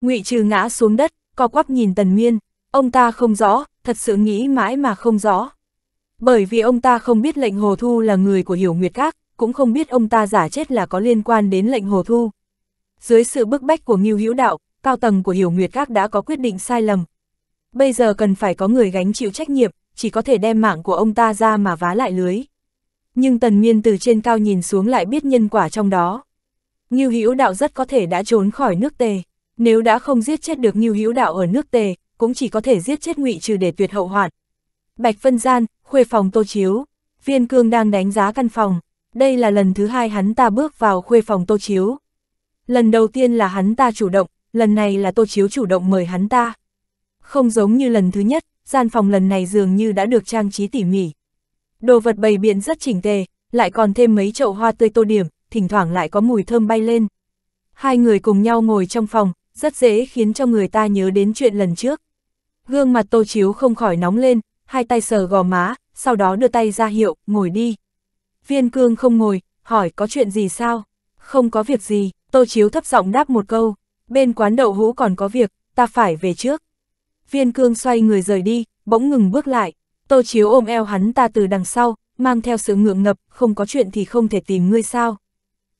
ngụy Trừ ngã xuống đất, co quắp nhìn Tần Miên, ông ta không rõ, thật sự nghĩ mãi mà không rõ. Bởi vì ông ta không biết lệnh Hồ Thu là người của Hiểu Nguyệt Các, cũng không biết ông ta giả chết là có liên quan đến lệnh Hồ Thu. Dưới sự bức bách của Ngưu Hữu Đạo, cao tầng của Hiểu Nguyệt Các đã có quyết định sai lầm. Bây giờ cần phải có người gánh chịu trách nhiệm, chỉ có thể đem mạng của ông ta ra mà vá lại lưới. Nhưng Tần Nguyên từ trên cao nhìn xuống lại biết nhân quả trong đó. Ngưu Hữu Đạo rất có thể đã trốn khỏi nước Tề. Nếu đã không giết chết được Ngưu Hữu Đạo ở nước Tề, cũng chỉ có thể giết chết Ngụy trừ để tuyệt hậu hoạn. Bạch Vân Gian, khuê phòng Tô Chiếu, Viên Cương đang đánh giá căn phòng. Đây là lần thứ hai hắn ta bước vào khuê phòng Tô Chiếu. Lần đầu tiên là hắn ta chủ động, lần này là Tô Chiếu chủ động mời hắn ta. Không giống như lần thứ nhất, gian phòng lần này dường như đã được trang trí tỉ mỉ. Đồ vật bày biện rất chỉnh tề, lại còn thêm mấy chậu hoa tươi tô điểm, thỉnh thoảng lại có mùi thơm bay lên. Hai người cùng nhau ngồi trong phòng, rất dễ khiến cho người ta nhớ đến chuyện lần trước. Gương mặt Tô Chiếu không khỏi nóng lên, hai tay sờ gò má, sau đó đưa tay ra hiệu, ngồi đi. Viên cương không ngồi, hỏi có chuyện gì sao? Không có việc gì, Tô Chiếu thấp giọng đáp một câu, bên quán đậu hũ còn có việc, ta phải về trước. Viên cương xoay người rời đi, bỗng ngừng bước lại, Tô Chiếu ôm eo hắn ta từ đằng sau, mang theo sự ngượng ngập, không có chuyện thì không thể tìm ngươi sao.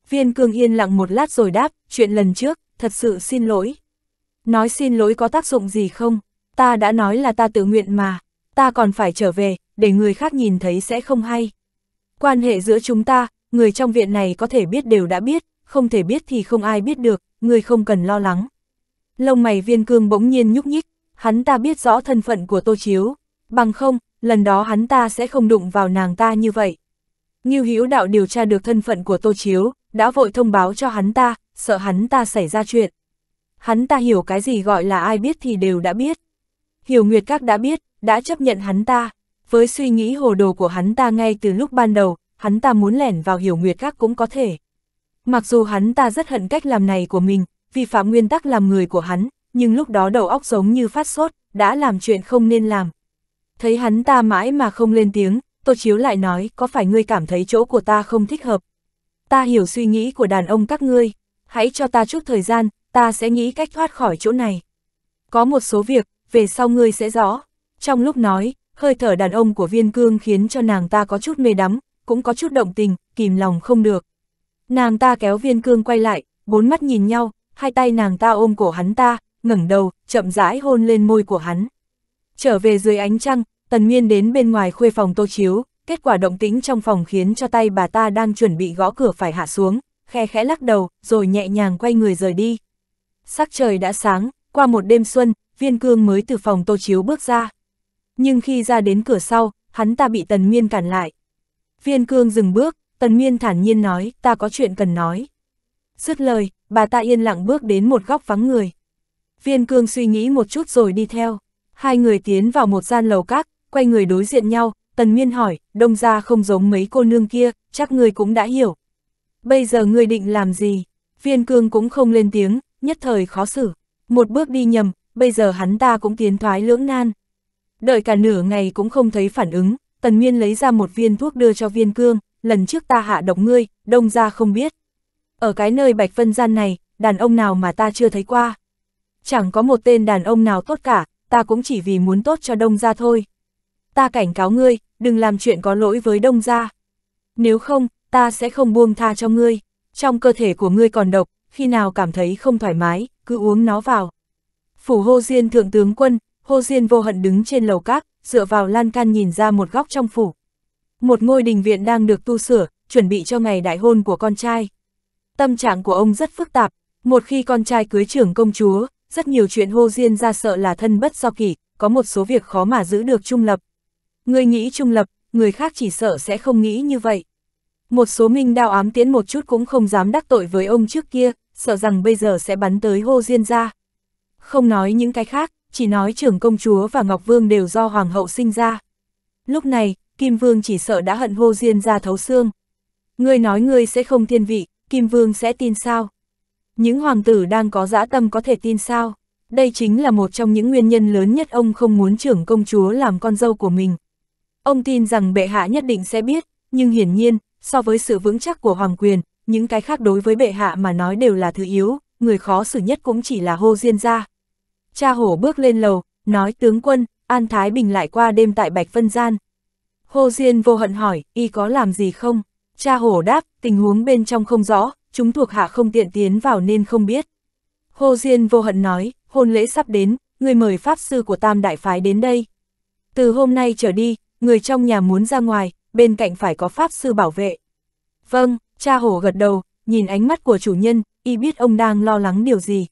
Viên cương yên lặng một lát rồi đáp, chuyện lần trước, thật sự xin lỗi. Nói xin lỗi có tác dụng gì không? Ta đã nói là ta tự nguyện mà, ta còn phải trở về, để người khác nhìn thấy sẽ không hay. Quan hệ giữa chúng ta, người trong viện này có thể biết đều đã biết, không thể biết thì không ai biết được, người không cần lo lắng. Lông mày viên cương bỗng nhiên nhúc nhích, hắn ta biết rõ thân phận của Tô Chiếu, bằng không, lần đó hắn ta sẽ không đụng vào nàng ta như vậy. Như Hữu đạo điều tra được thân phận của Tô Chiếu, đã vội thông báo cho hắn ta, sợ hắn ta xảy ra chuyện. Hắn ta hiểu cái gì gọi là ai biết thì đều đã biết. Hiểu Nguyệt Các đã biết, đã chấp nhận hắn ta. Với suy nghĩ hồ đồ của hắn ta ngay từ lúc ban đầu, hắn ta muốn lẻn vào Hiểu Nguyệt Các cũng có thể. Mặc dù hắn ta rất hận cách làm này của mình, vi phạm nguyên tắc làm người của hắn, nhưng lúc đó đầu óc giống như phát sốt, đã làm chuyện không nên làm. Thấy hắn ta mãi mà không lên tiếng, Tô Chiếu lại nói, có phải ngươi cảm thấy chỗ của ta không thích hợp? Ta hiểu suy nghĩ của đàn ông các ngươi hãy cho ta chút thời gian, ta sẽ nghĩ cách thoát khỏi chỗ này. Có một số việc, về sau ngươi sẽ rõ. Trong lúc nói, hơi thở đàn ông của viên cương khiến cho nàng ta có chút mê đắm, cũng có chút động tình, kìm lòng không được. Nàng ta kéo viên cương quay lại, bốn mắt nhìn nhau, hai tay nàng ta ôm cổ hắn ta, ngẩng đầu, chậm rãi hôn lên môi của hắn. Trở về dưới ánh trăng, Tần nguyên đến bên ngoài khuê phòng tô chiếu, kết quả động tĩnh trong phòng khiến cho tay bà ta đang chuẩn bị gõ cửa phải hạ xuống, khe khẽ lắc đầu, rồi nhẹ nhàng quay người rời đi. Sắc trời đã sáng, qua một đêm xuân, viên cương mới từ phòng tô chiếu bước ra. Nhưng khi ra đến cửa sau, hắn ta bị tần miên cản lại. Viên cương dừng bước, tần miên thản nhiên nói, ta có chuyện cần nói. Dứt lời, bà ta yên lặng bước đến một góc vắng người. Viên cương suy nghĩ một chút rồi đi theo. Hai người tiến vào một gian lầu các, quay người đối diện nhau, tần miên hỏi, đông ra không giống mấy cô nương kia, chắc người cũng đã hiểu. Bây giờ ngươi định làm gì? Viên cương cũng không lên tiếng, nhất thời khó xử. Một bước đi nhầm, bây giờ hắn ta cũng tiến thoái lưỡng nan. Đợi cả nửa ngày cũng không thấy phản ứng, Tần nguyên lấy ra một viên thuốc đưa cho viên cương, lần trước ta hạ độc ngươi, đông ra không biết. Ở cái nơi Bạch phân Gian này, đàn ông nào mà ta chưa thấy qua. Chẳng có một tên đàn ông nào tốt cả, ta cũng chỉ vì muốn tốt cho đông ra thôi. Ta cảnh cáo ngươi, đừng làm chuyện có lỗi với đông ra. Nếu không, ta sẽ không buông tha cho ngươi, trong cơ thể của ngươi còn độc, khi nào cảm thấy không thoải mái, cứ uống nó vào. Phủ Hô Diên thượng tướng quân, Hô Diên vô hận đứng trên lầu cát, dựa vào lan can nhìn ra một góc trong phủ. Một ngôi đình viện đang được tu sửa, chuẩn bị cho ngày đại hôn của con trai. Tâm trạng của ông rất phức tạp, một khi con trai cưới trưởng công chúa, rất nhiều chuyện Hô Diên ra sợ là thân bất do kỷ, có một số việc khó mà giữ được trung lập. Người nghĩ trung lập, người khác chỉ sợ sẽ không nghĩ như vậy. Một số minh đao ám tiễn một chút cũng không dám đắc tội với ông trước kia, sợ rằng bây giờ sẽ bắn tới hô diên ra. Không nói những cái khác, chỉ nói trưởng công chúa và Ngọc Vương đều do Hoàng hậu sinh ra. Lúc này, Kim Vương chỉ sợ đã hận hô diên ra thấu xương. Ngươi nói ngươi sẽ không thiên vị, Kim Vương sẽ tin sao? Những hoàng tử đang có dã tâm có thể tin sao? Đây chính là một trong những nguyên nhân lớn nhất ông không muốn trưởng công chúa làm con dâu của mình. Ông tin rằng bệ hạ nhất định sẽ biết, nhưng hiển nhiên, so với sự vững chắc của hoàng quyền, những cái khác đối với bệ hạ mà nói đều là thứ yếu, người khó xử nhất cũng chỉ là hô diên gia. Cha hổ bước lên lầu, nói tướng quân, An Thái Bình lại qua đêm tại Bạch Vân Gian. Hô diên vô hận hỏi, y có làm gì không? Cha hổ đáp, tình huống bên trong không rõ, chúng thuộc hạ không tiện tiến vào nên không biết. Hô diên vô hận nói, hôn lễ sắp đến, người mời pháp sư của tam đại phái đến đây. Từ hôm nay trở đi, người trong nhà muốn ra ngoài, bên cạnh phải có pháp sư bảo vệ. Vâng, cha hổ gật đầu, nhìn ánh mắt của chủ nhân, y biết ông đang lo lắng điều gì.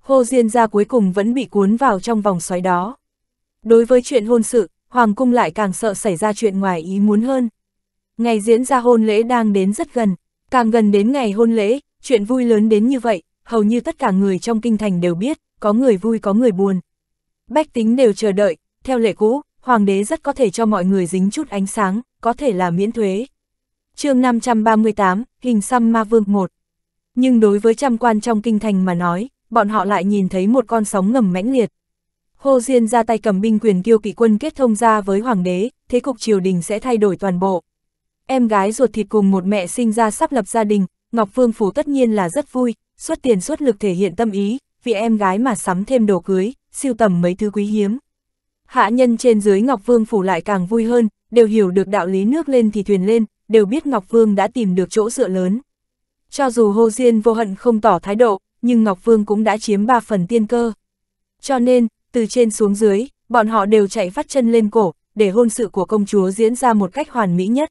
Hồ Diên gia cuối cùng vẫn bị cuốn vào trong vòng xoáy đó. Đối với chuyện hôn sự, Hoàng Cung lại càng sợ xảy ra chuyện ngoài ý muốn hơn. Ngày diễn ra hôn lễ đang đến rất gần, càng gần đến ngày hôn lễ, chuyện vui lớn đến như vậy, hầu như tất cả người trong kinh thành đều biết, có người vui có người buồn. Bách tính đều chờ đợi, theo lệ cũ, hoàng đế rất có thể cho mọi người dính chút ánh sáng, có thể là miễn thuế. chương 538, hình xăm ma vương 1. Nhưng đối với trăm quan trong kinh thành mà nói, bọn họ lại nhìn thấy một con sóng ngầm mãnh liệt. Hồ Diên ra tay cầm binh quyền kiêu kỵ quân kết thông ra với hoàng đế, thế cục triều đình sẽ thay đổi toàn bộ. Em gái ruột thịt cùng một mẹ sinh ra sắp lập gia đình, Ngọc Phương Phủ tất nhiên là rất vui, xuất tiền xuất lực thể hiện tâm ý, vì em gái mà sắm thêm đồ cưới, siêu tầm mấy thứ quý hiếm. Hạ nhân trên dưới Ngọc Vương phủ lại càng vui hơn, đều hiểu được đạo lý nước lên thì thuyền lên, đều biết Ngọc Vương đã tìm được chỗ dựa lớn. Cho dù Hồ Diên vô hận không tỏ thái độ, nhưng Ngọc Vương cũng đã chiếm ba phần tiên cơ. Cho nên, từ trên xuống dưới, bọn họ đều chạy phát chân lên cổ, để hôn sự của công chúa diễn ra một cách hoàn mỹ nhất.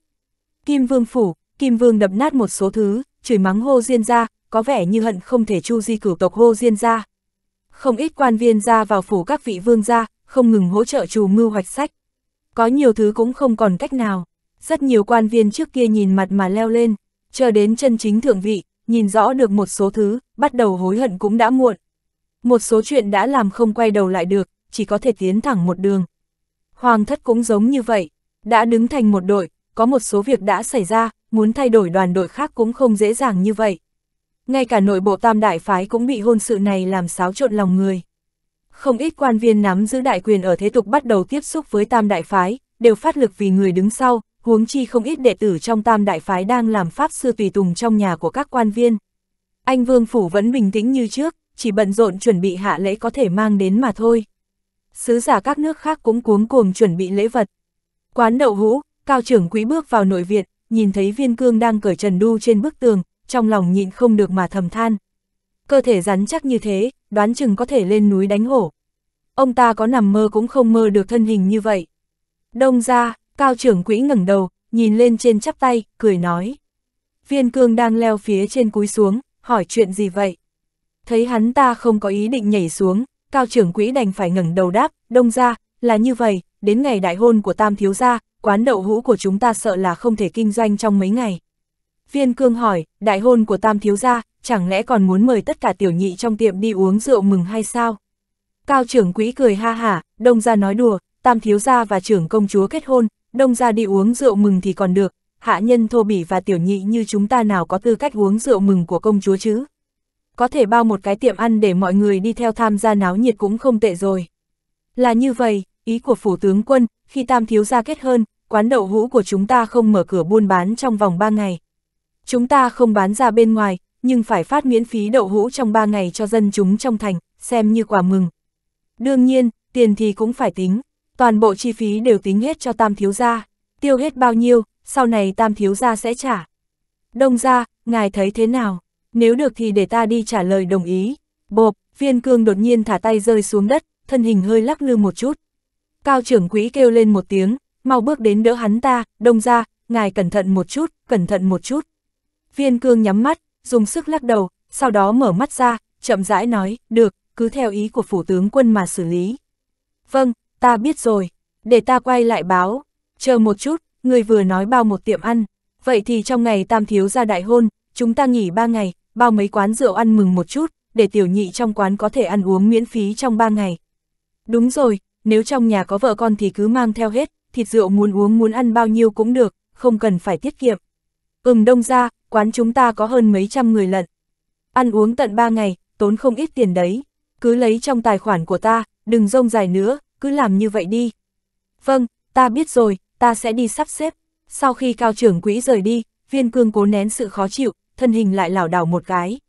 Kim Vương phủ, Kim Vương đập nát một số thứ, chửi mắng Hồ Diên ra, có vẻ như hận không thể chu di cửu tộc Hồ Diên ra. Không ít quan viên ra vào phủ các vị vương gia, không ngừng hỗ trợ chủ mưu hoạch sách. Có nhiều thứ cũng không còn cách nào, rất nhiều quan viên trước kia nhìn mặt mà leo lên, chờ đến chân chính thượng vị, nhìn rõ được một số thứ, bắt đầu hối hận cũng đã muộn. Một số chuyện đã làm không quay đầu lại được, chỉ có thể tiến thẳng một đường. Hoàng thất cũng giống như vậy, đã đứng thành một đội, có một số việc đã xảy ra, muốn thay đổi đoàn đội khác cũng không dễ dàng như vậy. Ngay cả nội bộ tam đại phái cũng bị hôn sự này làm xáo trộn lòng người không ít quan viên nắm giữ đại quyền ở thế tục bắt đầu tiếp xúc với tam đại phái, đều phát lực vì người đứng sau, huống chi không ít đệ tử trong tam đại phái đang làm pháp sư tùy tùng trong nhà của các quan viên. Anh Vương Phủ vẫn bình tĩnh như trước, chỉ bận rộn chuẩn bị hạ lễ có thể mang đến mà thôi. Sứ giả các nước khác cũng cuống cuồng chuẩn bị lễ vật. Quán đậu hũ, cao trưởng quý bước vào nội viện, nhìn thấy viên cương đang cởi trần đu trên bức tường, trong lòng nhịn không được mà thầm than cơ thể rắn chắc như thế, đoán chừng có thể lên núi đánh hổ. Ông ta có nằm mơ cũng không mơ được thân hình như vậy. Đông ra, cao trưởng quỹ ngẩng đầu, nhìn lên trên chắp tay, cười nói. Viên cương đang leo phía trên cúi xuống, hỏi chuyện gì vậy? Thấy hắn ta không có ý định nhảy xuống, cao trưởng quỹ đành phải ngẩng đầu đáp, đông ra, là như vậy, đến ngày đại hôn của tam thiếu gia, quán đậu hũ của chúng ta sợ là không thể kinh doanh trong mấy ngày. Viên cương hỏi, đại hôn của tam thiếu gia, chẳng lẽ còn muốn mời tất cả tiểu nhị trong tiệm đi uống rượu mừng hay sao? Cao trưởng quỹ cười ha hả, đông ra nói đùa, tam thiếu gia và trưởng công chúa kết hôn, đông ra đi uống rượu mừng thì còn được, hạ nhân thô bỉ và tiểu nhị như chúng ta nào có tư cách uống rượu mừng của công chúa chứ? Có thể bao một cái tiệm ăn để mọi người đi theo tham gia náo nhiệt cũng không tệ rồi. Là như vậy, ý của phủ tướng quân, khi tam thiếu gia kết hôn, quán đậu hũ của chúng ta không mở cửa buôn bán trong vòng 3 ngày. Chúng ta không bán ra bên ngoài, nhưng phải phát miễn phí đậu hũ trong 3 ngày cho dân chúng trong thành, xem như quả mừng. Đương nhiên, tiền thì cũng phải tính, toàn bộ chi phí đều tính hết cho tam thiếu gia, tiêu hết bao nhiêu, sau này tam thiếu gia sẽ trả. Đông gia ngài thấy thế nào? Nếu được thì để ta đi trả lời đồng ý. Bộp, viên cương đột nhiên thả tay rơi xuống đất, thân hình hơi lắc lư một chút. Cao trưởng quỹ kêu lên một tiếng, mau bước đến đỡ hắn ta, đông ra, ngài cẩn thận một chút, cẩn thận một chút. Viên cương nhắm mắt, dùng sức lắc đầu, sau đó mở mắt ra, chậm rãi nói, được, cứ theo ý của phủ tướng quân mà xử lý. Vâng, ta biết rồi, để ta quay lại báo, chờ một chút, người vừa nói bao một tiệm ăn, vậy thì trong ngày tam thiếu ra đại hôn, chúng ta nghỉ ba ngày, bao mấy quán rượu ăn mừng một chút, để tiểu nhị trong quán có thể ăn uống miễn phí trong ba ngày. Đúng rồi, nếu trong nhà có vợ con thì cứ mang theo hết, thịt rượu muốn uống muốn ăn bao nhiêu cũng được, không cần phải tiết kiệm. Ừm đông ra, quán chúng ta có hơn mấy trăm người lận. Ăn uống tận ba ngày, tốn không ít tiền đấy. Cứ lấy trong tài khoản của ta, đừng rông dài nữa, cứ làm như vậy đi. Vâng, ta biết rồi, ta sẽ đi sắp xếp. Sau khi cao trưởng quỹ rời đi, viên cương cố nén sự khó chịu, thân hình lại lảo đảo một cái.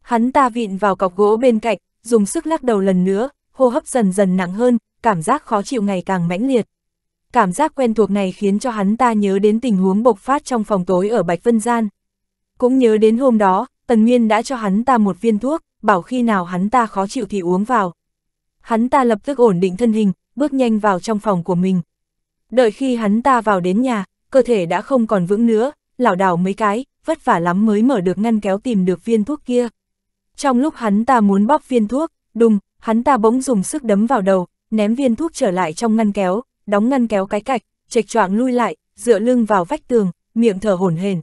Hắn ta vịn vào cọc gỗ bên cạnh, dùng sức lắc đầu lần nữa, hô hấp dần dần nặng hơn, cảm giác khó chịu ngày càng mãnh liệt. Cảm giác quen thuộc này khiến cho hắn ta nhớ đến tình huống bộc phát trong phòng tối ở Bạch Vân Gian. Cũng nhớ đến hôm đó, Tần Nguyên đã cho hắn ta một viên thuốc, bảo khi nào hắn ta khó chịu thì uống vào. Hắn ta lập tức ổn định thân hình, bước nhanh vào trong phòng của mình. Đợi khi hắn ta vào đến nhà, cơ thể đã không còn vững nữa, lảo đảo mấy cái, vất vả lắm mới mở được ngăn kéo tìm được viên thuốc kia. Trong lúc hắn ta muốn bóp viên thuốc, đùng, hắn ta bỗng dùng sức đấm vào đầu, ném viên thuốc trở lại trong ngăn kéo, đóng ngăn kéo cái cạch, chệch choạng lui lại, dựa lưng vào vách tường, miệng thở hổn hển.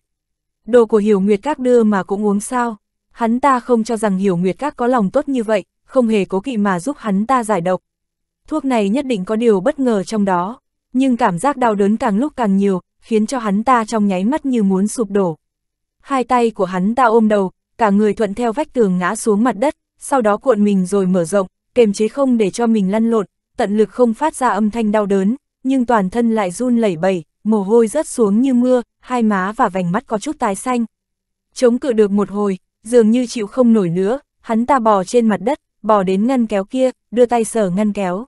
Đồ của Hiểu Nguyệt Các đưa mà cũng uống sao? Hắn ta không cho rằng Hiểu Nguyệt Các có lòng tốt như vậy, không hề cố kỵ mà giúp hắn ta giải độc. Thuốc này nhất định có điều bất ngờ trong đó, nhưng cảm giác đau đớn càng lúc càng nhiều, khiến cho hắn ta trong nháy mắt như muốn sụp đổ. Hai tay của hắn ta ôm đầu, cả người thuận theo vách tường ngã xuống mặt đất, sau đó cuộn mình rồi mở rộng, kềm chế không để cho mình lăn lộn, tận lực không phát ra âm thanh đau đớn, nhưng toàn thân lại run lẩy bẩy, mồ hôi rớt xuống như mưa, hai má và vành mắt có chút tái xanh. Chống cự được một hồi, dường như chịu không nổi nữa, hắn ta bò trên mặt đất, bò đến ngăn kéo kia, đưa tay sờ ngăn kéo.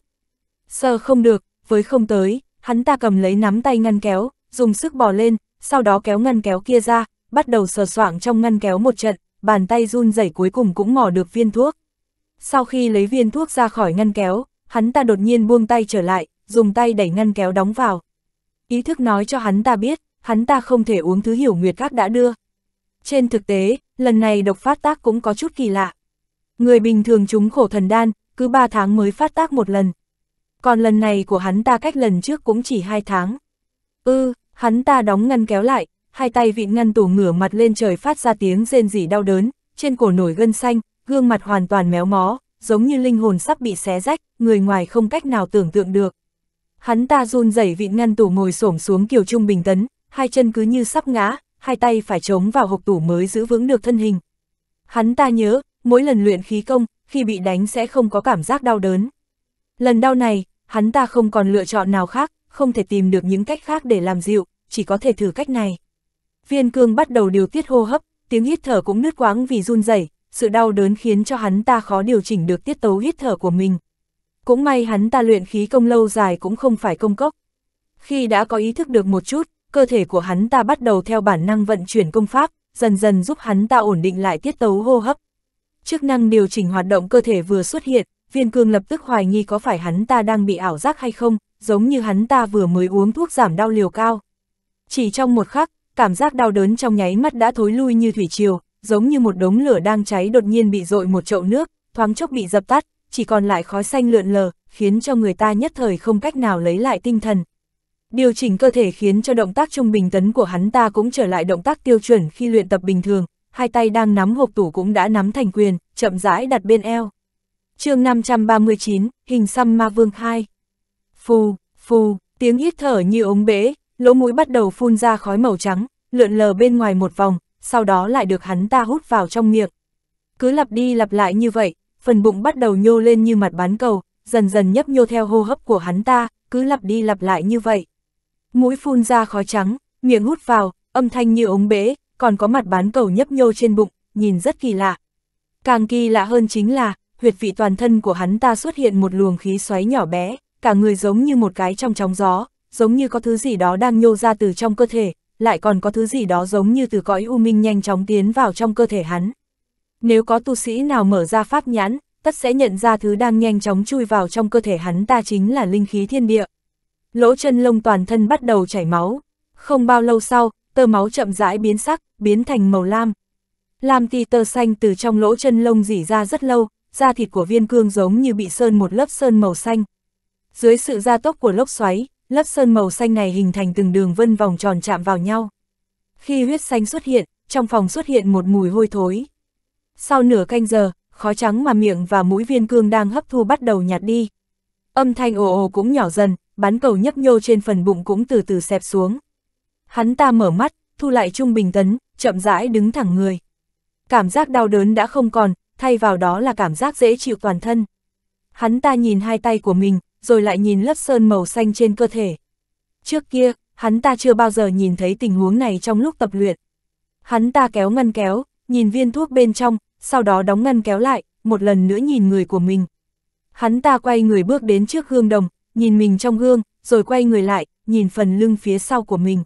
Sờ không được, với không tới, hắn ta cầm lấy nắm tay ngăn kéo, dùng sức bò lên, sau đó kéo ngăn kéo kia ra, bắt đầu sờ soạng trong ngăn kéo một trận, bàn tay run rẩy cuối cùng cũng mò được viên thuốc. Sau khi lấy viên thuốc ra khỏi ngăn kéo, hắn ta đột nhiên buông tay trở lại, dùng tay đẩy ngăn kéo đóng vào, Ý thức nói cho hắn ta biết, hắn ta không thể uống thứ hiểu nguyệt các đã đưa. Trên thực tế, lần này độc phát tác cũng có chút kỳ lạ. Người bình thường chúng khổ thần đan, cứ 3 tháng mới phát tác một lần. Còn lần này của hắn ta cách lần trước cũng chỉ 2 tháng. Ư, ừ, hắn ta đóng ngăn kéo lại, hai tay vịn ngăn tủ ngửa mặt lên trời phát ra tiếng rên rỉ đau đớn, trên cổ nổi gân xanh, gương mặt hoàn toàn méo mó, giống như linh hồn sắp bị xé rách, người ngoài không cách nào tưởng tượng được. Hắn ta run rẩy vịn ngăn tủ ngồi xổm xuống Kiều Trung Bình tấn, hai chân cứ như sắp ngã, hai tay phải chống vào hộp tủ mới giữ vững được thân hình. Hắn ta nhớ, mỗi lần luyện khí công, khi bị đánh sẽ không có cảm giác đau đớn. Lần đau này, hắn ta không còn lựa chọn nào khác, không thể tìm được những cách khác để làm dịu, chỉ có thể thử cách này. Viên cương bắt đầu điều tiết hô hấp, tiếng hít thở cũng nứt quáng vì run rẩy, sự đau đớn khiến cho hắn ta khó điều chỉnh được tiết tấu hít thở của mình. Cũng may hắn ta luyện khí công lâu dài cũng không phải công cốc. Khi đã có ý thức được một chút, cơ thể của hắn ta bắt đầu theo bản năng vận chuyển công pháp, dần dần giúp hắn ta ổn định lại tiết tấu hô hấp. Chức năng điều chỉnh hoạt động cơ thể vừa xuất hiện, viên cương lập tức hoài nghi có phải hắn ta đang bị ảo giác hay không, giống như hắn ta vừa mới uống thuốc giảm đau liều cao. Chỉ trong một khắc, cảm giác đau đớn trong nháy mắt đã thối lui như thủy triều, giống như một đống lửa đang cháy đột nhiên bị dội một chậu nước, thoáng chốc bị dập tắt, chỉ còn lại khói xanh lượn lờ, khiến cho người ta nhất thời không cách nào lấy lại tinh thần. Điều chỉnh cơ thể khiến cho động tác trung bình tấn của hắn ta cũng trở lại động tác tiêu chuẩn khi luyện tập bình thường, hai tay đang nắm hộp tủ cũng đã nắm thành quyền, chậm rãi đặt bên eo. chương 539, hình xăm ma vương 2. Phù, phù, tiếng hít thở như ống bể, lỗ mũi bắt đầu phun ra khói màu trắng, lượn lờ bên ngoài một vòng, sau đó lại được hắn ta hút vào trong miệng. Cứ lặp đi lặp lại như vậy, phần bụng bắt đầu nhô lên như mặt bán cầu, dần dần nhấp nhô theo hô hấp của hắn ta, cứ lặp đi lặp lại như vậy. Mũi phun ra khói trắng, miệng hút vào, âm thanh như ống bể, còn có mặt bán cầu nhấp nhô trên bụng, nhìn rất kỳ lạ. Càng kỳ lạ hơn chính là, huyệt vị toàn thân của hắn ta xuất hiện một luồng khí xoáy nhỏ bé, cả người giống như một cái trong chóng gió, giống như có thứ gì đó đang nhô ra từ trong cơ thể, lại còn có thứ gì đó giống như từ cõi u minh nhanh chóng tiến vào trong cơ thể hắn. Nếu có tu sĩ nào mở ra pháp nhãn, tất sẽ nhận ra thứ đang nhanh chóng chui vào trong cơ thể hắn ta chính là linh khí thiên địa. Lỗ chân lông toàn thân bắt đầu chảy máu. Không bao lâu sau, tơ máu chậm rãi biến sắc, biến thành màu lam. Lam ti tơ xanh từ trong lỗ chân lông dỉ ra rất lâu, da thịt của viên cương giống như bị sơn một lớp sơn màu xanh. Dưới sự gia tốc của lốc xoáy, lớp sơn màu xanh này hình thành từng đường vân vòng tròn chạm vào nhau. Khi huyết xanh xuất hiện, trong phòng xuất hiện một mùi hôi thối, sau nửa canh giờ, khó trắng mà miệng và mũi viên cương đang hấp thu bắt đầu nhạt đi. Âm thanh ồ ồ cũng nhỏ dần, bán cầu nhấp nhô trên phần bụng cũng từ từ xẹp xuống. Hắn ta mở mắt, thu lại trung bình tấn, chậm rãi đứng thẳng người. Cảm giác đau đớn đã không còn, thay vào đó là cảm giác dễ chịu toàn thân. Hắn ta nhìn hai tay của mình, rồi lại nhìn lớp sơn màu xanh trên cơ thể. Trước kia, hắn ta chưa bao giờ nhìn thấy tình huống này trong lúc tập luyện. Hắn ta kéo ngăn kéo, nhìn viên thuốc bên trong, sau đó đóng ngăn kéo lại, một lần nữa nhìn người của mình. Hắn ta quay người bước đến trước gương đồng, nhìn mình trong gương, rồi quay người lại, nhìn phần lưng phía sau của mình.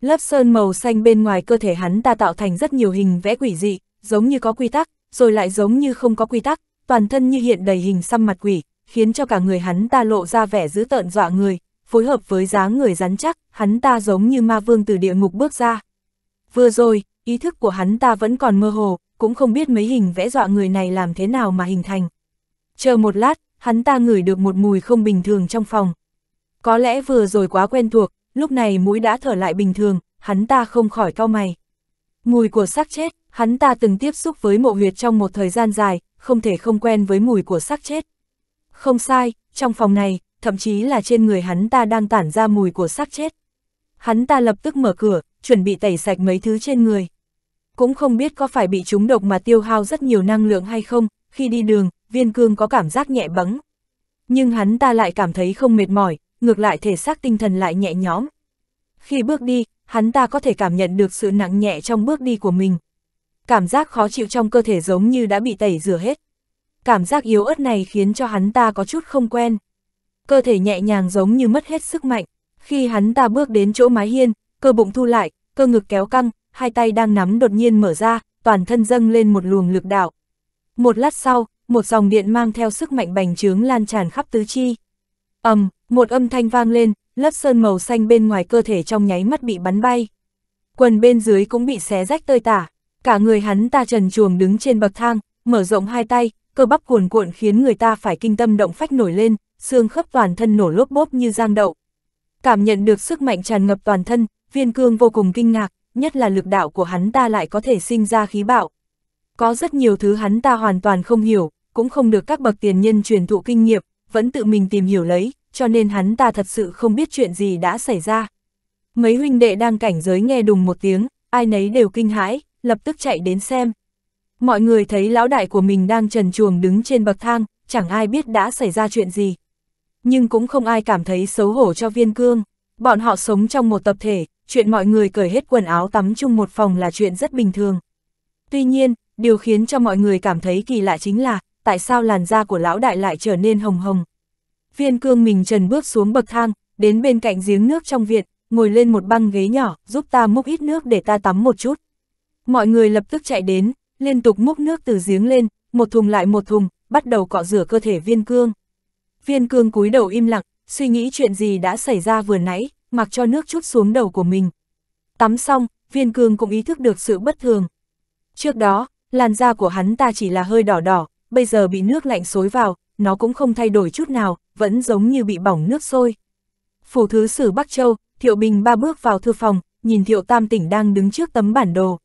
Lớp sơn màu xanh bên ngoài cơ thể hắn ta tạo thành rất nhiều hình vẽ quỷ dị, giống như có quy tắc, rồi lại giống như không có quy tắc, toàn thân như hiện đầy hình xăm mặt quỷ, khiến cho cả người hắn ta lộ ra vẻ dữ tợn dọa người, phối hợp với dáng người rắn chắc, hắn ta giống như ma vương từ địa ngục bước ra. Vừa rồi, ý thức của hắn ta vẫn còn mơ hồ, cũng không biết mấy hình vẽ dọa người này làm thế nào mà hình thành. Chờ một lát, hắn ta ngửi được một mùi không bình thường trong phòng. Có lẽ vừa rồi quá quen thuộc, lúc này mũi đã thở lại bình thường, hắn ta không khỏi cau mày. Mùi của xác chết, hắn ta từng tiếp xúc với mộ huyệt trong một thời gian dài, không thể không quen với mùi của xác chết. Không sai, trong phòng này, thậm chí là trên người hắn ta đang tản ra mùi của xác chết. Hắn ta lập tức mở cửa, chuẩn bị tẩy sạch mấy thứ trên người cũng không biết có phải bị trúng độc mà tiêu hao rất nhiều năng lượng hay không, khi đi đường, viên cương có cảm giác nhẹ bẫng. Nhưng hắn ta lại cảm thấy không mệt mỏi, ngược lại thể xác tinh thần lại nhẹ nhõm. Khi bước đi, hắn ta có thể cảm nhận được sự nặng nhẹ trong bước đi của mình. Cảm giác khó chịu trong cơ thể giống như đã bị tẩy rửa hết. Cảm giác yếu ớt này khiến cho hắn ta có chút không quen. Cơ thể nhẹ nhàng giống như mất hết sức mạnh. Khi hắn ta bước đến chỗ mái hiên, cơ bụng thu lại, cơ ngực kéo căng, hai tay đang nắm đột nhiên mở ra, toàn thân dâng lên một luồng lực đạo. Một lát sau, một dòng điện mang theo sức mạnh bành trướng lan tràn khắp tứ chi. ầm, một âm thanh vang lên, lớp sơn màu xanh bên ngoài cơ thể trong nháy mắt bị bắn bay. Quần bên dưới cũng bị xé rách tơi tả, cả người hắn ta trần chuồng đứng trên bậc thang, mở rộng hai tay, cơ bắp cuồn cuộn khiến người ta phải kinh tâm động phách nổi lên, xương khớp toàn thân nổ lốp bốp như giang đậu. Cảm nhận được sức mạnh tràn ngập toàn thân, viên cương vô cùng kinh ngạc, nhất là lực đạo của hắn ta lại có thể sinh ra khí bạo. Có rất nhiều thứ hắn ta hoàn toàn không hiểu, cũng không được các bậc tiền nhân truyền thụ kinh nghiệm, vẫn tự mình tìm hiểu lấy, cho nên hắn ta thật sự không biết chuyện gì đã xảy ra. Mấy huynh đệ đang cảnh giới nghe đùng một tiếng, ai nấy đều kinh hãi, lập tức chạy đến xem. Mọi người thấy lão đại của mình đang trần chuồng đứng trên bậc thang, chẳng ai biết đã xảy ra chuyện gì. Nhưng cũng không ai cảm thấy xấu hổ cho viên cương. Bọn họ sống trong một tập thể, chuyện mọi người cởi hết quần áo tắm chung một phòng là chuyện rất bình thường. Tuy nhiên, điều khiến cho mọi người cảm thấy kỳ lạ chính là, tại sao làn da của lão đại lại trở nên hồng hồng. Viên cương mình trần bước xuống bậc thang, đến bên cạnh giếng nước trong viện, ngồi lên một băng ghế nhỏ, giúp ta múc ít nước để ta tắm một chút. Mọi người lập tức chạy đến, liên tục múc nước từ giếng lên, một thùng lại một thùng, bắt đầu cọ rửa cơ thể viên cương. Viên cương cúi đầu im lặng, suy nghĩ chuyện gì đã xảy ra vừa nãy mặc cho nước chút xuống đầu của mình. Tắm xong, viên cương cũng ý thức được sự bất thường. Trước đó, làn da của hắn ta chỉ là hơi đỏ đỏ, bây giờ bị nước lạnh xối vào, nó cũng không thay đổi chút nào, vẫn giống như bị bỏng nước sôi. Phủ thứ sử Bắc Châu, Thiệu Bình ba bước vào thư phòng, nhìn Thiệu Tam Tỉnh đang đứng trước tấm bản đồ.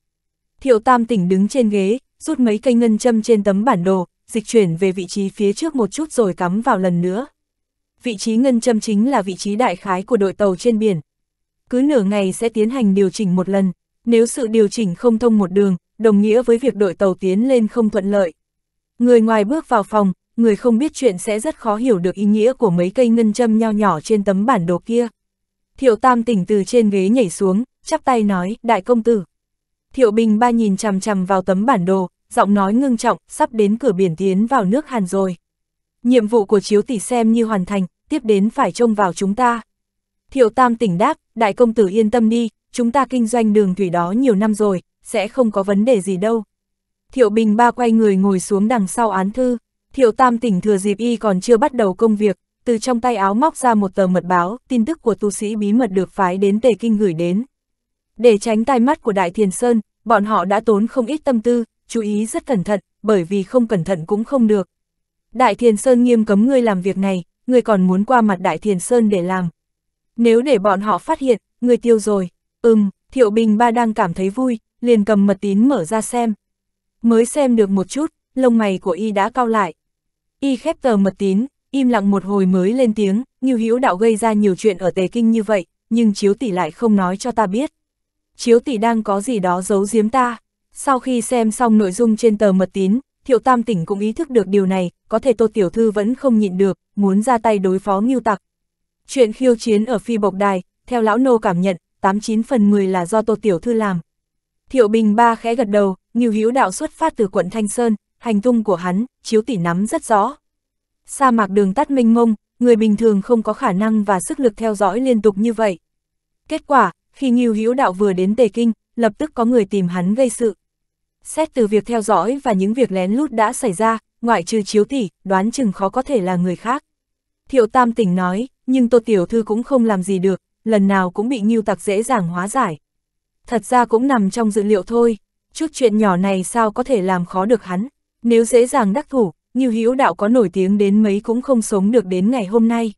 Thiệu Tam Tỉnh đứng trên ghế, rút mấy cây ngân châm trên tấm bản đồ, dịch chuyển về vị trí phía trước một chút rồi cắm vào lần nữa vị trí ngân châm chính là vị trí đại khái của đội tàu trên biển. Cứ nửa ngày sẽ tiến hành điều chỉnh một lần, nếu sự điều chỉnh không thông một đường, đồng nghĩa với việc đội tàu tiến lên không thuận lợi. Người ngoài bước vào phòng, người không biết chuyện sẽ rất khó hiểu được ý nghĩa của mấy cây ngân châm nho nhỏ trên tấm bản đồ kia. Thiệu Tam tỉnh từ trên ghế nhảy xuống, chắp tay nói, đại công tử. Thiệu Bình ba nhìn chằm chằm vào tấm bản đồ, giọng nói ngưng trọng, sắp đến cửa biển tiến vào nước Hàn rồi nhiệm vụ của chiếu tỷ xem như hoàn thành, tiếp đến phải trông vào chúng ta. Thiệu Tam tỉnh đáp, đại công tử yên tâm đi, chúng ta kinh doanh đường thủy đó nhiều năm rồi, sẽ không có vấn đề gì đâu. Thiệu Bình ba quay người ngồi xuống đằng sau án thư, Thiệu Tam tỉnh thừa dịp y còn chưa bắt đầu công việc, từ trong tay áo móc ra một tờ mật báo, tin tức của tu sĩ bí mật được phái đến Tề Kinh gửi đến. Để tránh tai mắt của Đại Thiền Sơn, bọn họ đã tốn không ít tâm tư, chú ý rất cẩn thận, bởi vì không cẩn thận cũng không được, Đại Thiền Sơn nghiêm cấm ngươi làm việc này, ngươi còn muốn qua mặt Đại Thiền Sơn để làm. Nếu để bọn họ phát hiện, ngươi tiêu rồi. Ừm, Thiệu Bình Ba đang cảm thấy vui, liền cầm mật tín mở ra xem. Mới xem được một chút, lông mày của y đã cao lại. Y khép tờ mật tín, im lặng một hồi mới lên tiếng, Như Hữu Đạo gây ra nhiều chuyện ở Tề Kinh như vậy, nhưng Chiếu Tỷ lại không nói cho ta biết. Chiếu Tỷ đang có gì đó giấu giếm ta. Sau khi xem xong nội dung trên tờ mật tín, Thiệu Tam Tỉnh cũng ý thức được điều này, có thể Tô Tiểu Thư vẫn không nhịn được, muốn ra tay đối phó Ngưu Tặc. Chuyện khiêu chiến ở phi bộc đài, theo lão nô cảm nhận, 89 phần 10 là do Tô Tiểu Thư làm. Thiệu Bình Ba khẽ gật đầu, Ngưu Hữu Đạo xuất phát từ quận Thanh Sơn, hành tung của hắn, chiếu tỉ nắm rất rõ. Sa mạc đường tắt mênh mông, người bình thường không có khả năng và sức lực theo dõi liên tục như vậy. Kết quả, khi Ngưu Hữu Đạo vừa đến Tề Kinh, lập tức có người tìm hắn gây sự. Xét từ việc theo dõi và những việc lén lút đã xảy ra, ngoại trừ chiếu tỷ, đoán chừng khó có thể là người khác. Thiệu Tam tỉnh nói, nhưng Tô Tiểu Thư cũng không làm gì được, lần nào cũng bị nghiêu tặc dễ dàng hóa giải. Thật ra cũng nằm trong dự liệu thôi, chút chuyện nhỏ này sao có thể làm khó được hắn, nếu dễ dàng đắc thủ, nghiêu hữu đạo có nổi tiếng đến mấy cũng không sống được đến ngày hôm nay.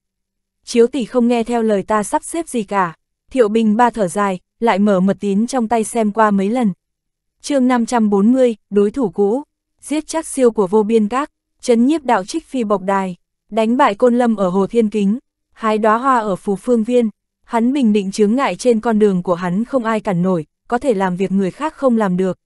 Chiếu tỷ không nghe theo lời ta sắp xếp gì cả, Thiệu Bình ba thở dài, lại mở mật tín trong tay xem qua mấy lần, chương 540, đối thủ cũ, giết chắc siêu của vô biên các, chấn nhiếp đạo trích phi bọc đài, đánh bại côn lâm ở Hồ Thiên Kính, hái đóa hoa ở phù Phương Viên, hắn bình định chướng ngại trên con đường của hắn không ai cản nổi, có thể làm việc người khác không làm được.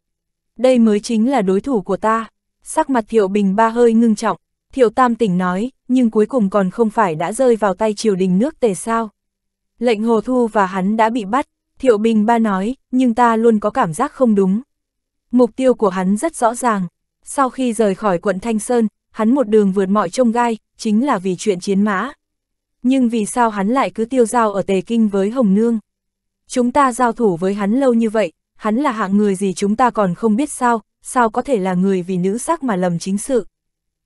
Đây mới chính là đối thủ của ta, sắc mặt Thiệu Bình ba hơi ngưng trọng, Thiệu Tam tỉnh nói, nhưng cuối cùng còn không phải đã rơi vào tay triều đình nước tề sao. Lệnh Hồ Thu và hắn đã bị bắt, Thiệu Bình ba nói, nhưng ta luôn có cảm giác không đúng. Mục tiêu của hắn rất rõ ràng. Sau khi rời khỏi quận Thanh Sơn, hắn một đường vượt mọi trông gai, chính là vì chuyện chiến mã. Nhưng vì sao hắn lại cứ tiêu giao ở Tề Kinh với Hồng Nương? Chúng ta giao thủ với hắn lâu như vậy, hắn là hạng người gì chúng ta còn không biết sao, sao có thể là người vì nữ sắc mà lầm chính sự.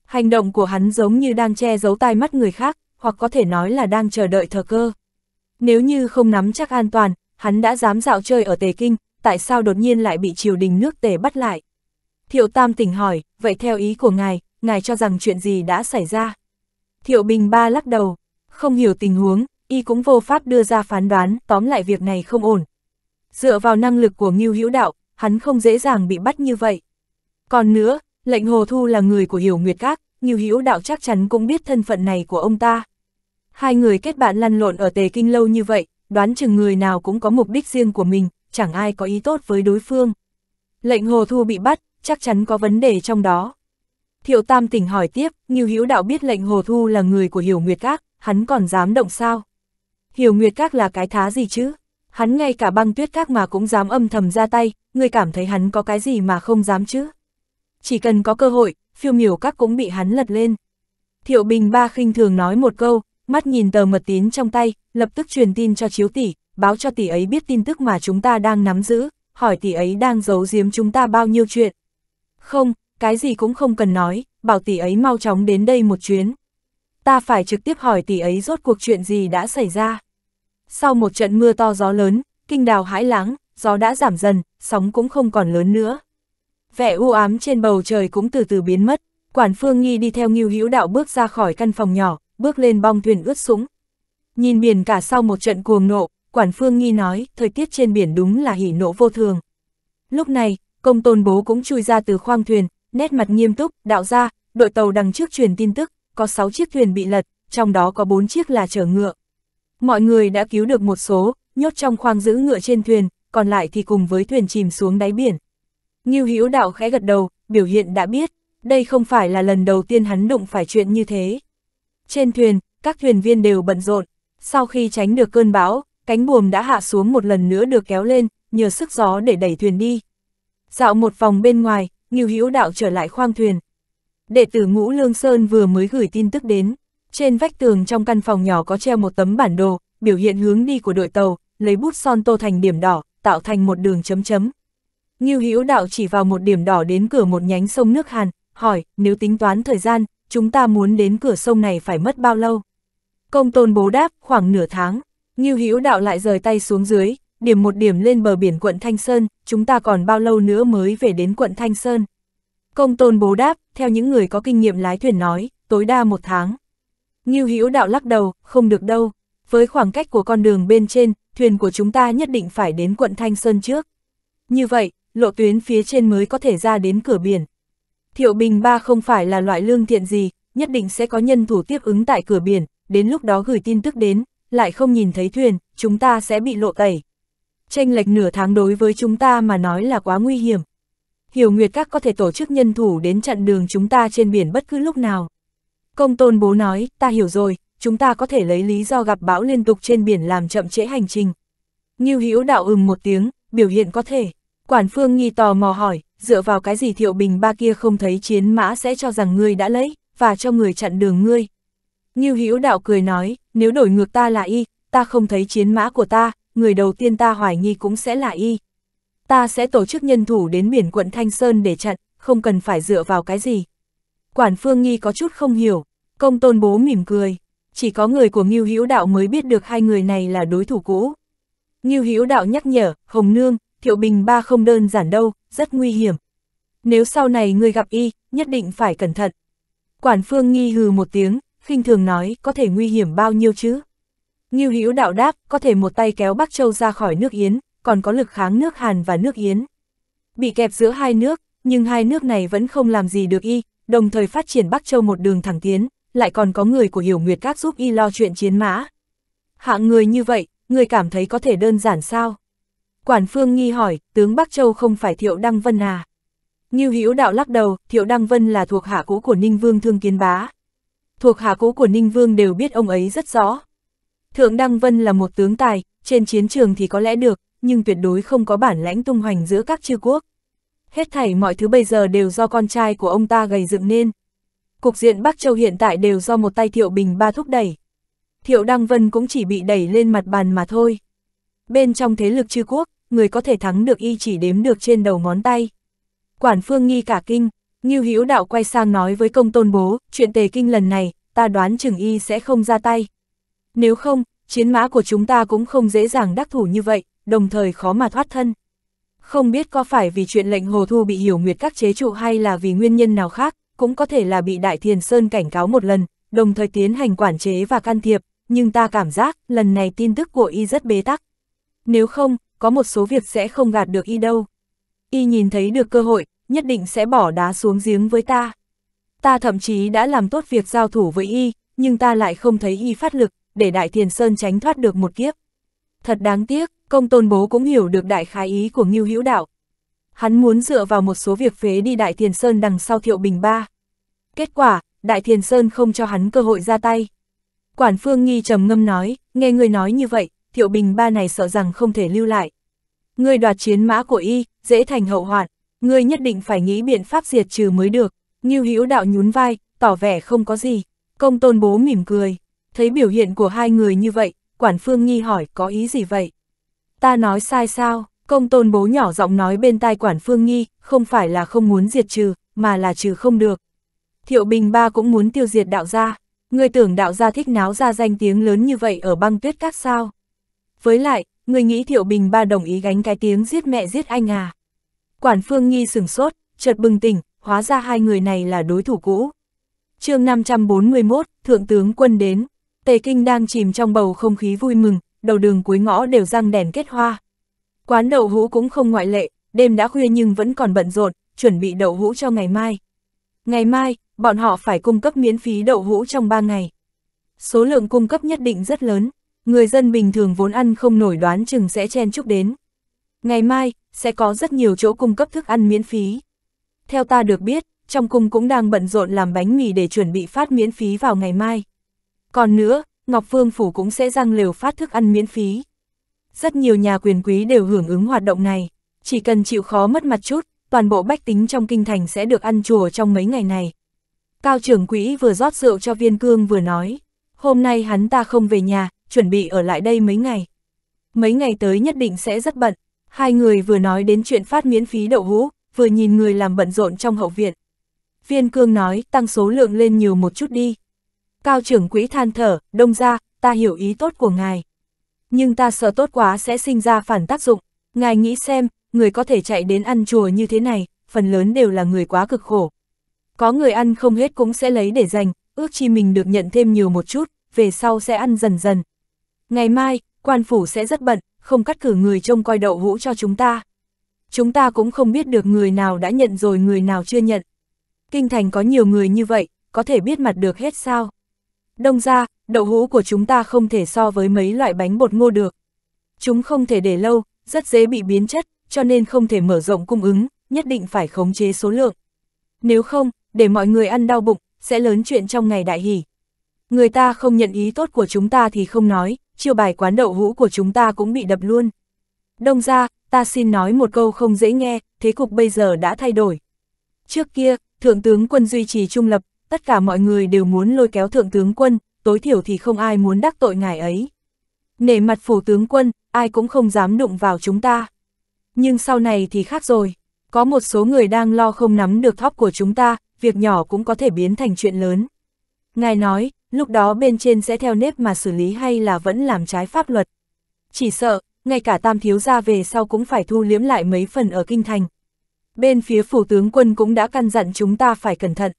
Hành động của hắn giống như đang che giấu tai mắt người khác, hoặc có thể nói là đang chờ đợi thờ cơ. Nếu như không nắm chắc an toàn, hắn đã dám dạo chơi ở Tề Kinh, tại sao đột nhiên lại bị triều đình nước tề bắt lại? Thiệu Tam tỉnh hỏi, vậy theo ý của ngài, ngài cho rằng chuyện gì đã xảy ra? Thiệu Bình Ba lắc đầu, không hiểu tình huống, y cũng vô pháp đưa ra phán đoán, tóm lại việc này không ổn. Dựa vào năng lực của Ngưu Hữu Đạo, hắn không dễ dàng bị bắt như vậy. Còn nữa, lệnh Hồ Thu là người của Hiểu Nguyệt Các, Ngưu Hữu Đạo chắc chắn cũng biết thân phận này của ông ta. Hai người kết bạn lăn lộn ở Tề Kinh lâu như vậy, đoán chừng người nào cũng có mục đích riêng của mình, chẳng ai có ý tốt với đối phương. Lệnh Hồ Thu bị bắt, chắc chắn có vấn đề trong đó. Thiệu Tam tỉnh hỏi tiếp, Ngưu Hữu Đạo biết lệnh Hồ Thu là người của Hiểu Nguyệt Các, hắn còn dám động sao? Hiểu Nguyệt Các là cái thá gì chứ? Hắn ngay cả băng tuyết các mà cũng dám âm thầm ra tay, người cảm thấy hắn có cái gì mà không dám chứ? Chỉ cần có cơ hội, phiêu miểu các cũng bị hắn lật lên. Thiệu Bình Ba khinh thường nói một câu, mắt nhìn tờ mật tín trong tay, lập tức truyền tin cho chiếu tỷ, báo cho tỷ ấy biết tin tức mà chúng ta đang nắm giữ, hỏi tỷ ấy đang giấu giếm chúng ta bao nhiêu chuyện. Không, cái gì cũng không cần nói, bảo tỷ ấy mau chóng đến đây một chuyến. Ta phải trực tiếp hỏi tỷ ấy rốt cuộc chuyện gì đã xảy ra. Sau một trận mưa to gió lớn, kinh đào hãi lắng, gió đã giảm dần, sóng cũng không còn lớn nữa. Vẻ u ám trên bầu trời cũng từ từ biến mất, quản phương nghi đi theo nghiêu hữu đạo bước ra khỏi căn phòng nhỏ, bước lên bong thuyền ướt sũng. Nhìn biển cả sau một trận cuồng nộ, Quản Phương Nghi nói, thời tiết trên biển đúng là hỉ nộ vô thường. Lúc này, công tôn bố cũng chui ra từ khoang thuyền, nét mặt nghiêm túc, đạo ra, đội tàu đằng trước truyền tin tức, có 6 chiếc thuyền bị lật, trong đó có 4 chiếc là chở ngựa. Mọi người đã cứu được một số, nhốt trong khoang giữ ngựa trên thuyền, còn lại thì cùng với thuyền chìm xuống đáy biển. Ngưu Hữu Đạo khẽ gật đầu, biểu hiện đã biết, đây không phải là lần đầu tiên hắn đụng phải chuyện như thế. Trên thuyền, các thuyền viên đều bận rộn, sau khi tránh được cơn bão, cánh buồm đã hạ xuống một lần nữa được kéo lên, nhờ sức gió để đẩy thuyền đi. Dạo một vòng bên ngoài, Ngưu Hữu Đạo trở lại khoang thuyền. Đệ tử Ngũ Lương Sơn vừa mới gửi tin tức đến, trên vách tường trong căn phòng nhỏ có treo một tấm bản đồ, biểu hiện hướng đi của đội tàu, lấy bút son tô thành điểm đỏ, tạo thành một đường chấm chấm. Ngưu Hữu Đạo chỉ vào một điểm đỏ đến cửa một nhánh sông nước Hàn, hỏi, nếu tính toán thời gian, chúng ta muốn đến cửa sông này phải mất bao lâu? Công tôn bố đáp, khoảng nửa tháng. Ngưu Hữu Đạo lại rời tay xuống dưới, điểm một điểm lên bờ biển quận Thanh Sơn, chúng ta còn bao lâu nữa mới về đến quận Thanh Sơn. Công tôn bố đáp, theo những người có kinh nghiệm lái thuyền nói, tối đa một tháng. Ngưu Hữu Đạo lắc đầu, không được đâu, với khoảng cách của con đường bên trên, thuyền của chúng ta nhất định phải đến quận Thanh Sơn trước. Như vậy, lộ tuyến phía trên mới có thể ra đến cửa biển. Thiệu Bình Ba không phải là loại lương thiện gì, nhất định sẽ có nhân thủ tiếp ứng tại cửa biển, đến lúc đó gửi tin tức đến, lại không nhìn thấy thuyền, chúng ta sẽ bị lộ tẩy. Tranh lệch nửa tháng đối với chúng ta mà nói là quá nguy hiểm. Hiểu Nguyệt các có thể tổ chức nhân thủ đến chặn đường chúng ta trên biển bất cứ lúc nào. Công tôn bố nói, ta hiểu rồi, chúng ta có thể lấy lý do gặp bão liên tục trên biển làm chậm trễ hành trình. Ngưu Hữu đạo ừm một tiếng, biểu hiện có thể. Quản Phương nghi tò mò hỏi, dựa vào cái gì Thiệu Bình ba kia không thấy chiến mã sẽ cho rằng ngươi đã lấy, và cho người chặn đường ngươi. Ngưu Hữu Đạo cười nói, nếu đổi ngược ta là y, ta không thấy chiến mã của ta, người đầu tiên ta hoài nghi cũng sẽ là y. Ta sẽ tổ chức nhân thủ đến biển quận Thanh Sơn để chặn, không cần phải dựa vào cái gì. Quản Phương Nghi có chút không hiểu, công tôn bố mỉm cười, chỉ có người của Ngưu Hữu Đạo mới biết được hai người này là đối thủ cũ. Ngưu Hữu Đạo nhắc nhở, Hồng Nương, Thiệu Bình ba không đơn giản đâu, rất nguy hiểm. Nếu sau này người gặp y, nhất định phải cẩn thận. Quản Phương Nghi hừ một tiếng, khinh thường nói, có thể nguy hiểm bao nhiêu chứ? Ngưu Hữu đạo đáp, có thể một tay kéo Bắc Châu ra khỏi nước Yến, còn có lực kháng nước Hàn và nước Yến. Bị kẹp giữa hai nước, nhưng hai nước này vẫn không làm gì được y, đồng thời phát triển Bắc Châu một đường thẳng tiến, lại còn có người của Hiểu Nguyệt Các giúp y lo chuyện chiến mã. Hạng người như vậy, người cảm thấy có thể đơn giản sao? Quản Phương nghi hỏi, tướng Bắc Châu không phải Thiệu Đăng Vân à? Ngưu Hữu đạo lắc đầu, Thiệu Đăng Vân là thuộc hạ cũ của Ninh Vương Thương Kiến Bá thuộc hạ cũ của Ninh Vương đều biết ông ấy rất rõ. Thượng Đăng Vân là một tướng tài, trên chiến trường thì có lẽ được, nhưng tuyệt đối không có bản lãnh tung hoành giữa các chư quốc. Hết thảy mọi thứ bây giờ đều do con trai của ông ta gầy dựng nên. Cục diện Bắc Châu hiện tại đều do một tay Thiệu Bình Ba thúc đẩy. Thiệu Đăng Vân cũng chỉ bị đẩy lên mặt bàn mà thôi. Bên trong thế lực chư quốc, người có thể thắng được y chỉ đếm được trên đầu ngón tay. Quản phương nghi cả kinh, Ngưu Hữu Đạo quay sang nói với công tôn bố, chuyện tề kinh lần này, ta đoán chừng y sẽ không ra tay. Nếu không, chiến mã của chúng ta cũng không dễ dàng đắc thủ như vậy, đồng thời khó mà thoát thân. Không biết có phải vì chuyện lệnh hồ thu bị hiểu nguyệt các chế trụ hay là vì nguyên nhân nào khác, cũng có thể là bị Đại Thiền Sơn cảnh cáo một lần, đồng thời tiến hành quản chế và can thiệp, nhưng ta cảm giác lần này tin tức của y rất bế tắc. Nếu không, có một số việc sẽ không gạt được y đâu. Y nhìn thấy được cơ hội, nhất định sẽ bỏ đá xuống giếng với ta. Ta thậm chí đã làm tốt việc giao thủ với y, nhưng ta lại không thấy y phát lực, để Đại Thiền Sơn tránh thoát được một kiếp. Thật đáng tiếc, công tôn bố cũng hiểu được đại khái ý của Ngưu Hữu Đạo. Hắn muốn dựa vào một số việc phế đi Đại Thiền Sơn đằng sau Thiệu Bình Ba. Kết quả, Đại Thiền Sơn không cho hắn cơ hội ra tay. Quản Phương Nghi trầm ngâm nói, nghe người nói như vậy, Thiệu Bình Ba này sợ rằng không thể lưu lại. Người đoạt chiến mã của y, dễ thành hậu hoạn ngươi nhất định phải nghĩ biện pháp diệt trừ mới được. Như hữu đạo nhún vai, tỏ vẻ không có gì. Công tôn bố mỉm cười. Thấy biểu hiện của hai người như vậy, quản phương nghi hỏi có ý gì vậy? Ta nói sai sao? Công tôn bố nhỏ giọng nói bên tai quản phương nghi, không phải là không muốn diệt trừ, mà là trừ không được. Thiệu bình ba cũng muốn tiêu diệt đạo gia. Ngươi tưởng đạo gia thích náo ra danh tiếng lớn như vậy ở băng tuyết các sao? Với lại, ngươi nghĩ thiệu bình ba đồng ý gánh cái tiếng giết mẹ giết anh à? Quản Phương Nghi sừng sốt, chợt bừng tỉnh, hóa ra hai người này là đối thủ cũ. chương 541, Thượng tướng quân đến, Tề Kinh đang chìm trong bầu không khí vui mừng, đầu đường cuối ngõ đều răng đèn kết hoa. Quán đậu hũ cũng không ngoại lệ, đêm đã khuya nhưng vẫn còn bận rộn, chuẩn bị đậu hũ cho ngày mai. Ngày mai, bọn họ phải cung cấp miễn phí đậu hũ trong 3 ngày. Số lượng cung cấp nhất định rất lớn, người dân bình thường vốn ăn không nổi đoán chừng sẽ chen chúc đến. Ngày mai, sẽ có rất nhiều chỗ cung cấp thức ăn miễn phí. Theo ta được biết, trong cung cũng đang bận rộn làm bánh mì để chuẩn bị phát miễn phí vào ngày mai. Còn nữa, Ngọc Vương Phủ cũng sẽ răng lều phát thức ăn miễn phí. Rất nhiều nhà quyền quý đều hưởng ứng hoạt động này, chỉ cần chịu khó mất mặt chút, toàn bộ bách tính trong kinh thành sẽ được ăn chùa trong mấy ngày này. Cao trưởng quỹ vừa rót rượu cho viên cương vừa nói, hôm nay hắn ta không về nhà, chuẩn bị ở lại đây mấy ngày. Mấy ngày tới nhất định sẽ rất bận, Hai người vừa nói đến chuyện phát miễn phí đậu hũ, vừa nhìn người làm bận rộn trong hậu viện. Viên cương nói, tăng số lượng lên nhiều một chút đi. Cao trưởng quỹ than thở, đông ra, ta hiểu ý tốt của ngài. Nhưng ta sợ tốt quá sẽ sinh ra phản tác dụng. Ngài nghĩ xem, người có thể chạy đến ăn chùa như thế này, phần lớn đều là người quá cực khổ. Có người ăn không hết cũng sẽ lấy để dành, ước chi mình được nhận thêm nhiều một chút, về sau sẽ ăn dần dần. Ngày mai, quan phủ sẽ rất bận, không cắt cử người trông coi đậu hũ cho chúng ta. Chúng ta cũng không biết được người nào đã nhận rồi người nào chưa nhận. Kinh thành có nhiều người như vậy, có thể biết mặt được hết sao. Đông ra, đậu hũ của chúng ta không thể so với mấy loại bánh bột ngô được. Chúng không thể để lâu, rất dễ bị biến chất, cho nên không thể mở rộng cung ứng, nhất định phải khống chế số lượng. Nếu không, để mọi người ăn đau bụng, sẽ lớn chuyện trong ngày đại hỷ. Người ta không nhận ý tốt của chúng ta thì không nói, chiêu bài quán đậu hũ của chúng ta cũng bị đập luôn. Đông ra, ta xin nói một câu không dễ nghe, thế cục bây giờ đã thay đổi. Trước kia, Thượng tướng quân duy trì trung lập, tất cả mọi người đều muốn lôi kéo Thượng tướng quân, tối thiểu thì không ai muốn đắc tội ngài ấy. Nể mặt phủ tướng quân, ai cũng không dám đụng vào chúng ta. Nhưng sau này thì khác rồi, có một số người đang lo không nắm được thóp của chúng ta, việc nhỏ cũng có thể biến thành chuyện lớn. Ngài nói, lúc đó bên trên sẽ theo nếp mà xử lý hay là vẫn làm trái pháp luật. Chỉ sợ, ngay cả tam thiếu gia về sau cũng phải thu liếm lại mấy phần ở kinh thành. Bên phía phủ tướng quân cũng đã căn dặn chúng ta phải cẩn thận.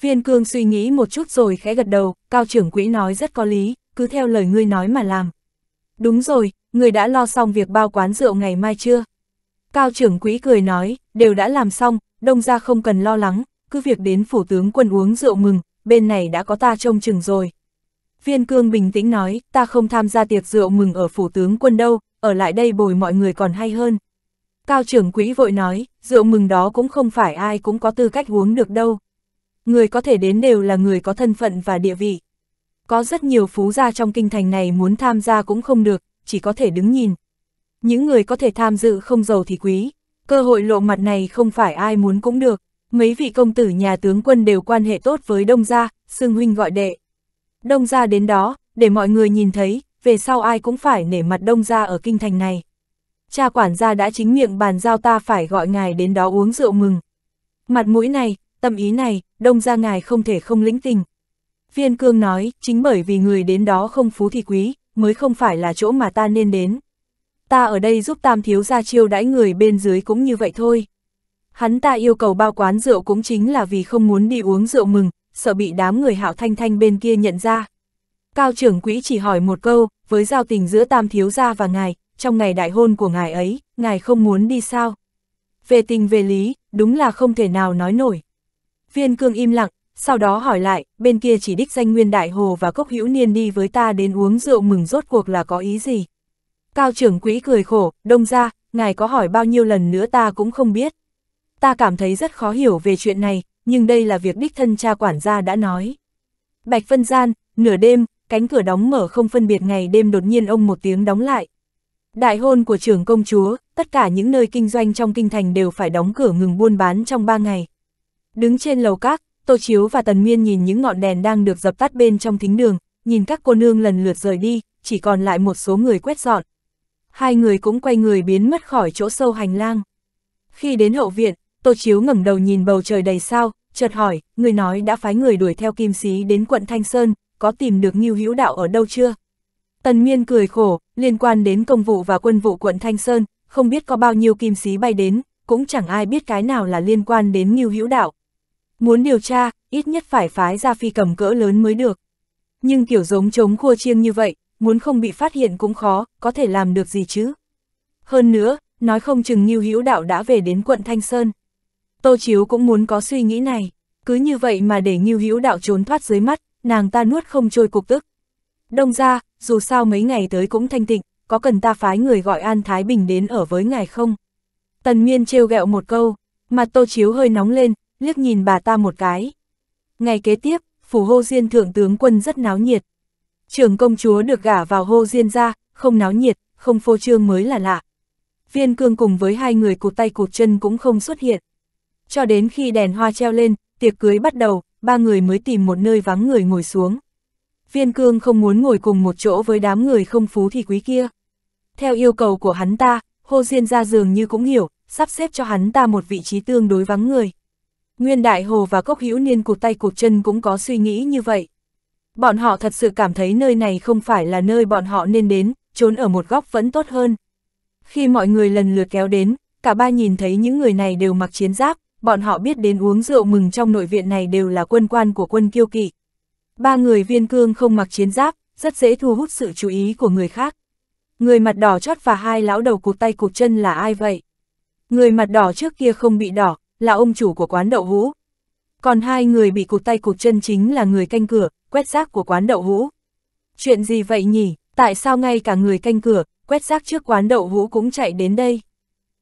Viên cương suy nghĩ một chút rồi khẽ gật đầu, cao trưởng quỹ nói rất có lý, cứ theo lời ngươi nói mà làm. Đúng rồi, người đã lo xong việc bao quán rượu ngày mai chưa? Cao trưởng quỹ cười nói, đều đã làm xong, đông ra không cần lo lắng, cứ việc đến phủ tướng quân uống rượu mừng, bên này đã có ta trông chừng rồi. Viên cương bình tĩnh nói, ta không tham gia tiệc rượu mừng ở phủ tướng quân đâu, ở lại đây bồi mọi người còn hay hơn. Cao trưởng quỹ vội nói, rượu mừng đó cũng không phải ai cũng có tư cách uống được đâu. Người có thể đến đều là người có thân phận và địa vị. Có rất nhiều phú gia trong kinh thành này muốn tham gia cũng không được, chỉ có thể đứng nhìn. Những người có thể tham dự không giàu thì quý, cơ hội lộ mặt này không phải ai muốn cũng được mấy vị công tử nhà tướng quân đều quan hệ tốt với Đông Gia, Sương huynh gọi đệ. Đông Gia đến đó, để mọi người nhìn thấy, về sau ai cũng phải nể mặt Đông Gia ở kinh thành này. Cha quản gia đã chính miệng bàn giao ta phải gọi ngài đến đó uống rượu mừng. Mặt mũi này, tâm ý này, Đông Gia ngài không thể không lĩnh tình. Viên cương nói, chính bởi vì người đến đó không phú thì quý, mới không phải là chỗ mà ta nên đến. Ta ở đây giúp tam thiếu gia chiêu đãi người bên dưới cũng như vậy thôi. Hắn ta yêu cầu bao quán rượu cũng chính là vì không muốn đi uống rượu mừng, sợ bị đám người hạo thanh thanh bên kia nhận ra. Cao trưởng quỹ chỉ hỏi một câu, với giao tình giữa tam thiếu gia và ngài, trong ngày đại hôn của ngài ấy, ngài không muốn đi sao? Về tình về lý, đúng là không thể nào nói nổi. Viên cương im lặng, sau đó hỏi lại, bên kia chỉ đích danh Nguyên Đại Hồ và Cốc Hữu Niên đi với ta đến uống rượu mừng rốt cuộc là có ý gì? Cao trưởng quỹ cười khổ, đông ra, ngài có hỏi bao nhiêu lần nữa ta cũng không biết ta cảm thấy rất khó hiểu về chuyện này, nhưng đây là việc đích thân cha quản gia đã nói. Bạch Vân Gian, nửa đêm, cánh cửa đóng mở không phân biệt ngày đêm đột nhiên ông một tiếng đóng lại. Đại hôn của trưởng công chúa, tất cả những nơi kinh doanh trong kinh thành đều phải đóng cửa ngừng buôn bán trong ba ngày. Đứng trên lầu các, Tô Chiếu và Tần Miên nhìn những ngọn đèn đang được dập tắt bên trong thính đường, nhìn các cô nương lần lượt rời đi, chỉ còn lại một số người quét dọn. Hai người cũng quay người biến mất khỏi chỗ sâu hành lang. Khi đến hậu viện, Tô Chiếu ngẩng đầu nhìn bầu trời đầy sao, chợt hỏi, người nói đã phái người đuổi theo kim sĩ đến quận Thanh Sơn, có tìm được Ngưu Hữu Đạo ở đâu chưa? Tần Miên cười khổ, liên quan đến công vụ và quân vụ quận Thanh Sơn, không biết có bao nhiêu kim sĩ bay đến, cũng chẳng ai biết cái nào là liên quan đến Ngưu Hữu Đạo. Muốn điều tra, ít nhất phải phái ra phi cầm cỡ lớn mới được. Nhưng kiểu giống trống khua chiêng như vậy, muốn không bị phát hiện cũng khó, có thể làm được gì chứ? Hơn nữa, nói không chừng Ngưu Hữu Đạo đã về đến quận Thanh Sơn. Tô Chiếu cũng muốn có suy nghĩ này, cứ như vậy mà để Ngưu Hữu Đạo trốn thoát dưới mắt, nàng ta nuốt không trôi cục tức. Đông ra, dù sao mấy ngày tới cũng thanh tịnh, có cần ta phái người gọi An Thái Bình đến ở với ngài không? Tần Nguyên trêu ghẹo một câu, mặt Tô Chiếu hơi nóng lên, liếc nhìn bà ta một cái. Ngày kế tiếp, phủ hô diên thượng tướng quân rất náo nhiệt. Trưởng công chúa được gả vào hô diên ra, không náo nhiệt, không phô trương mới là lạ. Viên cương cùng với hai người cụt tay cụt chân cũng không xuất hiện cho đến khi đèn hoa treo lên, tiệc cưới bắt đầu, ba người mới tìm một nơi vắng người ngồi xuống. Viên cương không muốn ngồi cùng một chỗ với đám người không phú thì quý kia. Theo yêu cầu của hắn ta, Hồ Diên ra giường như cũng hiểu, sắp xếp cho hắn ta một vị trí tương đối vắng người. Nguyên Đại Hồ và Cốc Hữu Niên cụt tay cụt chân cũng có suy nghĩ như vậy. Bọn họ thật sự cảm thấy nơi này không phải là nơi bọn họ nên đến, trốn ở một góc vẫn tốt hơn. Khi mọi người lần lượt kéo đến, cả ba nhìn thấy những người này đều mặc chiến giáp, bọn họ biết đến uống rượu mừng trong nội viện này đều là quân quan của quân kiêu kỵ. Ba người viên cương không mặc chiến giáp, rất dễ thu hút sự chú ý của người khác. Người mặt đỏ chót và hai lão đầu cụt tay cụt chân là ai vậy? Người mặt đỏ trước kia không bị đỏ, là ông chủ của quán đậu hũ. Còn hai người bị cụt tay cụt chân chính là người canh cửa, quét rác của quán đậu hũ. Chuyện gì vậy nhỉ? Tại sao ngay cả người canh cửa, quét rác trước quán đậu hũ cũng chạy đến đây?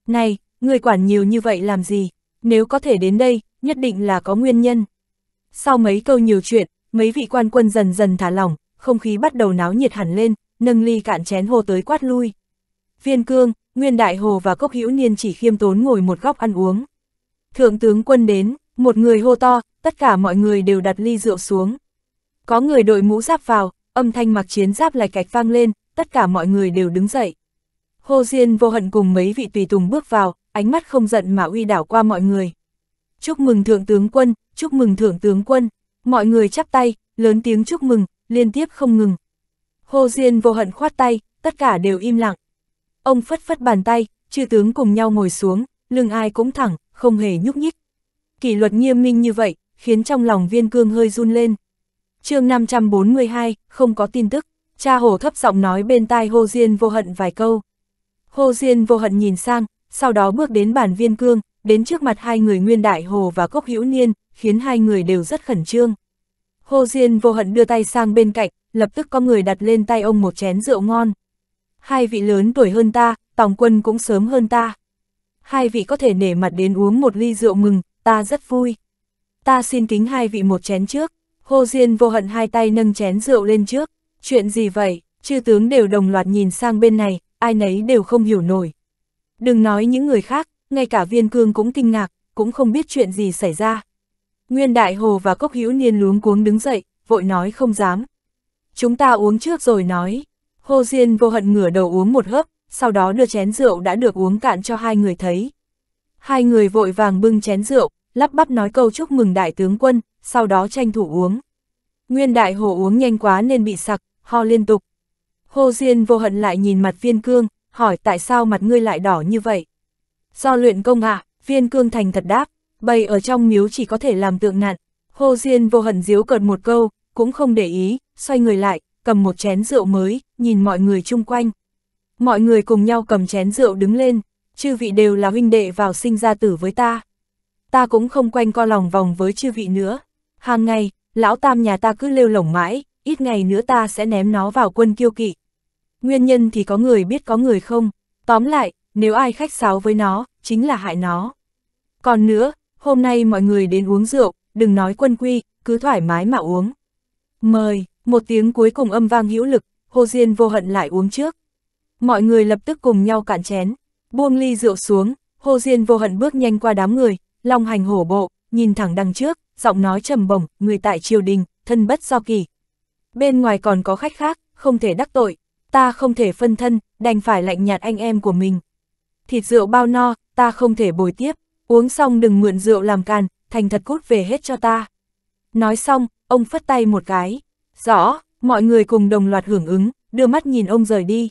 Này, người quản nhiều như vậy làm gì? nếu có thể đến đây, nhất định là có nguyên nhân. Sau mấy câu nhiều chuyện, mấy vị quan quân dần dần thả lỏng, không khí bắt đầu náo nhiệt hẳn lên, nâng ly cạn chén hồ tới quát lui. Viên cương, Nguyên Đại Hồ và Cốc Hữu Niên chỉ khiêm tốn ngồi một góc ăn uống. Thượng tướng quân đến, một người hô to, tất cả mọi người đều đặt ly rượu xuống. Có người đội mũ giáp vào, âm thanh mặc chiến giáp lại cạch vang lên, tất cả mọi người đều đứng dậy. hô Diên vô hận cùng mấy vị tùy tùng bước vào, ánh mắt không giận mà uy đảo qua mọi người. Chúc mừng Thượng tướng quân, chúc mừng Thượng tướng quân, mọi người chắp tay, lớn tiếng chúc mừng, liên tiếp không ngừng. Hồ Diên vô hận khoát tay, tất cả đều im lặng. Ông phất phất bàn tay, chư tướng cùng nhau ngồi xuống, lưng ai cũng thẳng, không hề nhúc nhích. Kỷ luật nghiêm minh như vậy, khiến trong lòng viên cương hơi run lên. chương 542, không có tin tức, cha hồ thấp giọng nói bên tai Hồ Diên vô hận vài câu. Hồ Diên vô hận nhìn sang, sau đó bước đến bàn viên cương, đến trước mặt hai người Nguyên Đại Hồ và Cốc Hữu Niên, khiến hai người đều rất khẩn trương. Hồ Diên vô hận đưa tay sang bên cạnh, lập tức có người đặt lên tay ông một chén rượu ngon. Hai vị lớn tuổi hơn ta, Tòng Quân cũng sớm hơn ta. Hai vị có thể nể mặt đến uống một ly rượu mừng, ta rất vui. Ta xin kính hai vị một chén trước. Hồ Diên vô hận hai tay nâng chén rượu lên trước. Chuyện gì vậy? Chư tướng đều đồng loạt nhìn sang bên này, ai nấy đều không hiểu nổi. Đừng nói những người khác, ngay cả viên cương cũng kinh ngạc, cũng không biết chuyện gì xảy ra. Nguyên Đại Hồ và Cốc Hữu Niên luống cuống đứng dậy, vội nói không dám. Chúng ta uống trước rồi nói. Hồ Diên vô hận ngửa đầu uống một hớp, sau đó đưa chén rượu đã được uống cạn cho hai người thấy. Hai người vội vàng bưng chén rượu, lắp bắp nói câu chúc mừng đại tướng quân, sau đó tranh thủ uống. Nguyên Đại Hồ uống nhanh quá nên bị sặc, ho liên tục. Hồ Diên vô hận lại nhìn mặt viên cương, hỏi tại sao mặt ngươi lại đỏ như vậy? Do luyện công ạ, à, viên cương thành thật đáp, bầy ở trong miếu chỉ có thể làm tượng nạn. hô Diên vô hận diếu cợt một câu, cũng không để ý, xoay người lại, cầm một chén rượu mới, nhìn mọi người chung quanh. Mọi người cùng nhau cầm chén rượu đứng lên, chư vị đều là huynh đệ vào sinh ra tử với ta. Ta cũng không quanh co lòng vòng với chư vị nữa. Hàng ngày, lão tam nhà ta cứ lêu lổng mãi, ít ngày nữa ta sẽ ném nó vào quân kiêu kỵ nguyên nhân thì có người biết có người không, tóm lại, nếu ai khách sáo với nó, chính là hại nó. Còn nữa, hôm nay mọi người đến uống rượu, đừng nói quân quy, cứ thoải mái mà uống. Mời, một tiếng cuối cùng âm vang hữu lực, Hồ Diên vô hận lại uống trước. Mọi người lập tức cùng nhau cạn chén, buông ly rượu xuống, Hồ Diên vô hận bước nhanh qua đám người, long hành hổ bộ, nhìn thẳng đằng trước, giọng nói trầm bổng, người tại triều đình, thân bất do kỳ. Bên ngoài còn có khách khác, không thể đắc tội, ta không thể phân thân, đành phải lạnh nhạt anh em của mình. Thịt rượu bao no, ta không thể bồi tiếp, uống xong đừng mượn rượu làm càn, thành thật cút về hết cho ta. Nói xong, ông phất tay một cái. Rõ, mọi người cùng đồng loạt hưởng ứng, đưa mắt nhìn ông rời đi.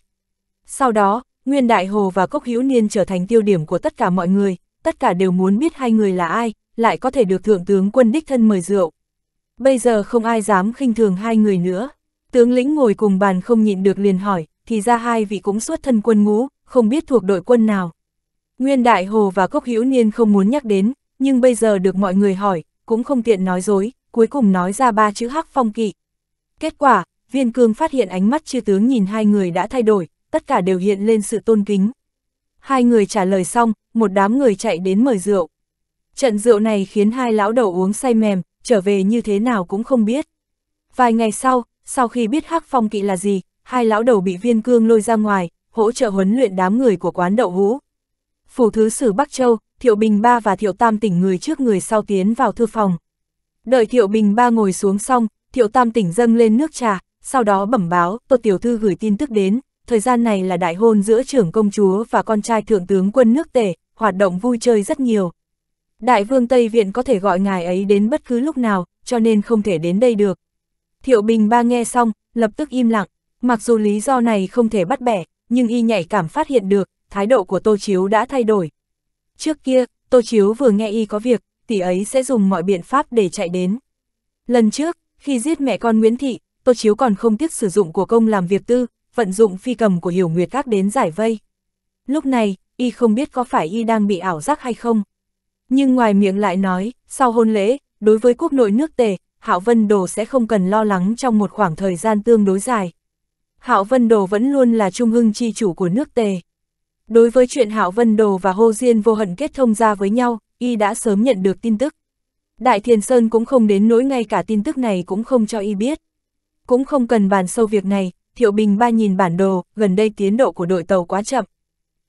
Sau đó, Nguyên Đại Hồ và Cốc Hữu Niên trở thành tiêu điểm của tất cả mọi người, tất cả đều muốn biết hai người là ai, lại có thể được Thượng tướng quân đích thân mời rượu. Bây giờ không ai dám khinh thường hai người nữa. Tướng lĩnh ngồi cùng bàn không nhịn được liền hỏi, thì ra hai vị cũng xuất thân quân ngũ, không biết thuộc đội quân nào. Nguyên Đại Hồ và Cốc Hữu Niên không muốn nhắc đến, nhưng bây giờ được mọi người hỏi, cũng không tiện nói dối, cuối cùng nói ra ba chữ hắc phong kỵ. Kết quả, viên cương phát hiện ánh mắt chư tướng nhìn hai người đã thay đổi, tất cả đều hiện lên sự tôn kính. Hai người trả lời xong, một đám người chạy đến mời rượu. Trận rượu này khiến hai lão đầu uống say mềm, trở về như thế nào cũng không biết. Vài ngày sau, sau khi biết hắc phong kỵ là gì, hai lão đầu bị viên cương lôi ra ngoài, hỗ trợ huấn luyện đám người của quán đậu hũ. Phủ thứ sử Bắc Châu, Thiệu Bình Ba và Thiệu Tam tỉnh người trước người sau tiến vào thư phòng. Đợi Thiệu Bình Ba ngồi xuống xong, Thiệu Tam tỉnh dâng lên nước trà, sau đó bẩm báo, Tô Tiểu Thư gửi tin tức đến, thời gian này là đại hôn giữa trưởng công chúa và con trai thượng tướng quân nước tể, hoạt động vui chơi rất nhiều. Đại vương Tây Viện có thể gọi ngài ấy đến bất cứ lúc nào, cho nên không thể đến đây được, Thiệu Bình ba nghe xong, lập tức im lặng, mặc dù lý do này không thể bắt bẻ, nhưng y nhạy cảm phát hiện được, thái độ của Tô Chiếu đã thay đổi. Trước kia, Tô Chiếu vừa nghe y có việc, tỷ ấy sẽ dùng mọi biện pháp để chạy đến. Lần trước, khi giết mẹ con Nguyễn Thị, Tô Chiếu còn không tiếc sử dụng của công làm việc tư, vận dụng phi cầm của Hiểu Nguyệt Các đến giải vây. Lúc này, y không biết có phải y đang bị ảo giác hay không. Nhưng ngoài miệng lại nói, sau hôn lễ, đối với quốc nội nước tề, Hạo Vân Đồ sẽ không cần lo lắng trong một khoảng thời gian tương đối dài. Hạo Vân Đồ vẫn luôn là trung hưng chi chủ của nước Tề. Đối với chuyện Hạo Vân Đồ và Hồ Diên vô hận kết thông ra với nhau, y đã sớm nhận được tin tức. Đại Thiền Sơn cũng không đến nỗi ngay cả tin tức này cũng không cho y biết. Cũng không cần bàn sâu việc này, Thiệu Bình ba nhìn bản đồ, gần đây tiến độ của đội tàu quá chậm.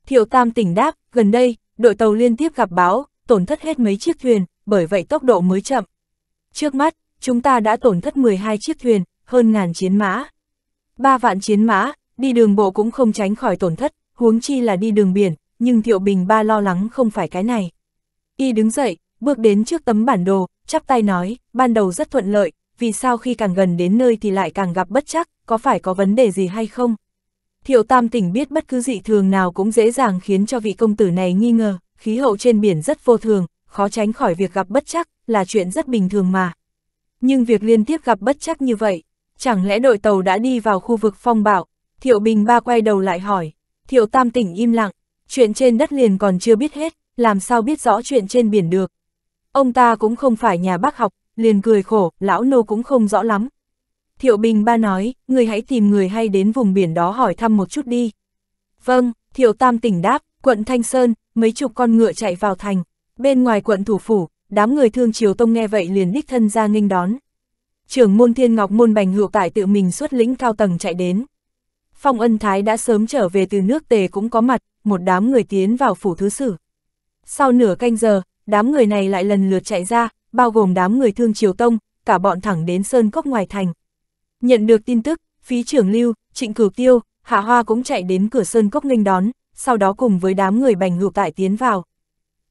Thiệu Tam tỉnh đáp, gần đây, đội tàu liên tiếp gặp báo, tổn thất hết mấy chiếc thuyền, bởi vậy tốc độ mới chậm. Trước mắt, chúng ta đã tổn thất 12 chiếc thuyền, hơn ngàn chiến mã. Ba vạn chiến mã, đi đường bộ cũng không tránh khỏi tổn thất, huống chi là đi đường biển, nhưng Thiệu Bình Ba lo lắng không phải cái này. Y đứng dậy, bước đến trước tấm bản đồ, chắp tay nói, ban đầu rất thuận lợi, vì sao khi càng gần đến nơi thì lại càng gặp bất chắc, có phải có vấn đề gì hay không? Thiệu Tam tỉnh biết bất cứ dị thường nào cũng dễ dàng khiến cho vị công tử này nghi ngờ, khí hậu trên biển rất vô thường, khó tránh khỏi việc gặp bất chắc, là chuyện rất bình thường mà. Nhưng việc liên tiếp gặp bất chắc như vậy, chẳng lẽ đội tàu đã đi vào khu vực phong bạo? Thiệu Bình Ba quay đầu lại hỏi, Thiệu Tam tỉnh im lặng, chuyện trên đất liền còn chưa biết hết, làm sao biết rõ chuyện trên biển được. Ông ta cũng không phải nhà bác học, liền cười khổ, lão nô cũng không rõ lắm. Thiệu Bình Ba nói, người hãy tìm người hay đến vùng biển đó hỏi thăm một chút đi. Vâng, Thiệu Tam tỉnh đáp, quận Thanh Sơn, mấy chục con ngựa chạy vào thành, bên ngoài quận thủ phủ, đám người thương triều tông nghe vậy liền đích thân ra nghênh đón. Trưởng môn thiên ngọc môn bành hữu tại tự mình xuất lĩnh cao tầng chạy đến. Phong ân thái đã sớm trở về từ nước tề cũng có mặt, một đám người tiến vào phủ thứ sử. Sau nửa canh giờ, đám người này lại lần lượt chạy ra, bao gồm đám người thương triều tông, cả bọn thẳng đến sơn cốc ngoài thành. Nhận được tin tức, phí trưởng lưu, trịnh cửu tiêu, hạ hoa cũng chạy đến cửa sơn cốc nghênh đón, sau đó cùng với đám người bành hữu tại tiến vào.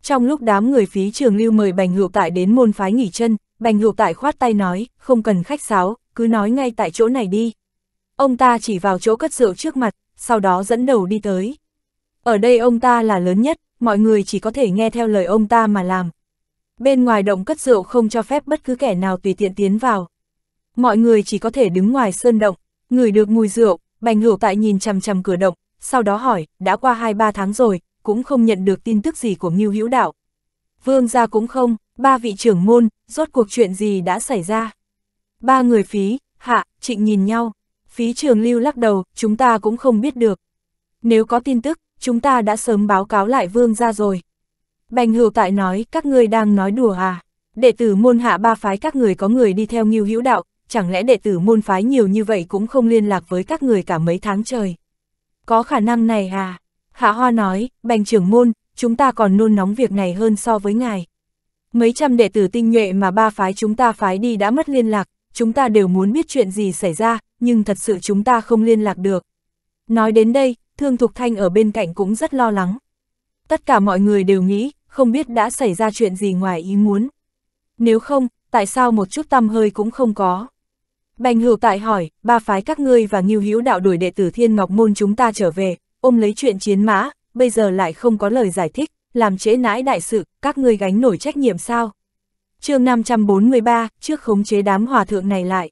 Trong lúc đám người phí trường lưu mời Bành Hược Tại đến môn phái nghỉ chân, Bành Hược Tại khoát tay nói, không cần khách sáo, cứ nói ngay tại chỗ này đi. Ông ta chỉ vào chỗ cất rượu trước mặt, sau đó dẫn đầu đi tới. Ở đây ông ta là lớn nhất, mọi người chỉ có thể nghe theo lời ông ta mà làm. Bên ngoài động cất rượu không cho phép bất cứ kẻ nào tùy tiện tiến vào. Mọi người chỉ có thể đứng ngoài sơn động, người được mùi rượu, Bành Hữu Tại nhìn chằm chằm cửa động, sau đó hỏi, đã qua 2-3 tháng rồi, cũng không nhận được tin tức gì của Ngưu Hữu Đạo. Vương gia cũng không, ba vị trưởng môn, rốt cuộc chuyện gì đã xảy ra. Ba người phí, hạ, trịnh nhìn nhau, phí trường lưu lắc đầu, chúng ta cũng không biết được. Nếu có tin tức, chúng ta đã sớm báo cáo lại vương gia rồi. Bành hữu tại nói, các ngươi đang nói đùa à. Đệ tử môn hạ ba phái các người có người đi theo Ngưu Hữu Đạo, chẳng lẽ đệ tử môn phái nhiều như vậy cũng không liên lạc với các người cả mấy tháng trời. Có khả năng này à? Hạ Hoa nói, bành trưởng môn, chúng ta còn nôn nóng việc này hơn so với ngài. Mấy trăm đệ tử tinh nhuệ mà ba phái chúng ta phái đi đã mất liên lạc, chúng ta đều muốn biết chuyện gì xảy ra, nhưng thật sự chúng ta không liên lạc được. Nói đến đây, Thương Thục Thanh ở bên cạnh cũng rất lo lắng. Tất cả mọi người đều nghĩ, không biết đã xảy ra chuyện gì ngoài ý muốn. Nếu không, tại sao một chút tâm hơi cũng không có? Bành hữu tại hỏi, ba phái các ngươi và nghiêu hữu đạo đuổi đệ tử Thiên Ngọc Môn chúng ta trở về, ôm lấy chuyện chiến mã, bây giờ lại không có lời giải thích, làm trễ nãi đại sự, các ngươi gánh nổi trách nhiệm sao? chương 543, trước khống chế đám hòa thượng này lại.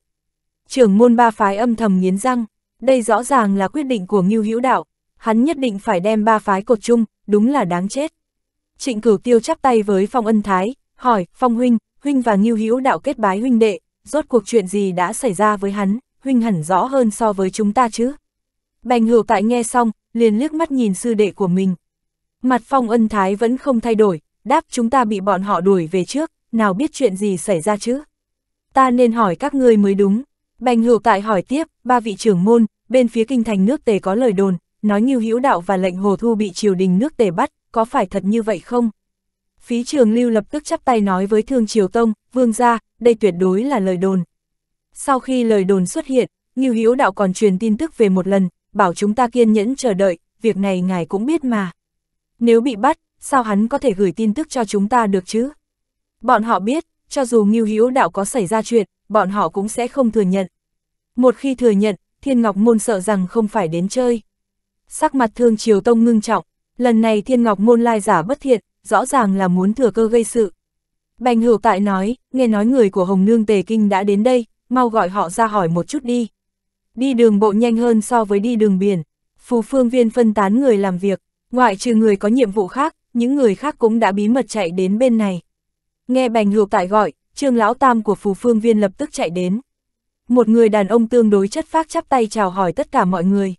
Trưởng môn ba phái âm thầm nghiến răng, đây rõ ràng là quyết định của Ngưu Hữu Đạo, hắn nhất định phải đem ba phái cột chung, đúng là đáng chết. Trịnh Cửu Tiêu chắp tay với Phong Ân Thái, hỏi, Phong Huynh, Huynh và Ngưu Hữu Đạo kết bái huynh đệ, rốt cuộc chuyện gì đã xảy ra với hắn, Huynh hẳn rõ hơn so với chúng ta chứ. Bành Hữu Tại nghe xong, liền liếc mắt nhìn sư đệ của mình. Mặt phong ân thái vẫn không thay đổi, đáp chúng ta bị bọn họ đuổi về trước, nào biết chuyện gì xảy ra chứ? Ta nên hỏi các ngươi mới đúng. Bành hữu tại hỏi tiếp, ba vị trưởng môn, bên phía kinh thành nước tề có lời đồn, nói như hữu đạo và lệnh hồ thu bị triều đình nước tề bắt, có phải thật như vậy không? Phí trường lưu lập tức chắp tay nói với thương triều tông, vương gia, đây tuyệt đối là lời đồn. Sau khi lời đồn xuất hiện, Ngưu Hữu Đạo còn truyền tin tức về một lần, bảo chúng ta kiên nhẫn chờ đợi, việc này ngài cũng biết mà. Nếu bị bắt, sao hắn có thể gửi tin tức cho chúng ta được chứ? Bọn họ biết, cho dù Ngưu Hữu Đạo có xảy ra chuyện, bọn họ cũng sẽ không thừa nhận. Một khi thừa nhận, Thiên Ngọc Môn sợ rằng không phải đến chơi. Sắc mặt Thương Triều Tông ngưng trọng, lần này Thiên Ngọc Môn lai giả bất thiện, rõ ràng là muốn thừa cơ gây sự. Bành Hữu Tại nói, nghe nói người của Hồng Nương Tề Kinh đã đến đây, mau gọi họ ra hỏi một chút đi. Đi đường bộ nhanh hơn so với đi đường biển. Phù phương viên phân tán người làm việc, ngoại trừ người có nhiệm vụ khác, những người khác cũng đã bí mật chạy đến bên này. Nghe bành hược tại gọi, trương lão tam của phù phương viên lập tức chạy đến. Một người đàn ông tương đối chất phác chắp tay chào hỏi tất cả mọi người.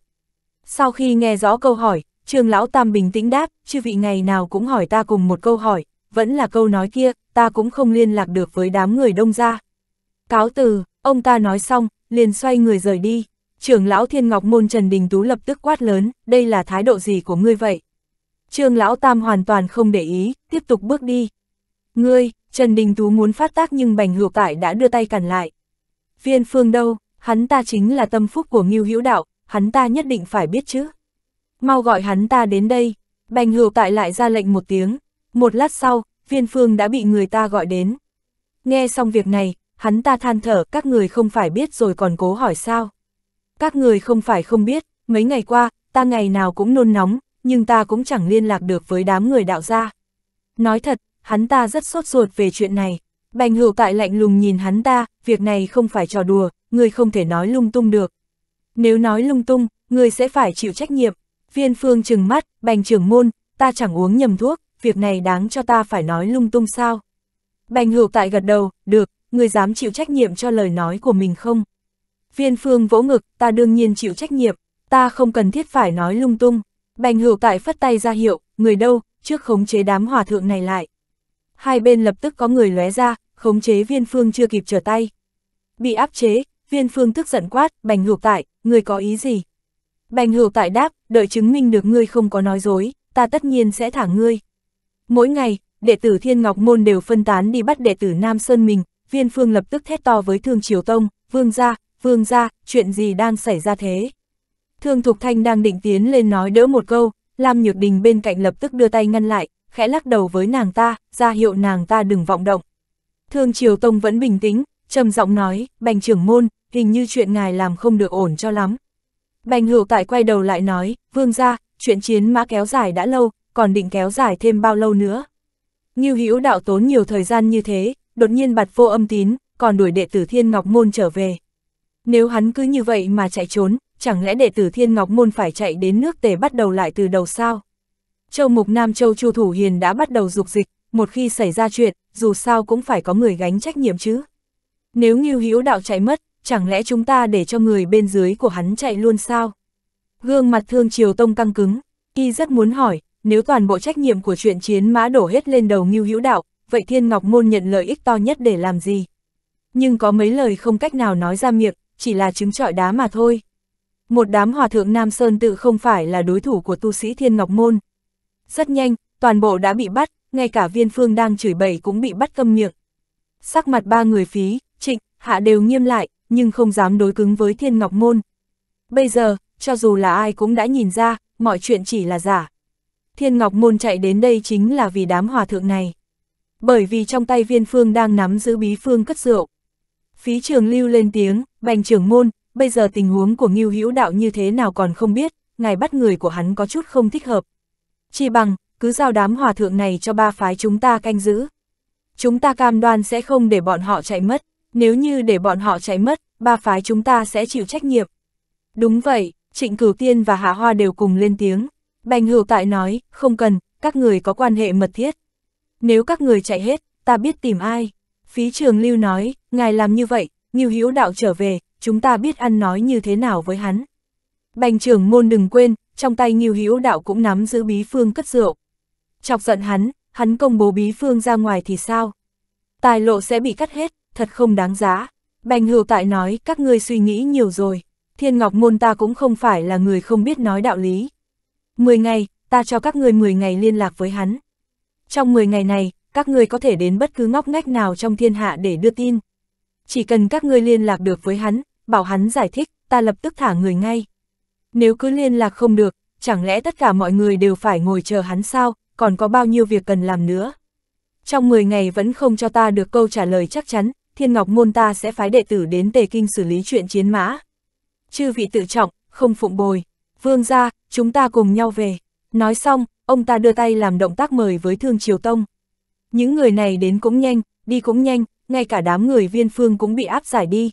Sau khi nghe rõ câu hỏi, trương lão tam bình tĩnh đáp, chư vị ngày nào cũng hỏi ta cùng một câu hỏi, vẫn là câu nói kia, ta cũng không liên lạc được với đám người đông ra. Cáo từ, ông ta nói xong, liền xoay người rời đi. Trường lão Thiên Ngọc Môn Trần Đình Tú lập tức quát lớn, đây là thái độ gì của ngươi vậy? Trường Lão Tam hoàn toàn không để ý, tiếp tục bước đi. Ngươi, Trần Đình Tú muốn phát tác nhưng Bành Hữu Cải đã đưa tay cản lại. Viên phương đâu, hắn ta chính là tâm phúc của Ngưu Hữu Đạo, hắn ta nhất định phải biết chứ. Mau gọi hắn ta đến đây, Bành Hữu Cải lại ra lệnh một tiếng, một lát sau, viên phương đã bị người ta gọi đến. Nghe xong việc này, hắn ta than thở, các người không phải biết rồi còn cố hỏi sao. Các người không phải không biết, mấy ngày qua, ta ngày nào cũng nôn nóng, nhưng ta cũng chẳng liên lạc được với đám người đạo gia. Nói thật, hắn ta rất sốt ruột về chuyện này. Bành hữu tại lạnh lùng nhìn hắn ta, việc này không phải trò đùa, người không thể nói lung tung được. Nếu nói lung tung, người sẽ phải chịu trách nhiệm. Viên phương trừng mắt, bành trưởng môn, ta chẳng uống nhầm thuốc, việc này đáng cho ta phải nói lung tung sao. Bành hữu tại gật đầu, được, người dám chịu trách nhiệm cho lời nói của mình không? Viên phương vỗ ngực, ta đương nhiên chịu trách nhiệm, ta không cần thiết phải nói lung tung. Bành hữu tại phất tay ra hiệu, người đâu, trước khống chế đám hòa thượng này lại. Hai bên lập tức có người lóe ra, khống chế viên phương chưa kịp trở tay. Bị áp chế, viên phương tức giận quát, bành hữu tại, người có ý gì? Bành hữu tại đáp, đợi chứng minh được ngươi không có nói dối, ta tất nhiên sẽ thả ngươi. Mỗi ngày, đệ tử Thiên Ngọc Môn đều phân tán đi bắt đệ tử Nam Sơn mình, viên phương lập tức thét to với thương triều tông, vương gia, vương gia, chuyện gì đang xảy ra thế? Thương Thục Thanh đang định tiến lên nói đỡ một câu, Lam Nhược Đình bên cạnh lập tức đưa tay ngăn lại, khẽ lắc đầu với nàng ta, ra hiệu nàng ta đừng vọng động. Thương Triều Tông vẫn bình tĩnh, trầm giọng nói, bành trưởng môn, hình như chuyện ngài làm không được ổn cho lắm. Bành hữu tại quay đầu lại nói, vương ra, chuyện chiến mã kéo dài đã lâu, còn định kéo dài thêm bao lâu nữa. Như hữu đạo tốn nhiều thời gian như thế, đột nhiên bạt vô âm tín, còn đuổi đệ tử Thiên Ngọc Môn trở về. Nếu hắn cứ như vậy mà chạy trốn, chẳng lẽ đệ tử Thiên Ngọc Môn phải chạy đến nước tề bắt đầu lại từ đầu sao? Châu Mục Nam Châu Chu Thủ Hiền đã bắt đầu dục dịch, một khi xảy ra chuyện, dù sao cũng phải có người gánh trách nhiệm chứ. Nếu Ngưu Hữu Đạo chạy mất, chẳng lẽ chúng ta để cho người bên dưới của hắn chạy luôn sao? Gương mặt Thương Triều Tông căng cứng, y rất muốn hỏi, nếu toàn bộ trách nhiệm của chuyện chiến mã đổ hết lên đầu Ngưu Hữu Đạo, vậy Thiên Ngọc Môn nhận lợi ích to nhất để làm gì? Nhưng có mấy lời không cách nào nói ra miệng, chỉ là chứng trọi đá mà thôi. Một đám hòa thượng Nam Sơn tự không phải là đối thủ của tu sĩ Thiên Ngọc Môn. Rất nhanh, toàn bộ đã bị bắt, ngay cả viên phương đang chửi bậy cũng bị bắt câm miệng. Sắc mặt ba người phí, trịnh, hạ đều nghiêm lại, nhưng không dám đối cứng với Thiên Ngọc Môn. Bây giờ, cho dù là ai cũng đã nhìn ra, mọi chuyện chỉ là giả. Thiên Ngọc Môn chạy đến đây chính là vì đám hòa thượng này bởi vì trong tay viên phương đang nắm giữ bí phương cất rượu. Phí trường lưu lên tiếng, bành trưởng môn, bây giờ tình huống của Ngưu Hữu Đạo như thế nào còn không biết, ngài bắt người của hắn có chút không thích hợp. Chỉ bằng, cứ giao đám hòa thượng này cho ba phái chúng ta canh giữ. Chúng ta cam đoan sẽ không để bọn họ chạy mất, nếu như để bọn họ chạy mất, ba phái chúng ta sẽ chịu trách nhiệm. Đúng vậy, Trịnh Cửu Tiên và Hạ Hoa đều cùng lên tiếng. Bành Hữu Tại nói, không cần, các người có quan hệ mật thiết nếu các người chạy hết, ta biết tìm ai. Phí trường lưu nói, ngài làm như vậy, Nghiêu Hữu Đạo trở về, chúng ta biết ăn nói như thế nào với hắn. Bành trưởng môn đừng quên, trong tay Nghiêu Hữu Đạo cũng nắm giữ bí phương cất rượu. Chọc giận hắn, hắn công bố bí phương ra ngoài thì sao? Tài lộ sẽ bị cắt hết, thật không đáng giá. Bành hữu tại nói, các ngươi suy nghĩ nhiều rồi. Thiên Ngọc Môn ta cũng không phải là người không biết nói đạo lý. Mười ngày, ta cho các ngươi mười ngày liên lạc với hắn. Trong 10 ngày này, các ngươi có thể đến bất cứ ngóc ngách nào trong thiên hạ để đưa tin. Chỉ cần các ngươi liên lạc được với hắn, bảo hắn giải thích, ta lập tức thả người ngay. Nếu cứ liên lạc không được, chẳng lẽ tất cả mọi người đều phải ngồi chờ hắn sao, còn có bao nhiêu việc cần làm nữa. Trong 10 ngày vẫn không cho ta được câu trả lời chắc chắn, Thiên Ngọc Môn ta sẽ phái đệ tử đến Tề Kinh xử lý chuyện chiến mã. Chư vị tự trọng, không phụng bồi. Vương gia chúng ta cùng nhau về. Nói xong, ông ta đưa tay làm động tác mời với Thương Triều Tông. Những người này đến cũng nhanh, đi cũng nhanh, ngay cả đám người viên phương cũng bị áp giải đi.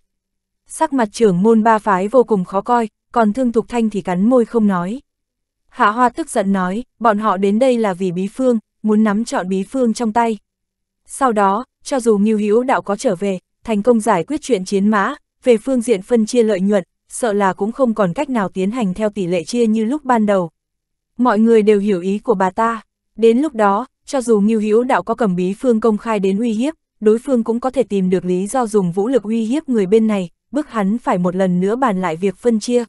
Sắc mặt trưởng môn ba phái vô cùng khó coi, còn Thương Thục Thanh thì cắn môi không nói. Hạ Hoa tức giận nói, bọn họ đến đây là vì bí phương, muốn nắm chọn bí phương trong tay. Sau đó, cho dù Ngưu Hữu đạo có trở về, thành công giải quyết chuyện chiến mã, về phương diện phân chia lợi nhuận, sợ là cũng không còn cách nào tiến hành theo tỷ lệ chia như lúc ban đầu, Mọi người đều hiểu ý của bà ta. Đến lúc đó, cho dù Ngưu Hữu Đạo có cầm bí phương công khai đến uy hiếp, đối phương cũng có thể tìm được lý do dùng vũ lực uy hiếp người bên này, bức hắn phải một lần nữa bàn lại việc phân chia.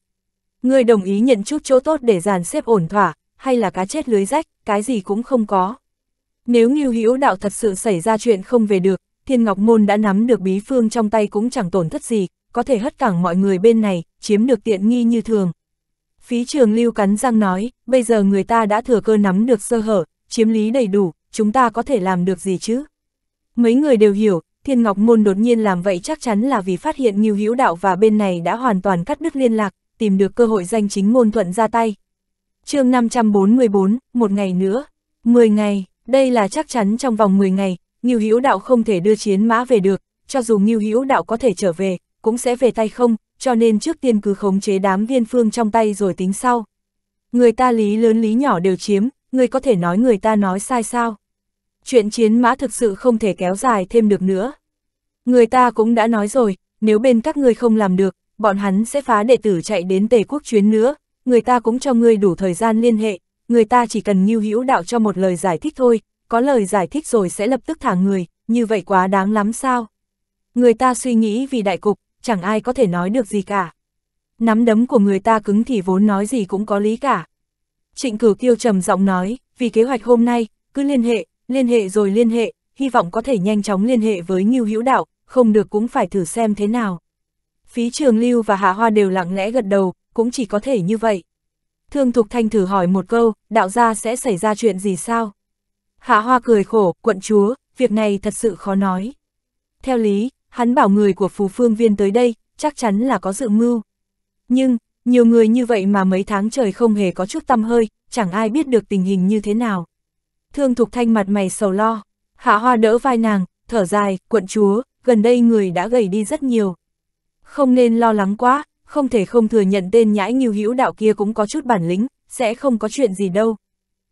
Người đồng ý nhận chút chỗ tốt để dàn xếp ổn thỏa, hay là cá chết lưới rách, cái gì cũng không có. Nếu Ngưu Hữu Đạo thật sự xảy ra chuyện không về được, Thiên Ngọc Môn đã nắm được bí phương trong tay cũng chẳng tổn thất gì, có thể hất cẳng mọi người bên này, chiếm được tiện nghi như thường. Phí trường lưu cắn răng nói, bây giờ người ta đã thừa cơ nắm được sơ hở, chiếm lý đầy đủ, chúng ta có thể làm được gì chứ? Mấy người đều hiểu, Thiên Ngọc Môn đột nhiên làm vậy chắc chắn là vì phát hiện Ngưu Hữu Đạo và bên này đã hoàn toàn cắt đứt liên lạc, tìm được cơ hội danh chính ngôn thuận ra tay. chương 544, một ngày nữa, 10 ngày, đây là chắc chắn trong vòng 10 ngày, Ngưu Hữu Đạo không thể đưa chiến mã về được, cho dù Ngưu Hữu Đạo có thể trở về, cũng sẽ về tay không, cho nên trước tiên cứ khống chế đám viên phương trong tay rồi tính sau. Người ta lý lớn lý nhỏ đều chiếm, người có thể nói người ta nói sai sao. Chuyện chiến mã thực sự không thể kéo dài thêm được nữa. Người ta cũng đã nói rồi, nếu bên các ngươi không làm được, bọn hắn sẽ phá đệ tử chạy đến tề quốc chuyến nữa, người ta cũng cho ngươi đủ thời gian liên hệ, người ta chỉ cần nghiêu hữu đạo cho một lời giải thích thôi, có lời giải thích rồi sẽ lập tức thả người, như vậy quá đáng lắm sao. Người ta suy nghĩ vì đại cục, chẳng ai có thể nói được gì cả. Nắm đấm của người ta cứng thì vốn nói gì cũng có lý cả. Trịnh cửu tiêu trầm giọng nói, vì kế hoạch hôm nay, cứ liên hệ, liên hệ rồi liên hệ, hy vọng có thể nhanh chóng liên hệ với Ngưu Hữu Đạo, không được cũng phải thử xem thế nào. Phí Trường Lưu và Hạ Hoa đều lặng lẽ gật đầu, cũng chỉ có thể như vậy. Thương Thục Thanh thử hỏi một câu, đạo gia sẽ xảy ra chuyện gì sao? Hạ Hoa cười khổ, quận chúa, việc này thật sự khó nói. Theo lý, hắn bảo người của phù phương viên tới đây, chắc chắn là có dự mưu. Nhưng, nhiều người như vậy mà mấy tháng trời không hề có chút tâm hơi, chẳng ai biết được tình hình như thế nào. Thương Thục Thanh mặt mày sầu lo, Hạ Hoa đỡ vai nàng, thở dài, quận chúa, gần đây người đã gầy đi rất nhiều. Không nên lo lắng quá, không thể không thừa nhận tên nhãi nghiêu hữu đạo kia cũng có chút bản lĩnh, sẽ không có chuyện gì đâu.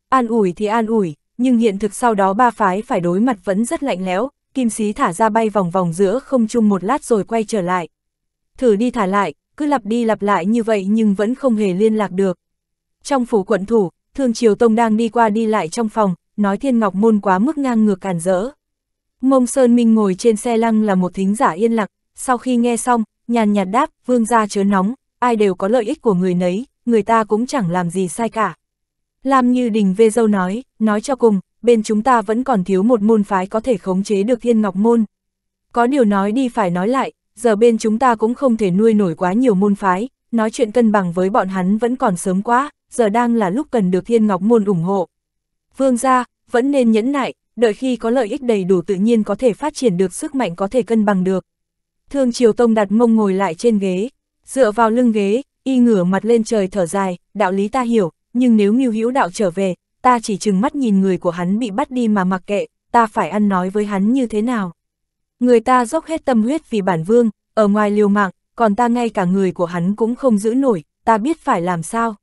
An ủi thì an ủi, nhưng hiện thực sau đó ba phái phải đối mặt vẫn rất lạnh lẽo, kim xí thả ra bay vòng vòng giữa không chung một lát rồi quay trở lại. Thử đi thả lại, cứ lặp đi lặp lại như vậy nhưng vẫn không hề liên lạc được. Trong phủ quận thủ, Thương Triều Tông đang đi qua đi lại trong phòng, nói Thiên Ngọc Môn quá mức ngang ngược càn rỡ. Mông Sơn Minh ngồi trên xe lăng là một thính giả yên lặng, sau khi nghe xong, nhàn nhạt đáp, vương gia chớ nóng, ai đều có lợi ích của người nấy, người ta cũng chẳng làm gì sai cả. Làm như đình vê dâu nói, nói cho cùng, bên chúng ta vẫn còn thiếu một môn phái có thể khống chế được thiên ngọc môn. Có điều nói đi phải nói lại, giờ bên chúng ta cũng không thể nuôi nổi quá nhiều môn phái, nói chuyện cân bằng với bọn hắn vẫn còn sớm quá, giờ đang là lúc cần được thiên ngọc môn ủng hộ. Vương gia, vẫn nên nhẫn nại, đợi khi có lợi ích đầy đủ tự nhiên có thể phát triển được sức mạnh có thể cân bằng được. Thương Triều Tông đặt mông ngồi lại trên ghế, dựa vào lưng ghế, y ngửa mặt lên trời thở dài, đạo lý ta hiểu, nhưng nếu Ngưu Hữu Đạo trở về, ta chỉ chừng mắt nhìn người của hắn bị bắt đi mà mặc kệ, ta phải ăn nói với hắn như thế nào. Người ta dốc hết tâm huyết vì bản vương, ở ngoài liều mạng, còn ta ngay cả người của hắn cũng không giữ nổi, ta biết phải làm sao.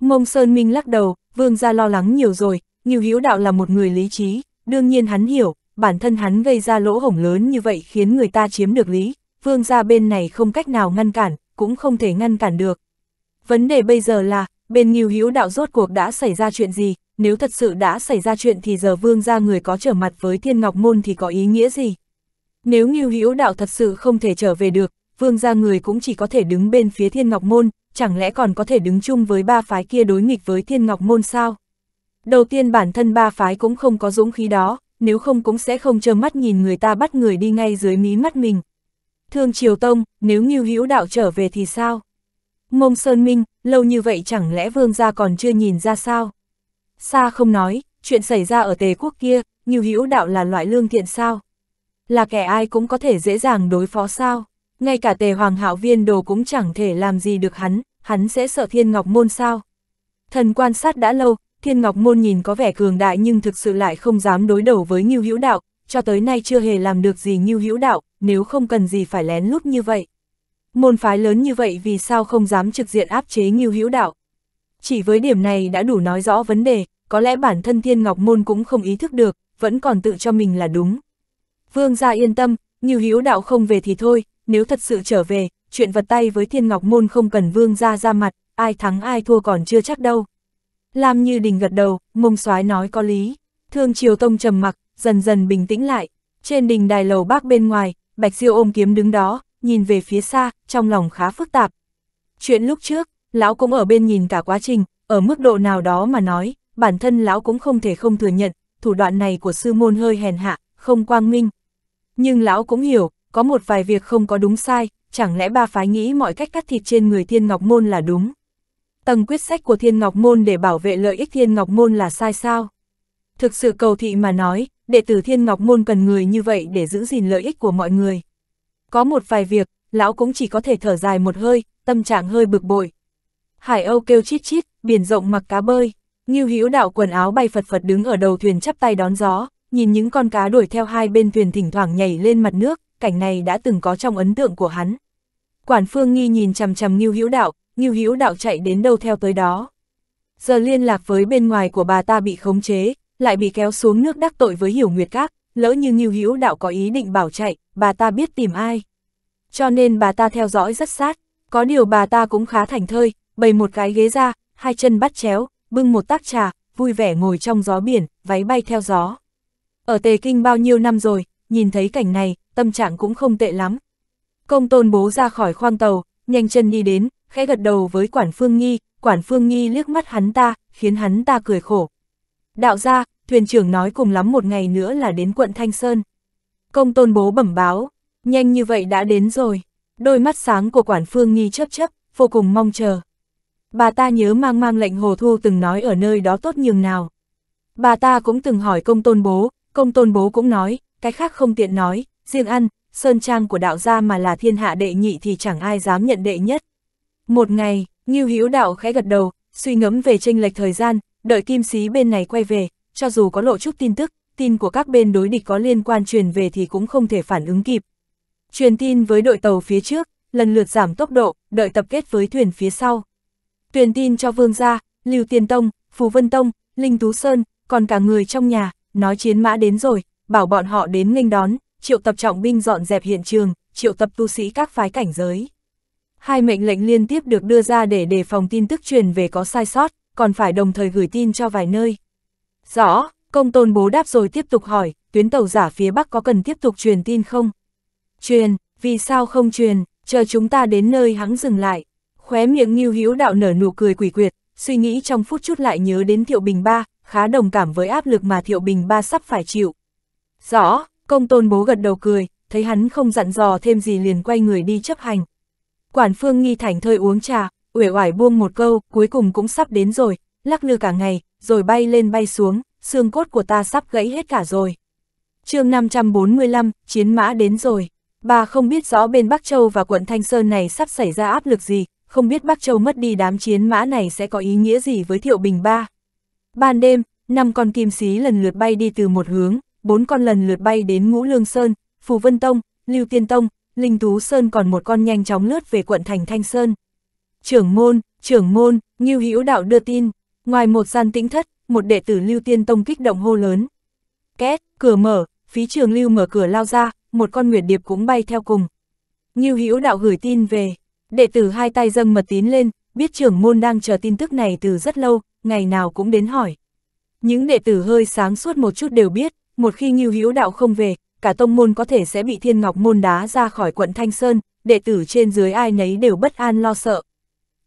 Mông Sơn Minh lắc đầu, vương gia lo lắng nhiều rồi, Nghiêu Hiếu Đạo là một người lý trí, đương nhiên hắn hiểu, bản thân hắn gây ra lỗ hổng lớn như vậy khiến người ta chiếm được lý, vương gia bên này không cách nào ngăn cản, cũng không thể ngăn cản được. Vấn đề bây giờ là, bên Nghiêu Hiếu Đạo rốt cuộc đã xảy ra chuyện gì, nếu thật sự đã xảy ra chuyện thì giờ vương ra người có trở mặt với thiên ngọc môn thì có ý nghĩa gì? Nếu Ngưu Hữu Đạo thật sự không thể trở về được, vương ra người cũng chỉ có thể đứng bên phía thiên ngọc môn, chẳng lẽ còn có thể đứng chung với ba phái kia đối nghịch với thiên ngọc môn sao? Đầu tiên bản thân ba phái cũng không có dũng khí đó, nếu không cũng sẽ không trơ mắt nhìn người ta bắt người đi ngay dưới mí mắt mình. Thương Triều Tông, nếu Ngưu Hữu Đạo trở về thì sao? Mông Sơn Minh, lâu như vậy chẳng lẽ vương gia còn chưa nhìn ra sao? Xa không nói, chuyện xảy ra ở tề quốc kia, nhiều hữu đạo là loại lương thiện sao? Là kẻ ai cũng có thể dễ dàng đối phó sao? Ngay cả tề hoàng hạo viên đồ cũng chẳng thể làm gì được hắn, hắn sẽ sợ thiên ngọc môn sao? Thần quan sát đã lâu, thiên ngọc môn nhìn có vẻ cường đại nhưng thực sự lại không dám đối đầu với Ngưu hữu đạo, cho tới nay chưa hề làm được gì Ngưu hữu đạo, nếu không cần gì phải lén lút như vậy. Môn phái lớn như vậy vì sao không dám trực diện áp chế Ngưu hữu đạo? Chỉ với điểm này đã đủ nói rõ vấn đề, có lẽ bản thân Thiên Ngọc Môn cũng không ý thức được, vẫn còn tự cho mình là đúng. Vương gia yên tâm, như hiếu đạo không về thì thôi, nếu thật sự trở về, chuyện vật tay với Thiên Ngọc Môn không cần vương gia ra mặt, ai thắng ai thua còn chưa chắc đâu. lam như đình gật đầu, mông soái nói có lý. Thương Triều Tông trầm mặc, dần dần bình tĩnh lại. Trên đình đài lầu bác bên ngoài, Bạch Diêu ôm kiếm đứng đó, nhìn về phía xa, trong lòng khá phức tạp. Chuyện lúc trước, lão cũng ở bên nhìn cả quá trình, ở mức độ nào đó mà nói, bản thân lão cũng không thể không thừa nhận, thủ đoạn này của sư môn hơi hèn hạ, không quang minh. Nhưng lão cũng hiểu, có một vài việc không có đúng sai, chẳng lẽ ba phái nghĩ mọi cách cắt thịt trên người Thiên Ngọc Môn là đúng? Tầng quyết sách của Thiên Ngọc Môn để bảo vệ lợi ích Thiên Ngọc Môn là sai sao? Thực sự cầu thị mà nói, đệ tử Thiên Ngọc Môn cần người như vậy để giữ gìn lợi ích của mọi người. Có một vài việc, lão cũng chỉ có thể thở dài một hơi, tâm trạng hơi bực bội, Hải Âu kêu chít chít, biển rộng mặc cá bơi, Ngưu Hữu Đạo quần áo bay phật phật đứng ở đầu thuyền chắp tay đón gió, nhìn những con cá đuổi theo hai bên thuyền thỉnh thoảng nhảy lên mặt nước, cảnh này đã từng có trong ấn tượng của hắn. Quản Phương Nghi nhìn chằm chằm Ngưu Hữu Đạo, Ngưu Hữu Đạo chạy đến đâu theo tới đó. Giờ liên lạc với bên ngoài của bà ta bị khống chế, lại bị kéo xuống nước đắc tội với Hiểu Nguyệt Các, lỡ như Ngưu Hữu Đạo có ý định bảo chạy, bà ta biết tìm ai. Cho nên bà ta theo dõi rất sát, có điều bà ta cũng khá thành thơi, bày một cái ghế ra, hai chân bắt chéo, bưng một tác trà, vui vẻ ngồi trong gió biển, váy bay theo gió. Ở Tề Kinh bao nhiêu năm rồi, nhìn thấy cảnh này, tâm trạng cũng không tệ lắm. Công tôn bố ra khỏi khoang tàu, nhanh chân đi đến, khẽ gật đầu với Quản Phương Nghi, Quản Phương Nghi liếc mắt hắn ta, khiến hắn ta cười khổ. Đạo ra, thuyền trưởng nói cùng lắm một ngày nữa là đến quận Thanh Sơn. Công tôn bố bẩm báo, nhanh như vậy đã đến rồi. Đôi mắt sáng của Quản Phương Nghi chớp chớp, vô cùng mong chờ bà ta nhớ mang mang lệnh hồ thu từng nói ở nơi đó tốt nhường nào. Bà ta cũng từng hỏi công tôn bố, công tôn bố cũng nói, cái khác không tiện nói, riêng ăn, sơn trang của đạo gia mà là thiên hạ đệ nhị thì chẳng ai dám nhận đệ nhất. Một ngày, Ngưu Hữu Đạo khẽ gật đầu, suy ngẫm về tranh lệch thời gian, đợi kim sĩ bên này quay về, cho dù có lộ chút tin tức, tin của các bên đối địch có liên quan truyền về thì cũng không thể phản ứng kịp. Truyền tin với đội tàu phía trước, lần lượt giảm tốc độ, đợi tập kết với thuyền phía sau. Truyền tin cho Vương gia, Lưu Tiền Tông, phù Vân Tông, Linh Tú Sơn, còn cả người trong nhà, nói chiến mã đến rồi, bảo bọn họ đến nghênh đón, triệu tập trọng binh dọn dẹp hiện trường, triệu tập tu sĩ các phái cảnh giới. Hai mệnh lệnh liên tiếp được đưa ra để đề phòng tin tức truyền về có sai sót, còn phải đồng thời gửi tin cho vài nơi. Rõ, công tôn bố đáp rồi tiếp tục hỏi, tuyến tàu giả phía Bắc có cần tiếp tục truyền tin không? Truyền, vì sao không truyền, chờ chúng ta đến nơi hắn dừng lại. Khóe miệng Ngưu Hiếu Đạo nở nụ cười quỷ quyệt, suy nghĩ trong phút chút lại nhớ đến Thiệu Bình Ba, khá đồng cảm với áp lực mà Thiệu Bình Ba sắp phải chịu. Rõ, công tôn bố gật đầu cười, thấy hắn không dặn dò thêm gì liền quay người đi chấp hành. Quản phương nghi thành thơi uống trà, uể oải buông một câu, cuối cùng cũng sắp đến rồi, lắc lư cả ngày, rồi bay lên bay xuống, xương cốt của ta sắp gãy hết cả rồi. chương 545, chiến mã đến rồi. Bà không biết rõ bên Bắc Châu và quận Thanh Sơn này sắp xảy ra áp lực gì, không biết Bắc Châu mất đi đám chiến mã này sẽ có ý nghĩa gì với Thiệu Bình Ba. Ban đêm, năm con kim xí lần lượt bay đi từ một hướng, bốn con lần lượt bay đến Ngũ Lương Sơn, Phù Vân Tông, Lưu Tiên Tông, Linh Tú Sơn còn một con nhanh chóng lướt về quận thành Thanh Sơn. Trưởng môn, trưởng môn, Ngưu Hữu Đạo đưa tin, ngoài một gian tĩnh thất, một đệ tử Lưu Tiên Tông kích động hô lớn. Két, cửa mở, phí trường Lưu mở cửa lao ra, một con nguyệt điệp cũng bay theo cùng. Ngưu Hữu Đạo gửi tin về, Đệ tử hai tay dâng mật tín lên, biết trưởng môn đang chờ tin tức này từ rất lâu, ngày nào cũng đến hỏi. Những đệ tử hơi sáng suốt một chút đều biết, một khi nghiêu hữu đạo không về, cả tông môn có thể sẽ bị thiên ngọc môn đá ra khỏi quận Thanh Sơn, đệ tử trên dưới ai nấy đều bất an lo sợ.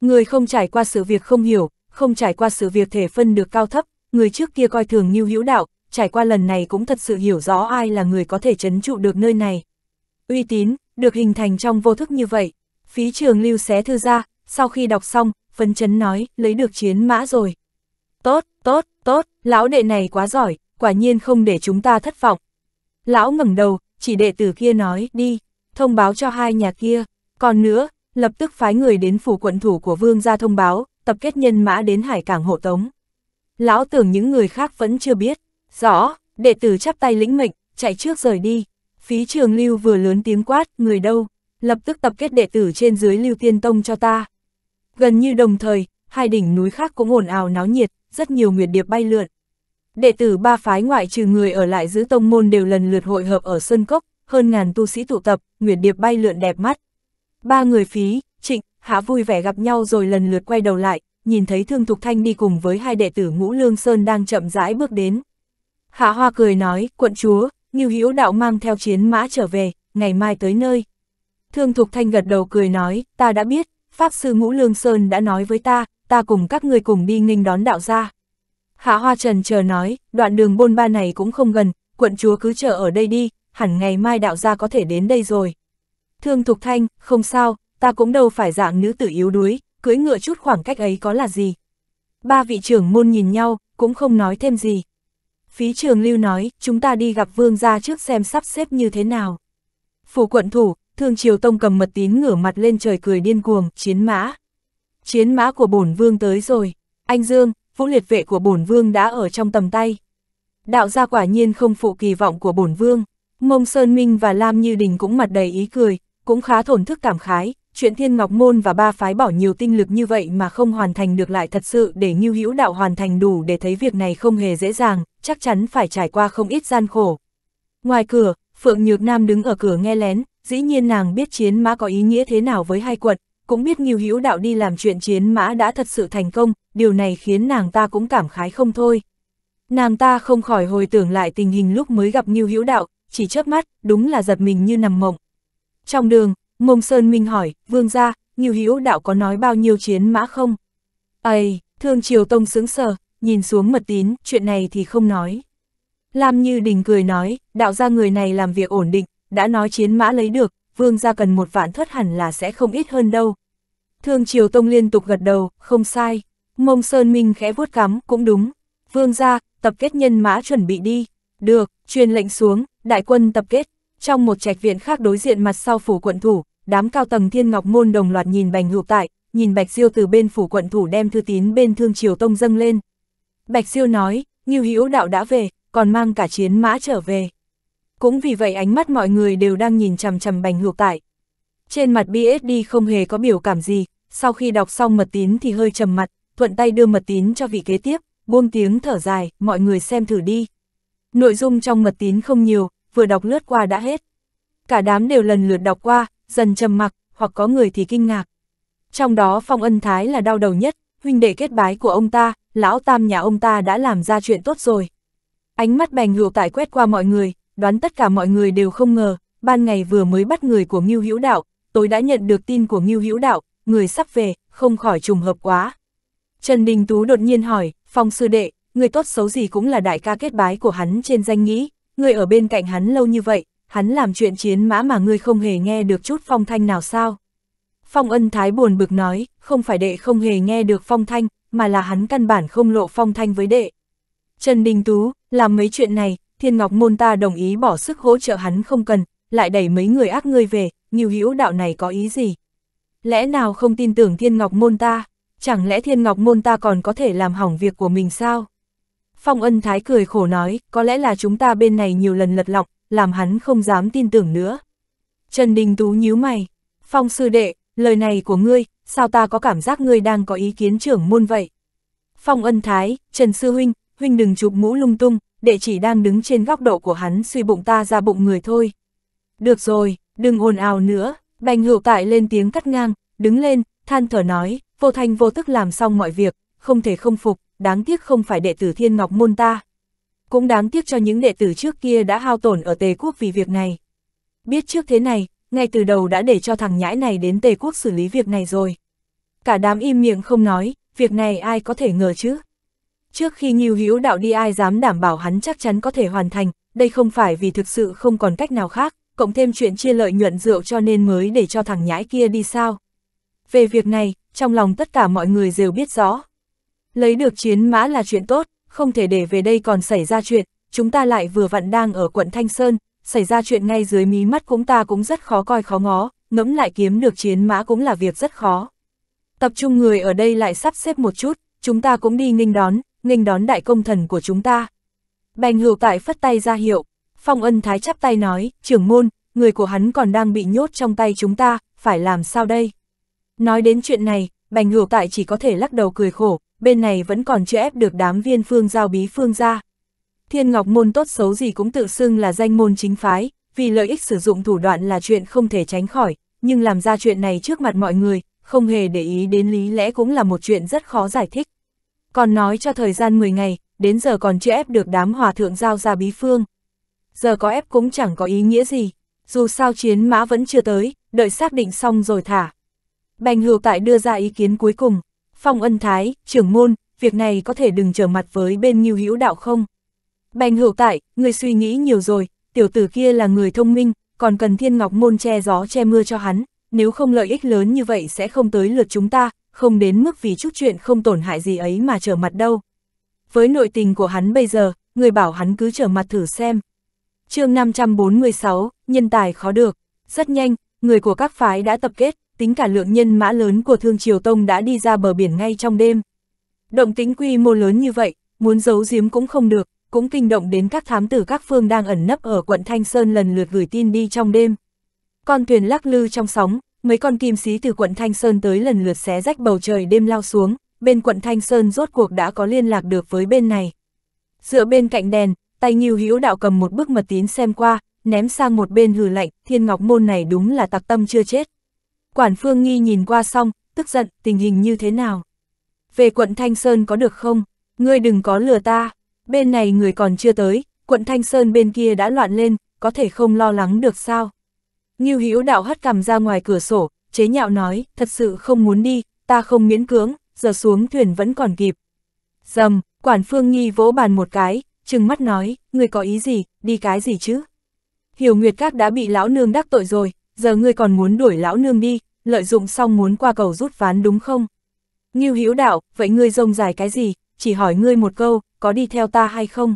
Người không trải qua sự việc không hiểu, không trải qua sự việc thể phân được cao thấp, người trước kia coi thường nghiêu hữu đạo, trải qua lần này cũng thật sự hiểu rõ ai là người có thể chấn trụ được nơi này. Uy tín, được hình thành trong vô thức như vậy, Phí trường lưu xé thư ra, sau khi đọc xong, phấn chấn nói, lấy được chiến mã rồi. Tốt, tốt, tốt, lão đệ này quá giỏi, quả nhiên không để chúng ta thất vọng. Lão ngẩng đầu, chỉ đệ tử kia nói, đi, thông báo cho hai nhà kia. Còn nữa, lập tức phái người đến phủ quận thủ của vương ra thông báo, tập kết nhân mã đến hải cảng hộ tống. Lão tưởng những người khác vẫn chưa biết. Rõ, đệ tử chắp tay lĩnh mệnh, chạy trước rời đi. Phí trường lưu vừa lớn tiếng quát, người đâu, lập tức tập kết đệ tử trên dưới lưu tiên tông cho ta. Gần như đồng thời, hai đỉnh núi khác cũng ồn ào náo nhiệt, rất nhiều nguyệt điệp bay lượn. Đệ tử ba phái ngoại trừ người ở lại giữ tông môn đều lần lượt hội hợp ở Sơn Cốc, hơn ngàn tu sĩ tụ tập, nguyệt điệp bay lượn đẹp mắt. Ba người phí, trịnh, hạ vui vẻ gặp nhau rồi lần lượt quay đầu lại, nhìn thấy Thương Thục Thanh đi cùng với hai đệ tử Ngũ Lương Sơn đang chậm rãi bước đến. Hạ Hoa cười nói, quận chúa, Ngưu Hữu Đạo mang theo chiến mã trở về, ngày mai tới nơi, Thương Thục Thanh gật đầu cười nói, ta đã biết, Pháp Sư Ngũ Lương Sơn đã nói với ta, ta cùng các người cùng đi nghênh đón đạo gia. Hạ Hoa Trần chờ nói, đoạn đường bôn ba này cũng không gần, quận chúa cứ chờ ở đây đi, hẳn ngày mai đạo gia có thể đến đây rồi. Thương Thục Thanh, không sao, ta cũng đâu phải dạng nữ tử yếu đuối, cưỡi ngựa chút khoảng cách ấy có là gì. Ba vị trưởng môn nhìn nhau, cũng không nói thêm gì. Phí trường lưu nói, chúng ta đi gặp vương gia trước xem sắp xếp như thế nào. Phủ quận thủ, Thương Triều Tông cầm mật tín ngửa mặt lên trời cười điên cuồng, chiến mã. Chiến mã của bổn vương tới rồi, anh Dương, vũ liệt vệ của bổn vương đã ở trong tầm tay. Đạo gia quả nhiên không phụ kỳ vọng của bổn vương, Mông Sơn Minh và Lam Như Đình cũng mặt đầy ý cười, cũng khá thổn thức cảm khái, chuyện Thiên Ngọc Môn và ba phái bỏ nhiều tinh lực như vậy mà không hoàn thành được lại thật sự để như Hữu Đạo hoàn thành đủ để thấy việc này không hề dễ dàng, chắc chắn phải trải qua không ít gian khổ. Ngoài cửa, Phượng Nhược Nam đứng ở cửa nghe lén, dĩ nhiên nàng biết chiến mã có ý nghĩa thế nào với hai quận, cũng biết nghiêu hữu đạo đi làm chuyện chiến mã đã thật sự thành công, điều này khiến nàng ta cũng cảm khái không thôi. Nàng ta không khỏi hồi tưởng lại tình hình lúc mới gặp nghiêu hữu đạo, chỉ chớp mắt, đúng là giật mình như nằm mộng. Trong đường, Mông Sơn Minh hỏi, vương gia, nghiêu hữu đạo có nói bao nhiêu chiến mã không? Ây, thương triều tông sướng sờ, nhìn xuống mật tín, chuyện này thì không nói. Lam Như Đình cười nói, đạo gia người này làm việc ổn định, đã nói chiến mã lấy được, vương gia cần một vạn thất hẳn là sẽ không ít hơn đâu. Thương Triều Tông liên tục gật đầu, không sai. Mông Sơn Minh khẽ vuốt cắm, cũng đúng. Vương gia, tập kết nhân mã chuẩn bị đi. Được, truyền lệnh xuống, đại quân tập kết. Trong một trạch viện khác đối diện mặt sau phủ quận thủ, đám cao tầng thiên ngọc môn đồng loạt nhìn bành hữu tại, nhìn Bạch Diêu từ bên phủ quận thủ đem thư tín bên Thương Triều Tông dâng lên. Bạch Diêu nói, như Hữu đạo đã về, còn mang cả chiến mã trở về cũng vì vậy ánh mắt mọi người đều đang nhìn chằm chằm bành hược tại. Trên mặt BSD không hề có biểu cảm gì, sau khi đọc xong mật tín thì hơi trầm mặt, thuận tay đưa mật tín cho vị kế tiếp, buông tiếng thở dài, mọi người xem thử đi. Nội dung trong mật tín không nhiều, vừa đọc lướt qua đã hết. Cả đám đều lần lượt đọc qua, dần trầm mặc, hoặc có người thì kinh ngạc. Trong đó Phong Ân Thái là đau đầu nhất, huynh đệ kết bái của ông ta, lão tam nhà ông ta đã làm ra chuyện tốt rồi. Ánh mắt bành hữu tại quét qua mọi người, đoán tất cả mọi người đều không ngờ, ban ngày vừa mới bắt người của Ngưu Hữu Đạo, tôi đã nhận được tin của Ngưu Hữu Đạo, người sắp về, không khỏi trùng hợp quá. Trần Đình Tú đột nhiên hỏi, Phong sư đệ, người tốt xấu gì cũng là đại ca kết bái của hắn trên danh nghĩ, người ở bên cạnh hắn lâu như vậy, hắn làm chuyện chiến mã mà ngươi không hề nghe được chút phong thanh nào sao? Phong ân thái buồn bực nói, không phải đệ không hề nghe được phong thanh, mà là hắn căn bản không lộ phong thanh với đệ. Trần Đình Tú, làm mấy chuyện này, Thiên Ngọc Môn ta đồng ý bỏ sức hỗ trợ hắn không cần, lại đẩy mấy người ác ngươi về, nhiều hữu đạo này có ý gì? Lẽ nào không tin tưởng Thiên Ngọc Môn ta? Chẳng lẽ Thiên Ngọc Môn ta còn có thể làm hỏng việc của mình sao? Phong ân thái cười khổ nói, có lẽ là chúng ta bên này nhiều lần lật lọc, làm hắn không dám tin tưởng nữa. Trần Đình Tú nhíu mày, Phong sư đệ, lời này của ngươi, sao ta có cảm giác ngươi đang có ý kiến trưởng môn vậy? Phong ân thái, Trần Sư Huynh, Huynh đừng chụp mũ lung tung, đệ chỉ đang đứng trên góc độ của hắn suy bụng ta ra bụng người thôi. Được rồi, đừng ồn ào nữa, bành hữu tại lên tiếng cắt ngang, đứng lên, than thở nói, vô thanh vô tức làm xong mọi việc, không thể không phục, đáng tiếc không phải đệ tử thiên ngọc môn ta. Cũng đáng tiếc cho những đệ tử trước kia đã hao tổn ở Tề Quốc vì việc này. Biết trước thế này, ngay từ đầu đã để cho thằng nhãi này đến Tề Quốc xử lý việc này rồi. Cả đám im miệng không nói, việc này ai có thể ngờ chứ. Trước khi Ngưu Hữu Đạo đi ai dám đảm bảo hắn chắc chắn có thể hoàn thành, đây không phải vì thực sự không còn cách nào khác, cộng thêm chuyện chia lợi nhuận rượu cho nên mới để cho thằng nhãi kia đi sao. Về việc này, trong lòng tất cả mọi người đều biết rõ. Lấy được chiến mã là chuyện tốt, không thể để về đây còn xảy ra chuyện, chúng ta lại vừa vặn đang ở quận Thanh Sơn, xảy ra chuyện ngay dưới mí mắt cũng ta cũng rất khó coi khó ngó, ngẫm lại kiếm được chiến mã cũng là việc rất khó. Tập trung người ở đây lại sắp xếp một chút, chúng ta cũng đi nghênh đón, nghênh đón đại công thần của chúng ta. Bành hữu tại phất tay ra hiệu, phong ân thái chắp tay nói, trưởng môn, người của hắn còn đang bị nhốt trong tay chúng ta, phải làm sao đây? Nói đến chuyện này, bành hữu tại chỉ có thể lắc đầu cười khổ, bên này vẫn còn chưa ép được đám viên phương giao bí phương ra. Thiên Ngọc Môn tốt xấu gì cũng tự xưng là danh môn chính phái, vì lợi ích sử dụng thủ đoạn là chuyện không thể tránh khỏi, nhưng làm ra chuyện này trước mặt mọi người, không hề để ý đến lý lẽ cũng là một chuyện rất khó giải thích còn nói cho thời gian 10 ngày, đến giờ còn chưa ép được đám hòa thượng giao ra bí phương. Giờ có ép cũng chẳng có ý nghĩa gì, dù sao chiến mã vẫn chưa tới, đợi xác định xong rồi thả. Bành hưu tại đưa ra ý kiến cuối cùng, phong ân thái, trưởng môn, việc này có thể đừng trở mặt với bên nghiêu hữu đạo không? Bành hưu tại, người suy nghĩ nhiều rồi, tiểu tử kia là người thông minh, còn cần thiên ngọc môn che gió che mưa cho hắn, nếu không lợi ích lớn như vậy sẽ không tới lượt chúng ta, không đến mức vì chút chuyện không tổn hại gì ấy mà trở mặt đâu. Với nội tình của hắn bây giờ, người bảo hắn cứ trở mặt thử xem. chương 546, nhân tài khó được. Rất nhanh, người của các phái đã tập kết, tính cả lượng nhân mã lớn của Thương Triều Tông đã đi ra bờ biển ngay trong đêm. Động tính quy mô lớn như vậy, muốn giấu giếm cũng không được, cũng kinh động đến các thám tử các phương đang ẩn nấp ở quận Thanh Sơn lần lượt gửi tin đi trong đêm. Con thuyền lắc lư trong sóng, mấy con kim sĩ từ quận Thanh Sơn tới lần lượt xé rách bầu trời đêm lao xuống, bên quận Thanh Sơn rốt cuộc đã có liên lạc được với bên này. Dựa bên cạnh đèn, tay Nhiêu Hữu Đạo cầm một bức mật tín xem qua, ném sang một bên hừ lạnh, Thiên Ngọc môn này đúng là tặc tâm chưa chết. Quản Phương Nghi nhìn qua xong, tức giận, tình hình như thế nào? Về quận Thanh Sơn có được không? Ngươi đừng có lừa ta, bên này người còn chưa tới, quận Thanh Sơn bên kia đã loạn lên, có thể không lo lắng được sao? Ngưu Hữu Đạo hất cằm ra ngoài cửa sổ, chế nhạo nói, thật sự không muốn đi, ta không miễn cưỡng, giờ xuống thuyền vẫn còn kịp. Dầm, quản phương nghi vỗ bàn một cái, trừng mắt nói, ngươi có ý gì, đi cái gì chứ? Hiểu Nguyệt Các đã bị lão nương đắc tội rồi, giờ ngươi còn muốn đuổi lão nương đi, lợi dụng xong muốn qua cầu rút ván đúng không? Ngưu Hữu Đạo, vậy ngươi rông dài cái gì, chỉ hỏi ngươi một câu, có đi theo ta hay không?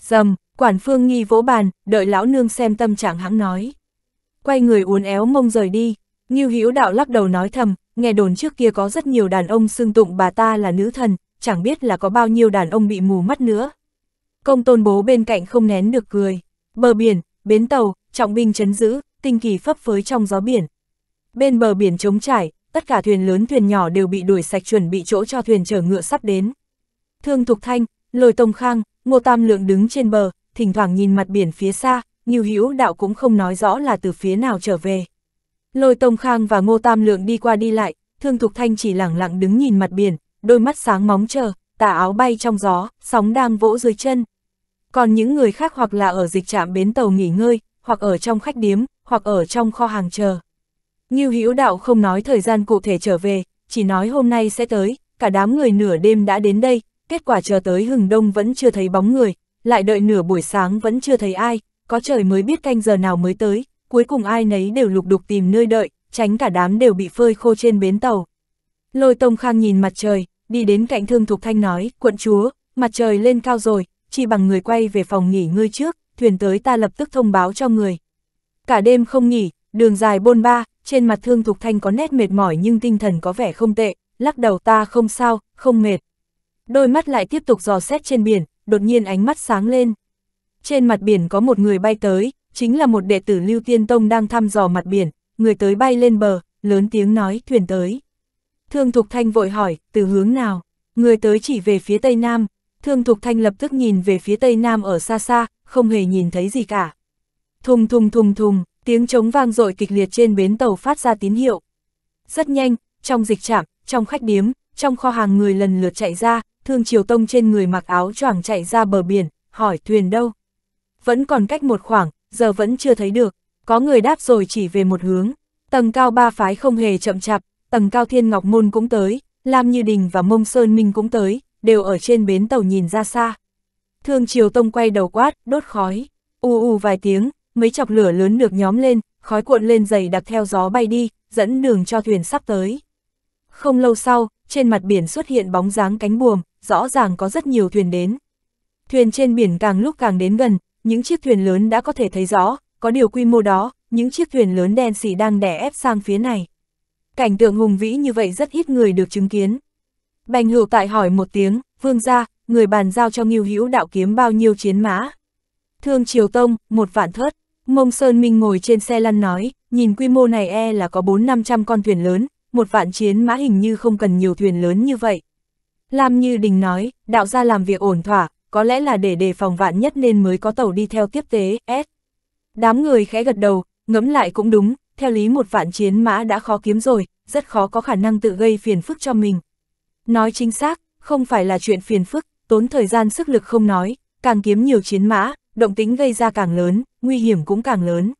Dầm, quản phương nghi vỗ bàn, đợi lão nương xem tâm trạng hắn nói quay người uốn éo mông rời đi. Ngưu Hữu Đạo lắc đầu nói thầm, nghe đồn trước kia có rất nhiều đàn ông xưng tụng bà ta là nữ thần, chẳng biết là có bao nhiêu đàn ông bị mù mắt nữa. Công tôn bố bên cạnh không nén được cười. Bờ biển, bến tàu, trọng binh chấn giữ, tinh kỳ phấp phới trong gió biển. Bên bờ biển trống trải, tất cả thuyền lớn thuyền nhỏ đều bị đuổi sạch chuẩn bị chỗ cho thuyền chở ngựa sắp đến. Thương Thục Thanh, Lôi Tông Khang, Ngô Tam Lượng đứng trên bờ, thỉnh thoảng nhìn mặt biển phía xa, Ngưu Hữu Đạo cũng không nói rõ là từ phía nào trở về. Lôi Tông Khang và Ngô Tam Lượng đi qua đi lại, Thương Thục Thanh chỉ lẳng lặng đứng nhìn mặt biển, đôi mắt sáng móng chờ, tà áo bay trong gió, sóng đang vỗ dưới chân. Còn những người khác hoặc là ở dịch trạm bến tàu nghỉ ngơi, hoặc ở trong khách điếm, hoặc ở trong kho hàng chờ. Ngưu Hữu Đạo không nói thời gian cụ thể trở về, chỉ nói hôm nay sẽ tới, cả đám người nửa đêm đã đến đây, kết quả chờ tới hừng đông vẫn chưa thấy bóng người, lại đợi nửa buổi sáng vẫn chưa thấy ai, có trời mới biết canh giờ nào mới tới, cuối cùng ai nấy đều lục đục tìm nơi đợi, tránh cả đám đều bị phơi khô trên bến tàu. Lôi Tông Khang nhìn mặt trời, đi đến cạnh Thương Thục Thanh nói, quận chúa, mặt trời lên cao rồi, chỉ bằng người quay về phòng nghỉ ngơi trước, thuyền tới ta lập tức thông báo cho người. Cả đêm không nghỉ, đường dài bôn ba, trên mặt Thương Thục Thanh có nét mệt mỏi nhưng tinh thần có vẻ không tệ, lắc đầu ta không sao, không mệt. Đôi mắt lại tiếp tục dò xét trên biển, đột nhiên ánh mắt sáng lên trên mặt biển có một người bay tới, chính là một đệ tử Lưu Tiên Tông đang thăm dò mặt biển, người tới bay lên bờ, lớn tiếng nói thuyền tới. Thương Thục Thanh vội hỏi, từ hướng nào? Người tới chỉ về phía tây nam, Thương Thục Thanh lập tức nhìn về phía tây nam ở xa xa, không hề nhìn thấy gì cả. Thùng thùng thùng thùng, tiếng trống vang dội kịch liệt trên bến tàu phát ra tín hiệu. Rất nhanh, trong dịch trạm, trong khách điếm, trong kho hàng người lần lượt chạy ra, Thương Triều Tông trên người mặc áo choàng chạy ra bờ biển, hỏi thuyền đâu? vẫn còn cách một khoảng, giờ vẫn chưa thấy được, có người đáp rồi chỉ về một hướng. Tầng cao ba phái không hề chậm chạp, tầng cao thiên ngọc môn cũng tới, Lam Như Đình và Mông Sơn Minh cũng tới, đều ở trên bến tàu nhìn ra xa. Thương Triều Tông quay đầu quát, đốt khói, u u vài tiếng, mấy chọc lửa lớn được nhóm lên, khói cuộn lên dày đặc theo gió bay đi, dẫn đường cho thuyền sắp tới. Không lâu sau, trên mặt biển xuất hiện bóng dáng cánh buồm, rõ ràng có rất nhiều thuyền đến. Thuyền trên biển càng lúc càng đến gần, những chiếc thuyền lớn đã có thể thấy rõ, có điều quy mô đó, những chiếc thuyền lớn đen xỉ đang đè ép sang phía này. Cảnh tượng hùng vĩ như vậy rất ít người được chứng kiến. Bành hữu tại hỏi một tiếng, vương gia, người bàn giao cho nghiêu hữu đạo kiếm bao nhiêu chiến mã. Thương Triều Tông, một vạn thớt, Mông Sơn Minh ngồi trên xe lăn nói, nhìn quy mô này e là có bốn năm trăm con thuyền lớn, một vạn chiến mã hình như không cần nhiều thuyền lớn như vậy. Lam Như Đình nói, đạo gia làm việc ổn thỏa, có lẽ là để đề phòng vạn nhất nên mới có tàu đi theo tiếp tế, S. Đám người khẽ gật đầu, ngẫm lại cũng đúng, theo lý một vạn chiến mã đã khó kiếm rồi, rất khó có khả năng tự gây phiền phức cho mình. Nói chính xác, không phải là chuyện phiền phức, tốn thời gian sức lực không nói, càng kiếm nhiều chiến mã, động tính gây ra càng lớn, nguy hiểm cũng càng lớn.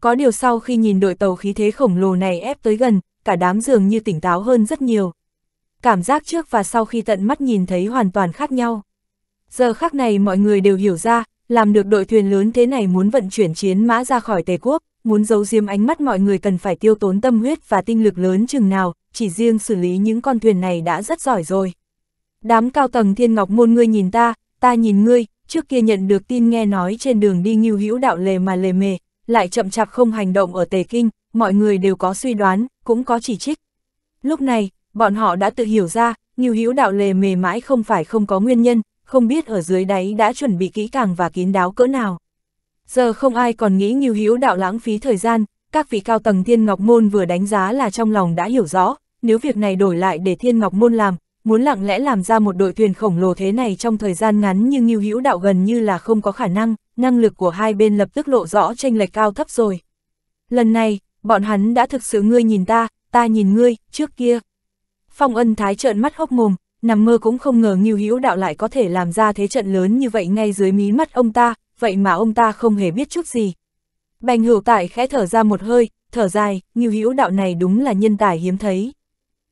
Có điều sau khi nhìn đội tàu khí thế khổng lồ này ép tới gần, cả đám dường như tỉnh táo hơn rất nhiều. Cảm giác trước và sau khi tận mắt nhìn thấy hoàn toàn khác nhau giờ khác này mọi người đều hiểu ra, làm được đội thuyền lớn thế này muốn vận chuyển chiến mã ra khỏi Tề quốc, muốn giấu diêm ánh mắt mọi người cần phải tiêu tốn tâm huyết và tinh lực lớn chừng nào, chỉ riêng xử lý những con thuyền này đã rất giỏi rồi. Đám cao tầng thiên ngọc môn ngươi nhìn ta, ta nhìn ngươi, trước kia nhận được tin nghe nói trên đường đi nghiêu hữu đạo lề mà lề mề, lại chậm chạp không hành động ở Tề Kinh, mọi người đều có suy đoán, cũng có chỉ trích. Lúc này, bọn họ đã tự hiểu ra, nghiêu hữu đạo lề mề mãi không phải không có nguyên nhân, không biết ở dưới đáy đã chuẩn bị kỹ càng và kín đáo cỡ nào. Giờ không ai còn nghĩ nghiêu hữu đạo lãng phí thời gian, các vị cao tầng Thiên Ngọc Môn vừa đánh giá là trong lòng đã hiểu rõ, nếu việc này đổi lại để Thiên Ngọc Môn làm, muốn lặng lẽ làm ra một đội thuyền khổng lồ thế này trong thời gian ngắn nhưng nghiêu hữu đạo gần như là không có khả năng, năng lực của hai bên lập tức lộ rõ tranh lệch cao thấp rồi. Lần này, bọn hắn đã thực sự ngươi nhìn ta, ta nhìn ngươi, trước kia. Phong ân thái trợn mắt hốc mồm, nằm mơ cũng không ngờ Ngưu Hữu Đạo lại có thể làm ra thế trận lớn như vậy ngay dưới mí mắt ông ta, vậy mà ông ta không hề biết chút gì. Bành Hữu Tại khẽ thở ra một hơi, thở dài, Ngưu Hữu Đạo này đúng là nhân tài hiếm thấy.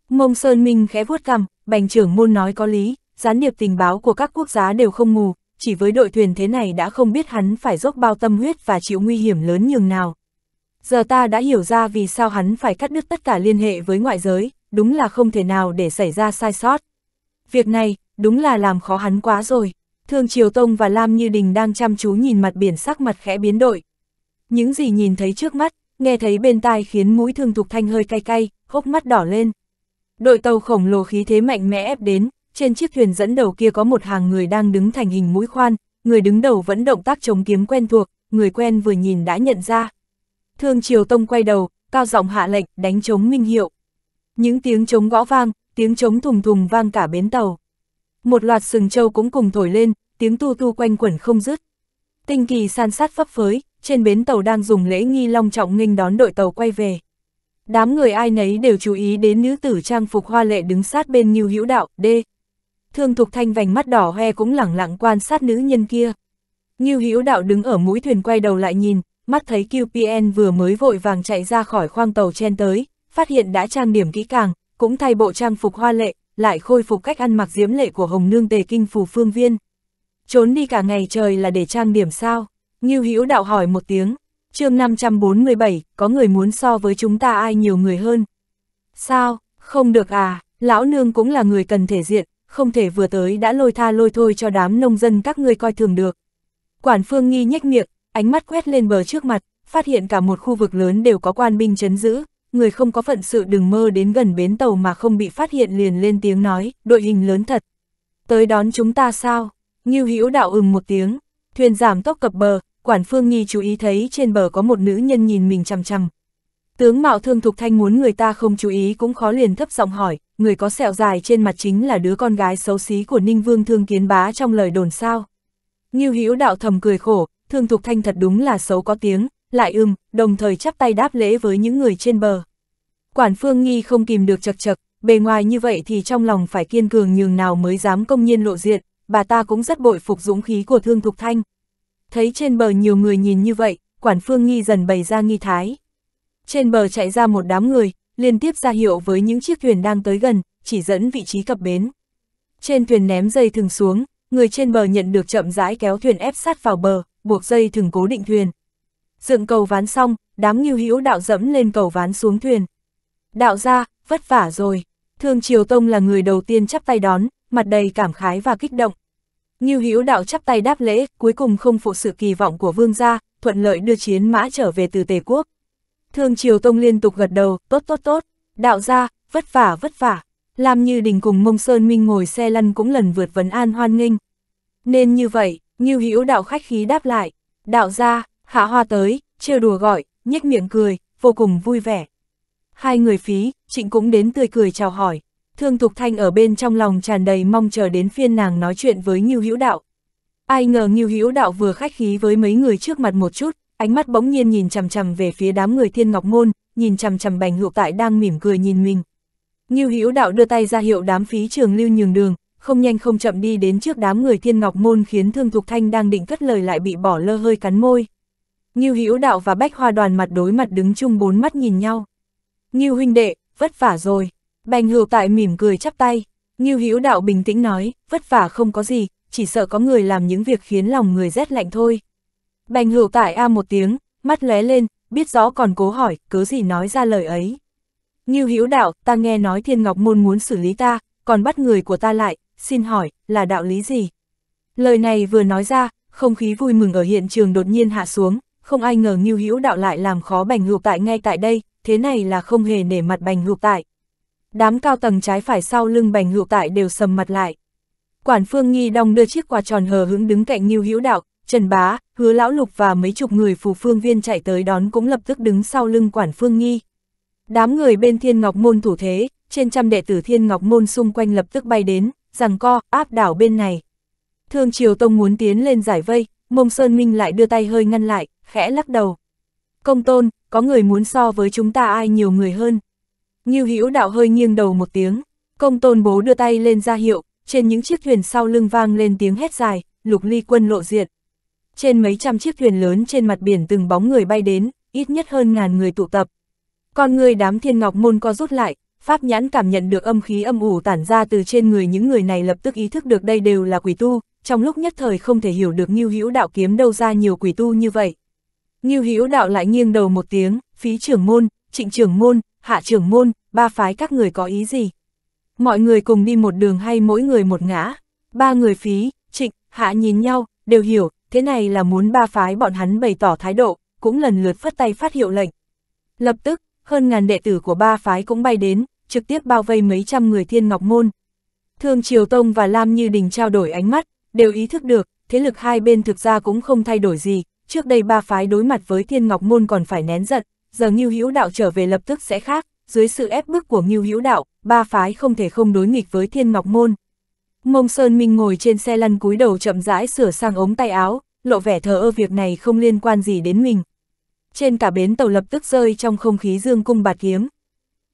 Mông Sơn Minh khẽ vuốt cằm, Bành trưởng môn nói có lý, gián điệp tình báo của các quốc gia đều không mù, chỉ với đội thuyền thế này đã không biết hắn phải dốc bao tâm huyết và chịu nguy hiểm lớn nhường nào. Giờ ta đã hiểu ra vì sao hắn phải cắt đứt tất cả liên hệ với ngoại giới, đúng là không thể nào để xảy ra sai sót. Việc này, đúng là làm khó hắn quá rồi. Thương Triều Tông và Lam Như Đình đang chăm chú nhìn mặt biển sắc mặt khẽ biến đổi. Những gì nhìn thấy trước mắt, nghe thấy bên tai khiến mũi thương thục thanh hơi cay cay, hốc mắt đỏ lên. Đội tàu khổng lồ khí thế mạnh mẽ ép đến, trên chiếc thuyền dẫn đầu kia có một hàng người đang đứng thành hình mũi khoan, người đứng đầu vẫn động tác chống kiếm quen thuộc, người quen vừa nhìn đã nhận ra. Thương Triều Tông quay đầu, cao giọng hạ lệnh, đánh chống minh hiệu. Những tiếng chống gõ vang, tiếng trống thùng thùng vang cả bến tàu. Một loạt sừng trâu cũng cùng thổi lên, tiếng tu tu quanh quẩn không dứt. Tinh kỳ san sát phấp phới, trên bến tàu đang dùng lễ nghi long trọng nghênh đón đội tàu quay về. Đám người ai nấy đều chú ý đến nữ tử trang phục hoa lệ đứng sát bên Nhiêu Hữu Đạo, D. Thương Thục Thanh vành mắt đỏ hoe cũng lẳng lặng quan sát nữ nhân kia. Nhiêu Hữu Đạo đứng ở mũi thuyền quay đầu lại nhìn, mắt thấy QPN vừa mới vội vàng chạy ra khỏi khoang tàu chen tới, phát hiện đã trang điểm kỹ càng, cũng thay bộ trang phục hoa lệ, lại khôi phục cách ăn mặc diễm lệ của Hồng Nương Tề Kinh Phù Phương Viên. Trốn đi cả ngày trời là để trang điểm sao? Ngưu Hữu đạo hỏi một tiếng. Chương 547, có người muốn so với chúng ta ai nhiều người hơn? Sao? Không được à, lão nương cũng là người cần thể diện, không thể vừa tới đã lôi tha lôi thôi cho đám nông dân các ngươi coi thường được. Quản Phương Nghi nhếch miệng, ánh mắt quét lên bờ trước mặt, phát hiện cả một khu vực lớn đều có quan binh chấn giữ, người không có phận sự đừng mơ đến gần bến tàu mà không bị phát hiện liền lên tiếng nói, đội hình lớn thật. Tới đón chúng ta sao? Ngưu Hữu đạo ừm một tiếng, thuyền giảm tốc cập bờ, quản phương nghi chú ý thấy trên bờ có một nữ nhân nhìn mình chằm chằm. Tướng mạo thương thục thanh muốn người ta không chú ý cũng khó liền thấp giọng hỏi, người có sẹo dài trên mặt chính là đứa con gái xấu xí của Ninh Vương Thương Kiến Bá trong lời đồn sao. Ngưu Hữu đạo thầm cười khổ, thương thục thanh thật đúng là xấu có tiếng, lại ưm, đồng thời chắp tay đáp lễ với những người trên bờ. Quản Phương Nghi không kìm được chật chật, bề ngoài như vậy thì trong lòng phải kiên cường nhường nào mới dám công nhiên lộ diện, bà ta cũng rất bội phục dũng khí của Thương Thục Thanh. Thấy trên bờ nhiều người nhìn như vậy, Quản Phương Nghi dần bày ra nghi thái. Trên bờ chạy ra một đám người, liên tiếp ra hiệu với những chiếc thuyền đang tới gần, chỉ dẫn vị trí cập bến. Trên thuyền ném dây thừng xuống, người trên bờ nhận được chậm rãi kéo thuyền ép sát vào bờ, buộc dây thừng cố định thuyền, Dựng cầu ván xong, đám nghiêu hữu đạo dẫm lên cầu ván xuống thuyền. Đạo ra, vất vả rồi. Thương Triều Tông là người đầu tiên chắp tay đón, mặt đầy cảm khái và kích động. Nghiêu hữu đạo chắp tay đáp lễ, cuối cùng không phụ sự kỳ vọng của vương gia, thuận lợi đưa chiến mã trở về từ Tề Quốc. Thương Triều Tông liên tục gật đầu, tốt tốt tốt, đạo ra, vất vả vất vả. Làm như đình cùng mông sơn minh ngồi xe lăn cũng lần vượt vấn an hoan nghênh. Nên như vậy, Nghiêu hữu đạo khách khí đáp lại, đạo ra, Hạ hoa tới, trêu đùa gọi, nhếch miệng cười, vô cùng vui vẻ. Hai người phí, trịnh cũng đến tươi cười chào hỏi. Thương Thục Thanh ở bên trong lòng tràn đầy mong chờ đến phiên nàng nói chuyện với Ngưu Hữu Đạo. Ai ngờ Ngưu Hữu Đạo vừa khách khí với mấy người trước mặt một chút, ánh mắt bỗng nhiên nhìn chằm chằm về phía đám người Thiên Ngọc Môn, nhìn chằm chằm Bành Hữu Tại đang mỉm cười nhìn mình. Ngưu Hữu Đạo đưa tay ra hiệu đám phí trường lưu nhường đường, không nhanh không chậm đi đến trước đám người Thiên Ngọc Môn khiến Thương Thục Thanh đang định cất lời lại bị bỏ lơ hơi cắn môi. Ngưu Hữu Đạo và Bách Hoa Đoàn mặt đối mặt đứng chung bốn mắt nhìn nhau. Ngưu huynh đệ, vất vả rồi. Bành Hữu Tại mỉm cười chắp tay. Ngưu Hữu Đạo bình tĩnh nói, vất vả không có gì, chỉ sợ có người làm những việc khiến lòng người rét lạnh thôi. Bành Hữu Tại a một tiếng, mắt lóe lên, biết rõ còn cố hỏi, cớ gì nói ra lời ấy. Ngưu Hữu Đạo, ta nghe nói Thiên Ngọc môn muốn xử lý ta, còn bắt người của ta lại, xin hỏi, là đạo lý gì? Lời này vừa nói ra, không khí vui mừng ở hiện trường đột nhiên hạ xuống, không ai ngờ Ngưu Hữu Đạo lại làm khó Bành Ngược Tại ngay tại đây, thế này là không hề nể mặt Bành Ngược Tại. Đám cao tầng trái phải sau lưng Bành Ngược Tại đều sầm mặt lại. Quản Phương Nghi đong đưa chiếc quạt tròn hờ hững đứng cạnh Ngưu Hữu Đạo, Trần Bá, Hứa Lão Lục và mấy chục người phù phương viên chạy tới đón cũng lập tức đứng sau lưng Quản Phương Nghi. Đám người bên Thiên Ngọc Môn thủ thế, trên trăm đệ tử Thiên Ngọc Môn xung quanh lập tức bay đến, rằng co, áp đảo bên này. Thương Triều Tông muốn tiến lên giải vây, Mông Sơn Minh lại đưa tay hơi ngăn lại, khẽ lắc đầu. Công tôn, có người muốn so với chúng ta ai nhiều người hơn. Nghiêu hữu đạo hơi nghiêng đầu một tiếng, công tôn bố đưa tay lên ra hiệu, trên những chiếc thuyền sau lưng vang lên tiếng hét dài, lục ly quân lộ diện. Trên mấy trăm chiếc thuyền lớn trên mặt biển từng bóng người bay đến, ít nhất hơn ngàn người tụ tập. Con người đám thiên ngọc môn co rút lại, Pháp nhãn cảm nhận được âm khí âm ủ tản ra từ trên người những người này lập tức ý thức được đây đều là quỷ tu, trong lúc nhất thời không thể hiểu được Ngưu Hữu đạo kiếm đâu ra nhiều quỷ tu như vậy. Ngưu Hữu Đạo lại nghiêng đầu một tiếng, phí trưởng môn, trịnh trưởng môn, hạ trưởng môn, ba phái các người có ý gì? Mọi người cùng đi một đường hay mỗi người một ngã? Ba người phí, trịnh, hạ nhìn nhau, đều hiểu, thế này là muốn ba phái bọn hắn bày tỏ thái độ, cũng lần lượt phất tay phát hiệu lệnh. Lập tức, hơn ngàn đệ tử của ba phái cũng bay đến, trực tiếp bao vây mấy trăm người thiên ngọc môn. Thương Triều Tông và Lam Như Đình trao đổi ánh mắt, đều ý thức được, thế lực hai bên thực ra cũng không thay đổi gì, trước đây ba phái đối mặt với thiên ngọc môn còn phải nén giận, giờ Ngưu Hữu Đạo trở về lập tức sẽ khác, dưới sự ép bức của Ngưu Hữu Đạo, ba phái không thể không đối nghịch với thiên ngọc môn. Mông Sơn Minh ngồi trên xe lăn cúi đầu chậm rãi sửa sang ống tay áo, lộ vẻ thờ ơ việc này không liên quan gì đến mình. Trên cả bến tàu lập tức rơi trong không khí dương cung bạt kiếm.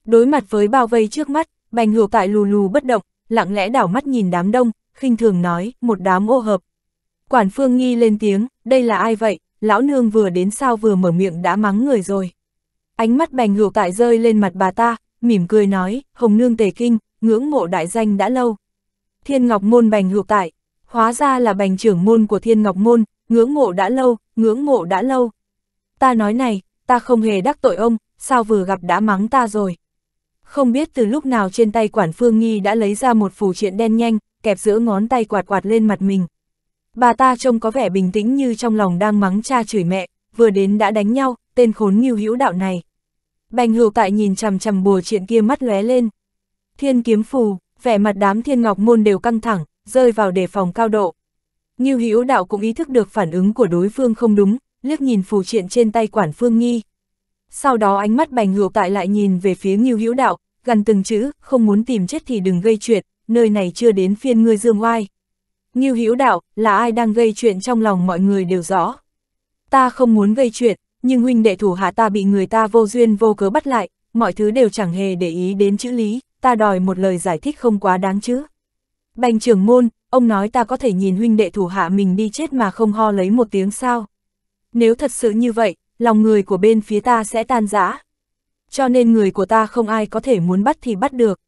Đối mặt với bao vây trước mắt, bành hữu tại lù lù bất động, lặng lẽ đảo mắt nhìn đám đông, khinh thường nói, một đám ô hợp. Quản phương nghi lên tiếng, đây là ai vậy? lão nương vừa đến sao vừa mở miệng đã mắng người rồi. Ánh mắt bành hữu tại rơi lên mặt bà ta, mỉm cười nói, hồng nương tề kinh, ngưỡng mộ đại danh đã lâu. Thiên ngọc môn bành hữu tại, hóa ra là bành trưởng môn của thiên ngọc môn, ngưỡng mộ đã lâu, ngưỡng mộ đã lâu. Ta nói này, ta không hề đắc tội ông, sao vừa gặp đã mắng ta rồi. Không biết từ lúc nào trên tay quản phương nghi đã lấy ra một phù triện đen nhanh, kẹp giữa ngón tay quạt quạt lên mặt mình bà ta trông có vẻ bình tĩnh như trong lòng đang mắng cha chửi mẹ, vừa đến đã đánh nhau, tên khốn nghiêu hữu đạo này. Bành hữu tại nhìn chằm chằm bùa chuyện kia mắt lóe lên. Thiên kiếm phù, vẻ mặt đám thiên ngọc môn đều căng thẳng, rơi vào đề phòng cao độ. Nghiêu hữu đạo cũng ý thức được phản ứng của đối phương không đúng, liếc nhìn phù triện trên tay quản phương nghi. Sau đó ánh mắt bành hữu tại lại nhìn về phía nghiêu hữu đạo, gần từng chữ, không muốn tìm chết thì đừng gây chuyện, nơi này chưa đến phiên ngươi dương oai. Ngưu Hữu Đạo, là ai đang gây chuyện trong lòng mọi người đều rõ. Ta không muốn gây chuyện, nhưng huynh đệ thủ hạ ta bị người ta vô duyên vô cớ bắt lại, mọi thứ đều chẳng hề để ý đến chữ lý, ta đòi một lời giải thích không quá đáng chứ. Bành trưởng môn, ông nói ta có thể nhìn huynh đệ thủ hạ mình đi chết mà không ho lấy một tiếng sao. Nếu thật sự như vậy, lòng người của bên phía ta sẽ tan rã. Cho nên người của ta không ai có thể muốn bắt thì bắt được.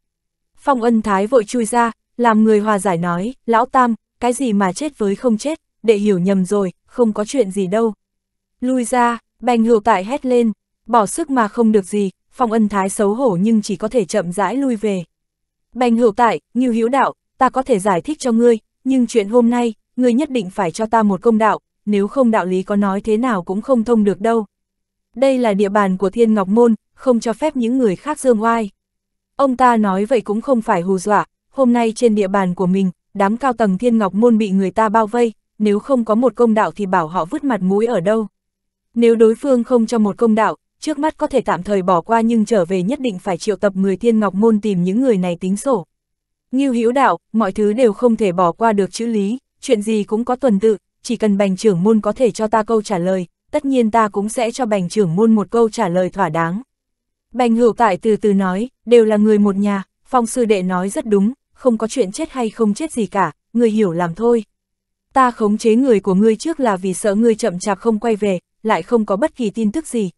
Phong ân thái vội chui ra, làm người hòa giải nói, lão tam, cái gì mà chết với không chết, đệ hiểu nhầm rồi, không có chuyện gì đâu. Lui ra, bành hữu tại hét lên, bỏ sức mà không được gì, phong ân thái xấu hổ nhưng chỉ có thể chậm rãi lui về. Bành hữu tại, như hữu đạo, ta có thể giải thích cho ngươi, nhưng chuyện hôm nay, ngươi nhất định phải cho ta một công đạo, nếu không đạo lý có nói thế nào cũng không thông được đâu. Đây là địa bàn của Thiên Ngọc Môn, không cho phép những người khác dương oai. Ông ta nói vậy cũng không phải hù dọa, hôm nay trên địa bàn của mình, đám cao tầng thiên ngọc môn bị người ta bao vây, nếu không có một công đạo thì bảo họ vứt mặt mũi ở đâu. Nếu đối phương không cho một công đạo, trước mắt có thể tạm thời bỏ qua nhưng trở về nhất định phải triệu tập người thiên ngọc môn tìm những người này tính sổ. Như hữu đạo, mọi thứ đều không thể bỏ qua được chữ lý, chuyện gì cũng có tuần tự, chỉ cần bành trưởng môn có thể cho ta câu trả lời, tất nhiên ta cũng sẽ cho bành trưởng môn một câu trả lời thỏa đáng. Bành hữu tại từ từ nói, đều là người một nhà, phong sư đệ nói rất đúng, không có chuyện chết hay không chết gì cả, người hiểu làm thôi. Ta khống chế người của ngươi trước là vì sợ ngươi chậm chạp không quay về, lại không có bất kỳ tin tức gì.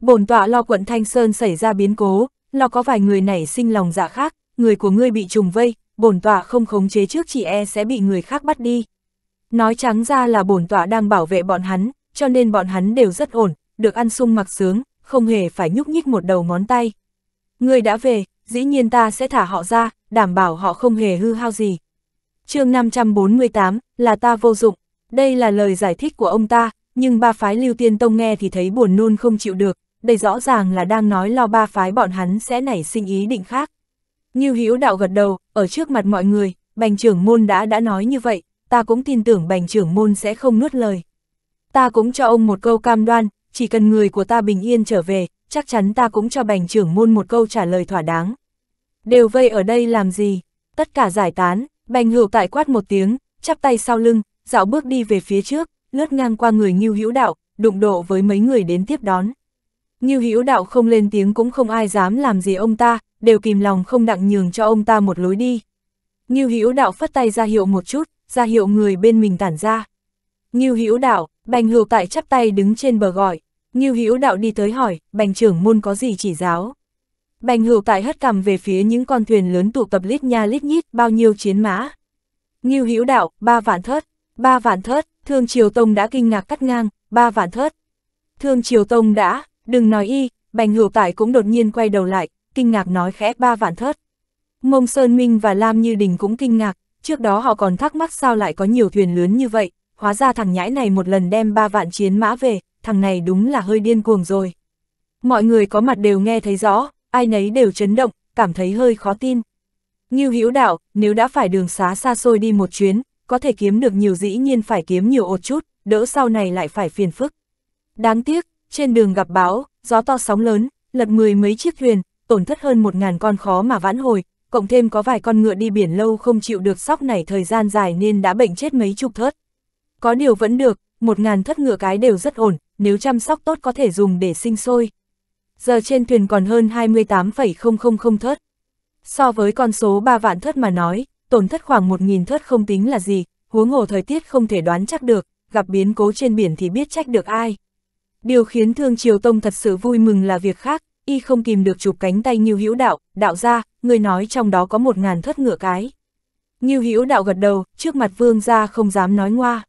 Bổn tọa lo quận Thanh Sơn xảy ra biến cố, lo có vài người nảy sinh lòng dạ khác, người của ngươi bị trùng vây, bổn tọa không khống chế trước chỉ e sẽ bị người khác bắt đi. Nói trắng ra là bổn tọa đang bảo vệ bọn hắn, cho nên bọn hắn đều rất ổn, được ăn sung mặc sướng, không hề phải nhúc nhích một đầu ngón tay. Người đã về, dĩ nhiên ta sẽ thả họ ra, đảm bảo họ không hề hư hao gì. chương 548, là ta vô dụng. Đây là lời giải thích của ông ta, nhưng ba phái lưu tiên tông nghe thì thấy buồn nôn không chịu được, đây rõ ràng là đang nói lo ba phái bọn hắn sẽ nảy sinh ý định khác. Như Hữu đạo gật đầu, ở trước mặt mọi người, bành trưởng môn đã đã nói như vậy, ta cũng tin tưởng bành trưởng môn sẽ không nuốt lời. Ta cũng cho ông một câu cam đoan, chỉ cần người của ta bình yên trở về, chắc chắn ta cũng cho bành trưởng môn một câu trả lời thỏa đáng. Đều vây ở đây làm gì? Tất cả giải tán, bành hữu tại quát một tiếng, chắp tay sau lưng, dạo bước đi về phía trước, lướt ngang qua người Ngưu Hữu Đạo, đụng độ với mấy người đến tiếp đón. Ngưu Hữu Đạo không lên tiếng cũng không ai dám làm gì ông ta, đều kìm lòng không đặng nhường cho ông ta một lối đi. Ngưu Hữu Đạo phất tay ra hiệu một chút, ra hiệu người bên mình tản ra. Ngưu Hữu Đạo, Bành Hữu Tại chắp tay đứng trên bờ gọi. Ngưu Hữu Đạo đi tới hỏi, bành trưởng môn có gì chỉ giáo? Bành hữu tại hất cằm về phía những con thuyền lớn tụ tập lít nha lít nhít bao nhiêu chiến mã. Ngưu Hữu Đạo, ba vạn thớt, ba vạn thớt, Thương Triều Tông đã kinh ngạc cắt ngang, ba vạn thớt. Thương Triều Tông đã, đừng nói y, bành hữu tại cũng đột nhiên quay đầu lại, kinh ngạc nói khẽ ba vạn thớt. Mông Sơn Minh và Lam Như Đình cũng kinh ngạc, trước đó họ còn thắc mắc sao lại có nhiều thuyền lớn như vậy, hóa ra thằng nhãi này một lần đem ba vạn chiến mã về, thằng này đúng là hơi điên cuồng rồi. Mọi người có mặt đều nghe thấy rõ, ai nấy đều chấn động, cảm thấy hơi khó tin. Ngưu Hữu Đạo, nếu đã phải đường xá xa xôi đi một chuyến, có thể kiếm được nhiều dĩ nhiên phải kiếm nhiều ột chút, đỡ sau này lại phải phiền phức. Đáng tiếc, trên đường gặp bão, gió to sóng lớn, lật mười mấy chiếc thuyền, tổn thất hơn một ngàn con khó mà vãn hồi, cộng thêm có vài con ngựa đi biển lâu không chịu được sóc này thời gian dài nên đã bệnh chết mấy chục thớt. Có điều vẫn được, một ngàn thất ngựa cái đều rất ổn, nếu chăm sóc tốt có thể dùng để sinh sôi. Giờ trên thuyền còn hơn 28,000 thất. So với con số 3 vạn thất mà nói, tổn thất khoảng 1.000 thất không tính là gì, huống hồ thời tiết không thể đoán chắc được, gặp biến cố trên biển thì biết trách được ai. Điều khiến Thương Triều Tông thật sự vui mừng là việc khác, y không kìm được chụp cánh tay như Hữu Đạo, đạo ra, người nói trong đó có một ngàn thất ngựa cái. như Hữu Đạo gật đầu, trước mặt vương gia không dám nói ngoa.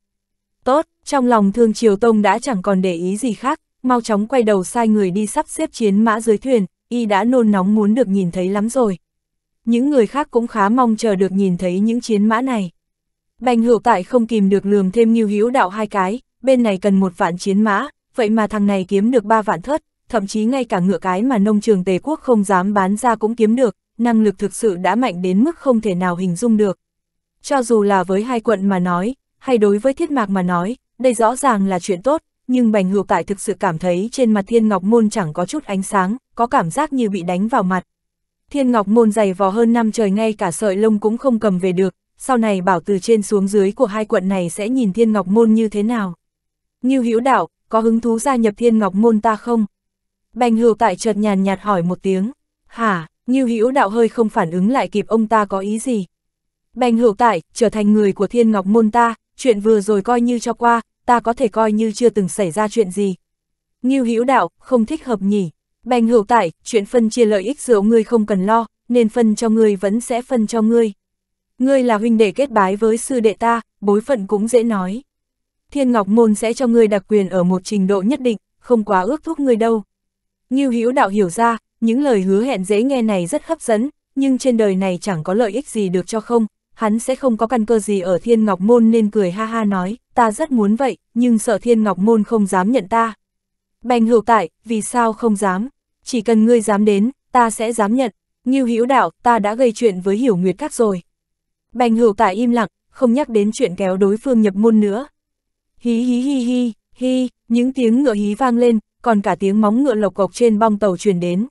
Tốt, trong lòng Thương Triều Tông đã chẳng còn để ý gì khác, mau chóng quay đầu sai người đi sắp xếp chiến mã dưới thuyền, y đã nôn nóng muốn được nhìn thấy lắm rồi. Những người khác cũng khá mong chờ được nhìn thấy những chiến mã này. Bành hữu tại không kìm được lườm thêm nghiêu hữu đạo hai cái, bên này cần một vạn chiến mã, vậy mà thằng này kiếm được ba vạn thất, thậm chí ngay cả ngựa cái mà nông trường Tề Quốc không dám bán ra cũng kiếm được, năng lực thực sự đã mạnh đến mức không thể nào hình dung được. Cho dù là với hai quận mà nói, hay đối với thiết mạc mà nói, đây rõ ràng là chuyện tốt, nhưng bành hược tại thực sự cảm thấy trên mặt thiên ngọc môn chẳng có chút ánh sáng, có cảm giác như bị đánh vào mặt. Thiên ngọc môn dày vò hơn năm trời ngay cả sợi lông cũng không cầm về được, sau này bảo từ trên xuống dưới của hai quận này sẽ nhìn thiên ngọc môn như thế nào. Như hữu đạo, có hứng thú gia nhập thiên ngọc môn ta không? Bành hược tại chợt nhàn nhạt hỏi một tiếng, hả, như hữu đạo hơi không phản ứng lại kịp ông ta có ý gì? Bành hữu tại, trở thành người của thiên ngọc môn ta, chuyện vừa rồi coi như cho qua, ta có thể coi như chưa từng xảy ra chuyện gì. Ngưu Hữu đạo, không thích hợp nhỉ. Bành hữu tải, chuyện phân chia lợi ích giữa ngươi không cần lo, nên phân cho ngươi vẫn sẽ phân cho ngươi. Ngươi là huynh đệ kết bái với sư đệ ta, bối phận cũng dễ nói. Thiên Ngọc Môn sẽ cho ngươi đặc quyền ở một trình độ nhất định, không quá ước thúc ngươi đâu. Ngưu Hữu đạo hiểu ra, những lời hứa hẹn dễ nghe này rất hấp dẫn, nhưng trên đời này chẳng có lợi ích gì được cho không, hắn sẽ không có căn cơ gì ở Thiên Ngọc Môn nên cười ha ha nói, ta rất muốn vậy, nhưng sợ Thiên Ngọc Môn không dám nhận ta. Bành hữu tại, vì sao không dám? Chỉ cần ngươi dám đến, ta sẽ dám nhận. Ngưu Hữu Đạo, ta đã gây chuyện với Hiểu Nguyệt Các rồi. Bành hữu tại im lặng, không nhắc đến chuyện kéo đối phương nhập môn nữa. Hí hí hí hí, hí, những tiếng ngựa hí vang lên, còn cả tiếng móng ngựa lộc cộc trên bong tàu truyền đến.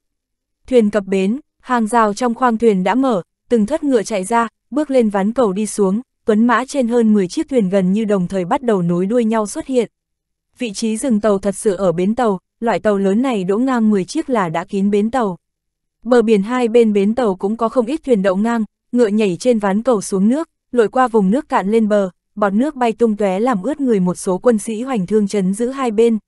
Thuyền cập bến, hàng rào trong khoang thuyền đã mở, từng thất ngựa chạy ra, bước lên ván cầu đi xuống, tuấn mã trên hơn 10 chiếc thuyền gần như đồng thời bắt đầu nối đuôi nhau xuất hiện. Vị trí dừng tàu thật sự ở bến tàu, loại tàu lớn này đỗ ngang 10 chiếc là đã kín bến tàu. Bờ biển hai bên bến tàu cũng có không ít thuyền đậu ngang, ngựa nhảy trên ván cầu xuống nước, lội qua vùng nước cạn lên bờ, bọt nước bay tung tóe làm ướt người một số quân sĩ hoành thương chấn giữ hai bên.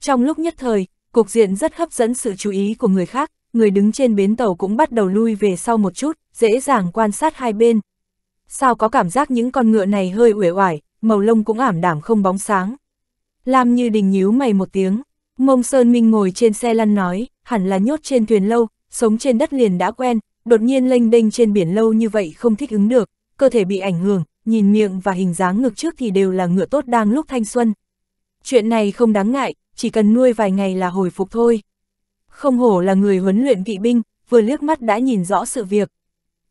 Trong lúc nhất thời, cục diện rất hấp dẫn sự chú ý của người khác, người đứng trên bến tàu cũng bắt đầu lui về sau một chút, dễ dàng quan sát hai bên. Sao có cảm giác những con ngựa này hơi uể oải, màu lông cũng ảm đảm không bóng sáng. Lam như đình nhíu mày một tiếng, mông Sơn Minh ngồi trên xe lăn nói, hẳn là nhốt trên thuyền lâu, sống trên đất liền đã quen, đột nhiên lênh đênh trên biển lâu như vậy không thích ứng được, cơ thể bị ảnh hưởng, nhìn miệng và hình dáng ngực trước thì đều là ngựa tốt đang lúc thanh xuân. Chuyện này không đáng ngại, chỉ cần nuôi vài ngày là hồi phục thôi. Không hổ là người huấn luyện kỵ binh, vừa liếc mắt đã nhìn rõ sự việc.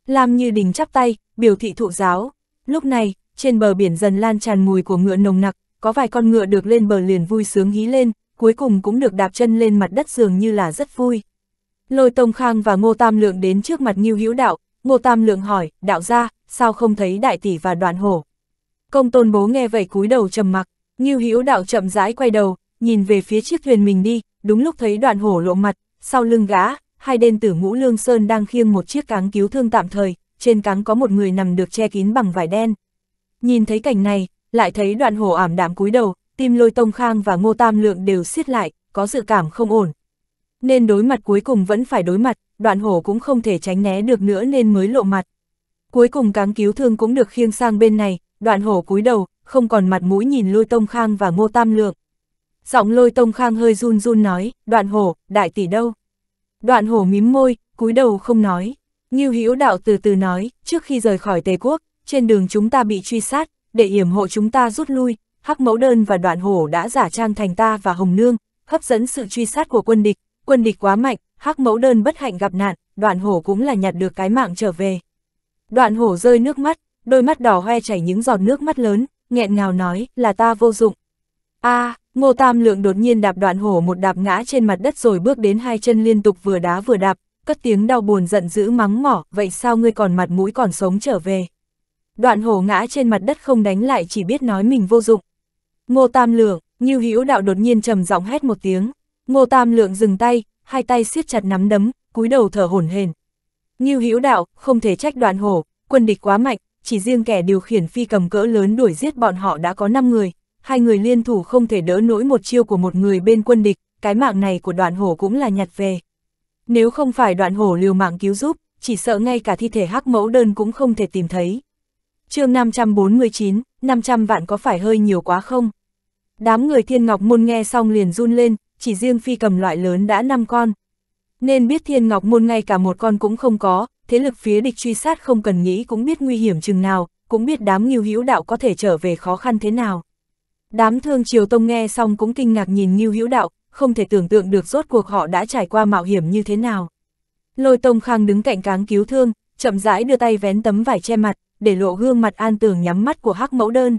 Lam Như Đình chắp tay, biểu thị thụ giáo. Lúc này, trên bờ biển dần lan tràn mùi của ngựa nồng nặc, có vài con ngựa được lên bờ liền vui sướng hí lên, cuối cùng cũng được đạp chân lên mặt đất dường như là rất vui. Lôi Tông Khang và Ngô Tam Lượng đến trước mặt Ngưu Hữu Đạo, Ngô Tam Lượng hỏi, đạo gia sao không thấy đại tỷ và đoàn hổ? Công tôn bố nghe vậy cúi đầu trầm mặc, Ngưu Hữu Đạo chậm rãi quay đầu, nhìn về phía chiếc thuyền mình đi, đúng lúc thấy đoạn hổ lộ mặt, sau lưng gã, hai đên tử ngũ lương sơn đang khiêng một chiếc cáng cứu thương tạm thời, trên cáng có một người nằm được che kín bằng vải đen. Nhìn thấy cảnh này, lại thấy đoạn hổ ảm đạm cúi đầu, tim lôi tông khang và ngô tam lượng đều siết lại, có dự cảm không ổn. Nên đối mặt cuối cùng vẫn phải đối mặt, đoạn hổ cũng không thể tránh né được nữa nên mới lộ mặt. Cuối cùng cáng cứu thương cũng được khiêng sang bên này, đoạn hổ cúi đầu, không còn mặt mũi nhìn lôi tông khang và ngô tam lượng. Giọng lôi tông khang hơi run run nói, đoạn hổ, đại tỷ đâu? Đoạn hổ mím môi, cúi đầu không nói. Ngưu Hữu đạo từ từ nói, trước khi rời khỏi Tề quốc, trên đường chúng ta bị truy sát, để yểm hộ chúng ta rút lui, Hắc Mẫu Đơn và Đoạn Hổ đã giả trang thành ta và Hồng Nương, hấp dẫn sự truy sát của quân địch, quân địch quá mạnh, Hắc Mẫu Đơn bất hạnh gặp nạn, Đoạn Hổ cũng là nhặt được cái mạng trở về. Đoạn Hổ rơi nước mắt, đôi mắt đỏ hoe chảy những giọt nước mắt lớn, nghẹn ngào nói, là ta vô dụng. A, à, Ngô Tam Lượng đột nhiên đạp đoạn hổ một đạp ngã trên mặt đất rồi bước đến hai chân liên tục vừa đá vừa đạp, cất tiếng đau buồn giận dữ mắng mỏ, vậy sao ngươi còn mặt mũi còn sống trở về. Đoạn hổ ngã trên mặt đất không đánh lại chỉ biết nói mình vô dụng. Ngô Tam Lượng, Như Hữu Đạo đột nhiên trầm giọng hét một tiếng. Ngô Tam Lượng dừng tay, hai tay siết chặt nắm đấm, cúi đầu thở hổn hển. Như Hữu Đạo, không thể trách đoạn hổ, quân địch quá mạnh, chỉ riêng kẻ điều khiển phi cầm cỡ lớn đuổi giết bọn họ đã có 5 người, hai người liên thủ không thể đỡ nổi một chiêu của một người bên quân địch, cái mạng này của đoạn hổ cũng là nhặt về. Nếu không phải đoạn hổ liều mạng cứu giúp, chỉ sợ ngay cả thi thể hắc mẫu đơn cũng không thể tìm thấy. chương 549, 500 vạn có phải hơi nhiều quá không? Đám người thiên ngọc môn nghe xong liền run lên, chỉ riêng phi cầm loại lớn đã 5 con. Nên biết thiên ngọc môn ngay cả một con cũng không có, thế lực phía địch truy sát không cần nghĩ cũng biết nguy hiểm chừng nào, cũng biết đám nghiêu hữu đạo có thể trở về khó khăn thế nào. Đám thương triều tông nghe xong cũng kinh ngạc nhìn Ngưu Hữu Đạo, không thể tưởng tượng được rốt cuộc họ đã trải qua mạo hiểm như thế nào. Lôi Tông Khang đứng cạnh cáng cứu thương, chậm rãi đưa tay vén tấm vải che mặt, để lộ gương mặt an tường nhắm mắt của Hắc Mẫu Đơn.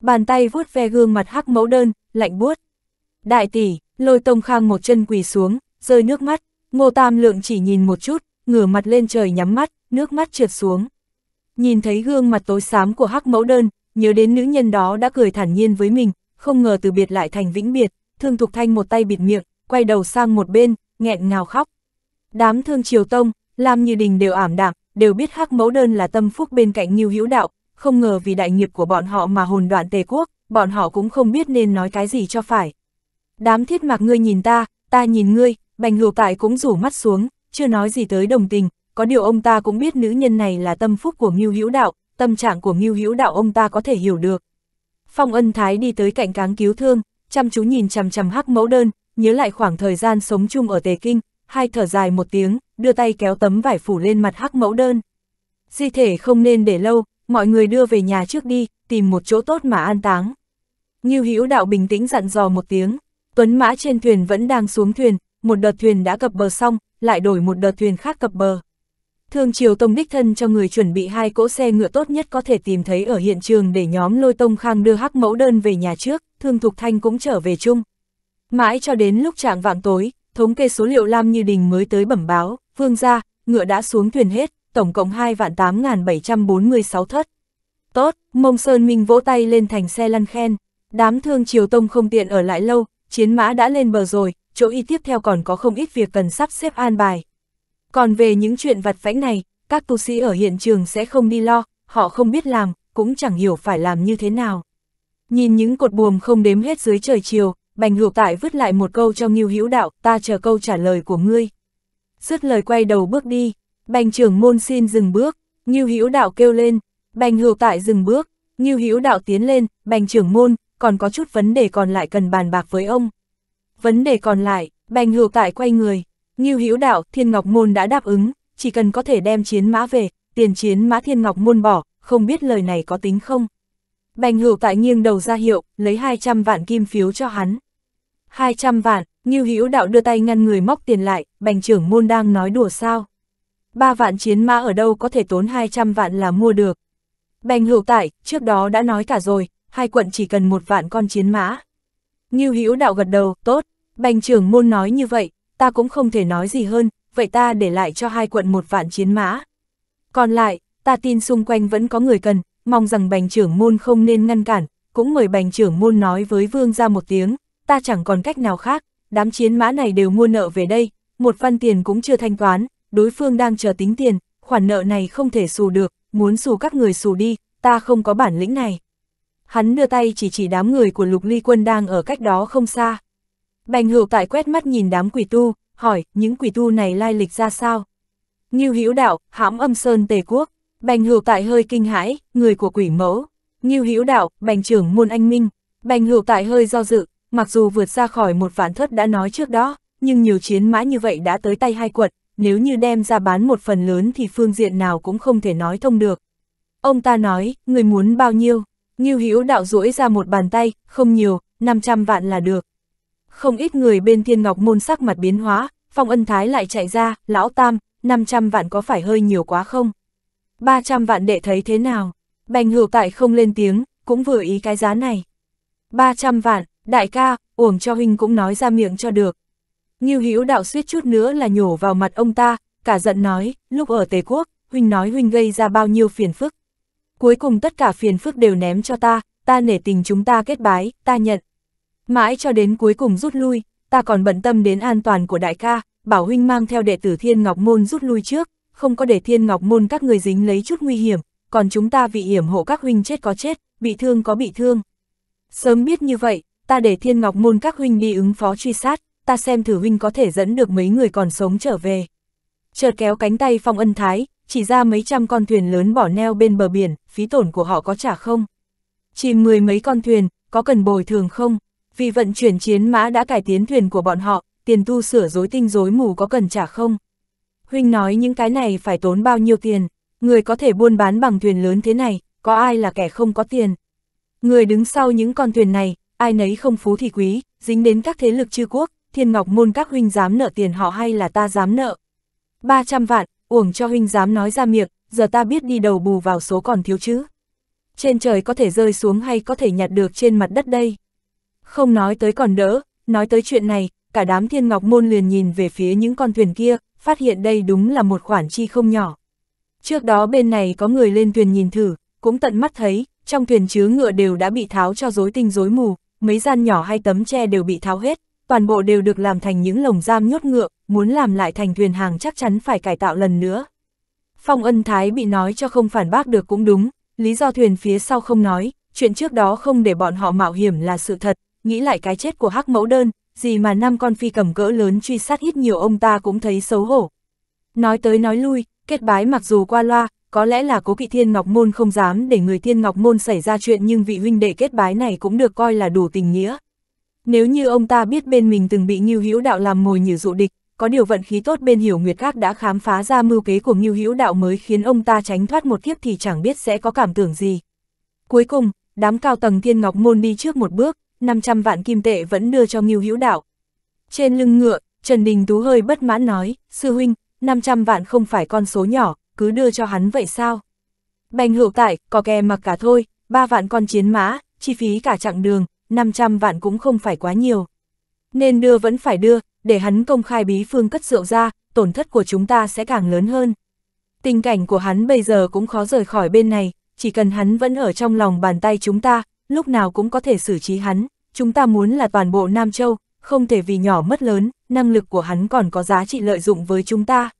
Bàn tay vuốt ve gương mặt Hắc Mẫu Đơn, lạnh buốt. "Đại tỷ." Lôi Tông Khang một chân quỳ xuống, rơi nước mắt, Ngô Tam Lượng chỉ nhìn một chút, ngửa mặt lên trời nhắm mắt, nước mắt trượt xuống. Nhìn thấy gương mặt tối xám của Hắc Mẫu Đơn, nhớ đến nữ nhân đó đã cười thản nhiên với mình, không ngờ từ biệt lại thành vĩnh biệt, Thương Thục Thanh một tay bịt miệng, quay đầu sang một bên, nghẹn ngào khóc. Đám thương triều tông, Lam Như Đình đều ảm đạm, đều biết hắc mẫu đơn là tâm phúc bên cạnh Nhiêu Hữu Đạo, không ngờ vì đại nghiệp của bọn họ mà hồn đoạn tề quốc, bọn họ cũng không biết nên nói cái gì cho phải. Đám thiết mạc ngươi nhìn ta, ta nhìn ngươi, bành lục tại cũng rủ mắt xuống, chưa nói gì tới đồng tình, có điều ông ta cũng biết nữ nhân này là tâm phúc của Ngưu Hữu Đạo, tâm trạng của Ngưu Hữu Đạo ông ta có thể hiểu được. Phong Ân Thái đi tới cạnh cáng cứu thương, chăm chú nhìn chằm chằm Hắc Mẫu Đơn, nhớ lại khoảng thời gian sống chung ở Tề Kinh, hai thở dài một tiếng, đưa tay kéo tấm vải phủ lên mặt Hắc Mẫu Đơn. Di thể không nên để lâu, mọi người đưa về nhà trước đi, tìm một chỗ tốt mà an táng. Ngưu Hữu Đạo bình tĩnh dặn dò một tiếng, Tuấn Mã trên thuyền vẫn đang xuống thuyền, một đợt thuyền đã cập bờ xong, lại đổi một đợt thuyền khác cập bờ. Thương Triều Tông đích thân cho người chuẩn bị hai cỗ xe ngựa tốt nhất có thể tìm thấy ở hiện trường để nhóm lôi Tông Khang đưa hắc mẫu đơn về nhà trước, Thương Thục Thanh cũng trở về chung. Mãi cho đến lúc trạng vạng tối, thống kê số liệu Lam Như Đình mới tới bẩm báo, vương ra, ngựa đã xuống thuyền hết, tổng cộng 2 vạn 8.746 thất. Tốt, Mông Sơn Minh vỗ tay lên thành xe lăn khen, đám thương Triều Tông không tiện ở lại lâu, chiến mã đã lên bờ rồi, chỗ y tiếp theo còn có không ít việc cần sắp xếp an bài. Còn về những chuyện vặt vãnh này, các tu sĩ ở hiện trường sẽ không đi lo, họ không biết làm, cũng chẳng hiểu phải làm như thế nào. Nhìn những cột buồm không đếm hết dưới trời chiều, Bành Hữu Tại vứt lại một câu cho Ngưu Hữu Đạo, ta chờ câu trả lời của ngươi. Dứt lời quay đầu bước đi, Bành trưởng môn xin dừng bước, Ngưu Hữu Đạo kêu lên, Bành Hữu Tại dừng bước, Ngưu Hữu Đạo tiến lên, Bành trưởng môn, còn có chút vấn đề còn lại cần bàn bạc với ông. Vấn đề còn lại, Bành Hữu Tại quay người, Ngưu Hữu Đạo, Thiên Ngọc Môn đã đáp ứng, chỉ cần có thể đem chiến mã về, tiền chiến mã Thiên Ngọc Môn bỏ, không biết lời này có tính không. Bành hữu tại nghiêng đầu ra hiệu, lấy 200 vạn kim phiếu cho hắn. 200 vạn, Ngưu Hữu Đạo đưa tay ngăn người móc tiền lại, bành trưởng môn đang nói đùa sao. Ba vạn chiến mã ở đâu có thể tốn 200 vạn là mua được. Bành hữu tại, trước đó đã nói cả rồi, hai quận chỉ cần một vạn con chiến mã. Ngưu Hữu Đạo gật đầu, tốt, bành trưởng môn nói như vậy, ta cũng không thể nói gì hơn, vậy ta để lại cho hai quận một vạn chiến mã. Còn lại, ta tin xung quanh vẫn có người cần, mong rằng bành trưởng môn không nên ngăn cản, cũng mời bành trưởng môn nói với vương ra một tiếng, ta chẳng còn cách nào khác, đám chiến mã này đều mua nợ về đây, một văn tiền cũng chưa thanh toán, đối phương đang chờ tính tiền, khoản nợ này không thể xù được, muốn xù các người xù đi, ta không có bản lĩnh này. Hắn đưa tay chỉ chỉ đám người của lục ly quân đang ở cách đó không xa. Bành hữu tại quét mắt nhìn đám quỷ tu, hỏi, những quỷ tu này lai lịch ra sao? Ngưu hữu đạo, hãm âm sơn tề quốc, bành hữu tại hơi kinh hãi, người của quỷ mẫu. Ngưu hữu đạo, bành trưởng môn anh minh, bành hữu tại hơi do dự, mặc dù vượt ra khỏi một vạn thất đã nói trước đó, nhưng nhiều chiến mã như vậy đã tới tay hai quận, nếu như đem ra bán một phần lớn thì phương diện nào cũng không thể nói thông được. Ông ta nói, người muốn bao nhiêu? Ngưu hữu đạo duỗi ra một bàn tay, không nhiều, 500 vạn là được không ít người bên thiên ngọc môn sắc mặt biến hóa, phong ân thái lại chạy ra, lão tam, 500 vạn có phải hơi nhiều quá không? 300 vạn đệ thấy thế nào? Bành hữu tại không lên tiếng, cũng vừa ý cái giá này. 300 vạn, đại ca, uổng cho huynh cũng nói ra miệng cho được. Nghiêu hữu đạo suýt chút nữa là nhổ vào mặt ông ta, cả giận nói, lúc ở Tề Quốc, huynh nói huynh gây ra bao nhiêu phiền phức. Cuối cùng tất cả phiền phức đều ném cho ta, ta nể tình chúng ta kết bái, ta nhận. Mãi cho đến cuối cùng rút lui, ta còn bận tâm đến an toàn của đại ca, bảo huynh mang theo đệ tử Thiên Ngọc Môn rút lui trước, không có để Thiên Ngọc Môn các người dính lấy chút nguy hiểm, còn chúng ta vị hiểm hộ các huynh chết có chết, bị thương có bị thương. Sớm biết như vậy, ta để Thiên Ngọc Môn các huynh đi ứng phó truy sát, ta xem thử huynh có thể dẫn được mấy người còn sống trở về. Chợt kéo cánh tay Phong Ân Thái, chỉ ra mấy trăm con thuyền lớn bỏ neo bên bờ biển, phí tổn của họ có trả không? chìm mười mấy con thuyền, có cần bồi thường không? Vì vận chuyển chiến mã đã cải tiến thuyền của bọn họ, tiền tu sửa rối tinh rối mù có cần trả không? Huynh nói những cái này phải tốn bao nhiêu tiền, người có thể buôn bán bằng thuyền lớn thế này, có ai là kẻ không có tiền. Người đứng sau những con thuyền này, ai nấy không phú thì quý, dính đến các thế lực chư quốc, thiên ngọc môn các huynh dám nợ tiền họ hay là ta dám nợ. 300 vạn, uổng cho huynh dám nói ra miệng, giờ ta biết đi đầu bù vào số còn thiếu chứ. Trên trời có thể rơi xuống hay có thể nhặt được trên mặt đất đây. Không nói tới còn đỡ, nói tới chuyện này, cả đám thiên ngọc môn liền nhìn về phía những con thuyền kia, phát hiện đây đúng là một khoản chi không nhỏ. Trước đó bên này có người lên thuyền nhìn thử, cũng tận mắt thấy, trong thuyền chứa ngựa đều đã bị tháo cho rối tinh rối mù, mấy gian nhỏ hay tấm tre đều bị tháo hết, toàn bộ đều được làm thành những lồng giam nhốt ngựa, muốn làm lại thành thuyền hàng chắc chắn phải cải tạo lần nữa. Phong ân thái bị nói cho không phản bác được cũng đúng, lý do thuyền phía sau không nói, chuyện trước đó không để bọn họ mạo hiểm là sự thật, nghĩ lại cái chết của hắc mẫu đơn, gì mà năm con phi cầm cỡ lớn truy sát ít nhiều ông ta cũng thấy xấu hổ. Nói tới nói lui, kết bái mặc dù qua loa, có lẽ là cố kỵ thiên ngọc môn không dám để người thiên ngọc môn xảy ra chuyện nhưng vị huynh đệ kết bái này cũng được coi là đủ tình nghĩa. Nếu như ông ta biết bên mình từng bị Ngưu Hữu Đạo làm mồi nhử dụ địch, có điều vận khí tốt bên Hiểu Nguyệt Các đã khám phá ra mưu kế của Ngưu Hữu Đạo mới khiến ông ta tránh thoát một kiếp thì chẳng biết sẽ có cảm tưởng gì. Cuối cùng, đám cao tầng Thiên Ngọc Môn đi trước một bước, 500 vạn kim tệ vẫn đưa cho Ngưu Hữu Đạo. Trên lưng ngựa, Trần Đình Tú hơi bất mãn nói, sư huynh, 500 vạn không phải con số nhỏ, cứ đưa cho hắn vậy sao? Bành hữu tại, có kè mặc cả thôi, 3 vạn con chiến mã, chi phí cả chặng đường, 500 vạn cũng không phải quá nhiều. Nên đưa vẫn phải đưa, để hắn công khai bí phương cất rượu ra, tổn thất của chúng ta sẽ càng lớn hơn. Tình cảnh của hắn bây giờ cũng khó rời khỏi bên này, chỉ cần hắn vẫn ở trong lòng bàn tay chúng ta, lúc nào cũng có thể xử trí hắn, chúng ta muốn là toàn bộ Nam Châu, không thể vì nhỏ mất lớn, năng lực của hắn còn có giá trị lợi dụng với chúng ta.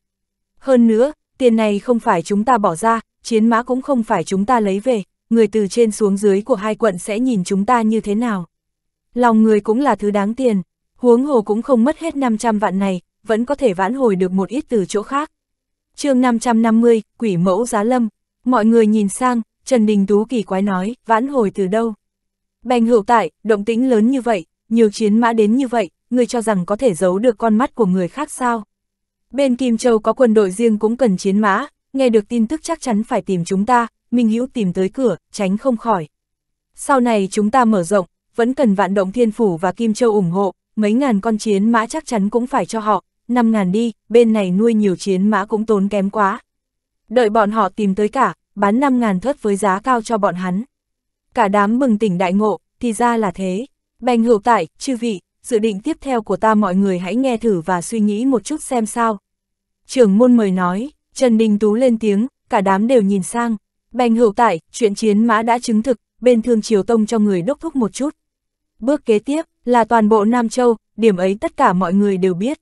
Hơn nữa, tiền này không phải chúng ta bỏ ra, chiến mã cũng không phải chúng ta lấy về, người từ trên xuống dưới của hai quận sẽ nhìn chúng ta như thế nào. Lòng người cũng là thứ đáng tiền, huống hồ cũng không mất hết 500 vạn này, vẫn có thể vãn hồi được một ít từ chỗ khác. chương 550, Quỷ Mẫu Giá Lâm, mọi người nhìn sang, Trần Đình Tú kỳ quái nói, vãn hồi từ đâu? Bành hữu tại, động tĩnh lớn như vậy, nhiều chiến mã đến như vậy, người cho rằng có thể giấu được con mắt của người khác sao? Bên Kim Châu có quân đội riêng cũng cần chiến mã, nghe được tin tức chắc chắn phải tìm chúng ta, Minh Hữu tìm tới cửa, tránh không khỏi. Sau này chúng ta mở rộng, vẫn cần vạn động thiên phủ và Kim Châu ủng hộ, mấy ngàn con chiến mã chắc chắn cũng phải cho họ, năm ngàn đi, bên này nuôi nhiều chiến mã cũng tốn kém quá. Đợi bọn họ tìm tới cả, bán 5.000 thớt với giá cao cho bọn hắn. Cả đám bừng tỉnh đại ngộ, thì ra là thế. Bành hữu tại, chư vị, dự định tiếp theo của ta mọi người hãy nghe thử và suy nghĩ một chút xem sao. Trưởng môn mời nói, Trần Đình Tú lên tiếng, cả đám đều nhìn sang. Bành hữu tại, chuyện chiến mã đã chứng thực, bên thương triều tông cho người đốc thúc một chút. Bước kế tiếp, là toàn bộ Nam Châu, điểm ấy tất cả mọi người đều biết.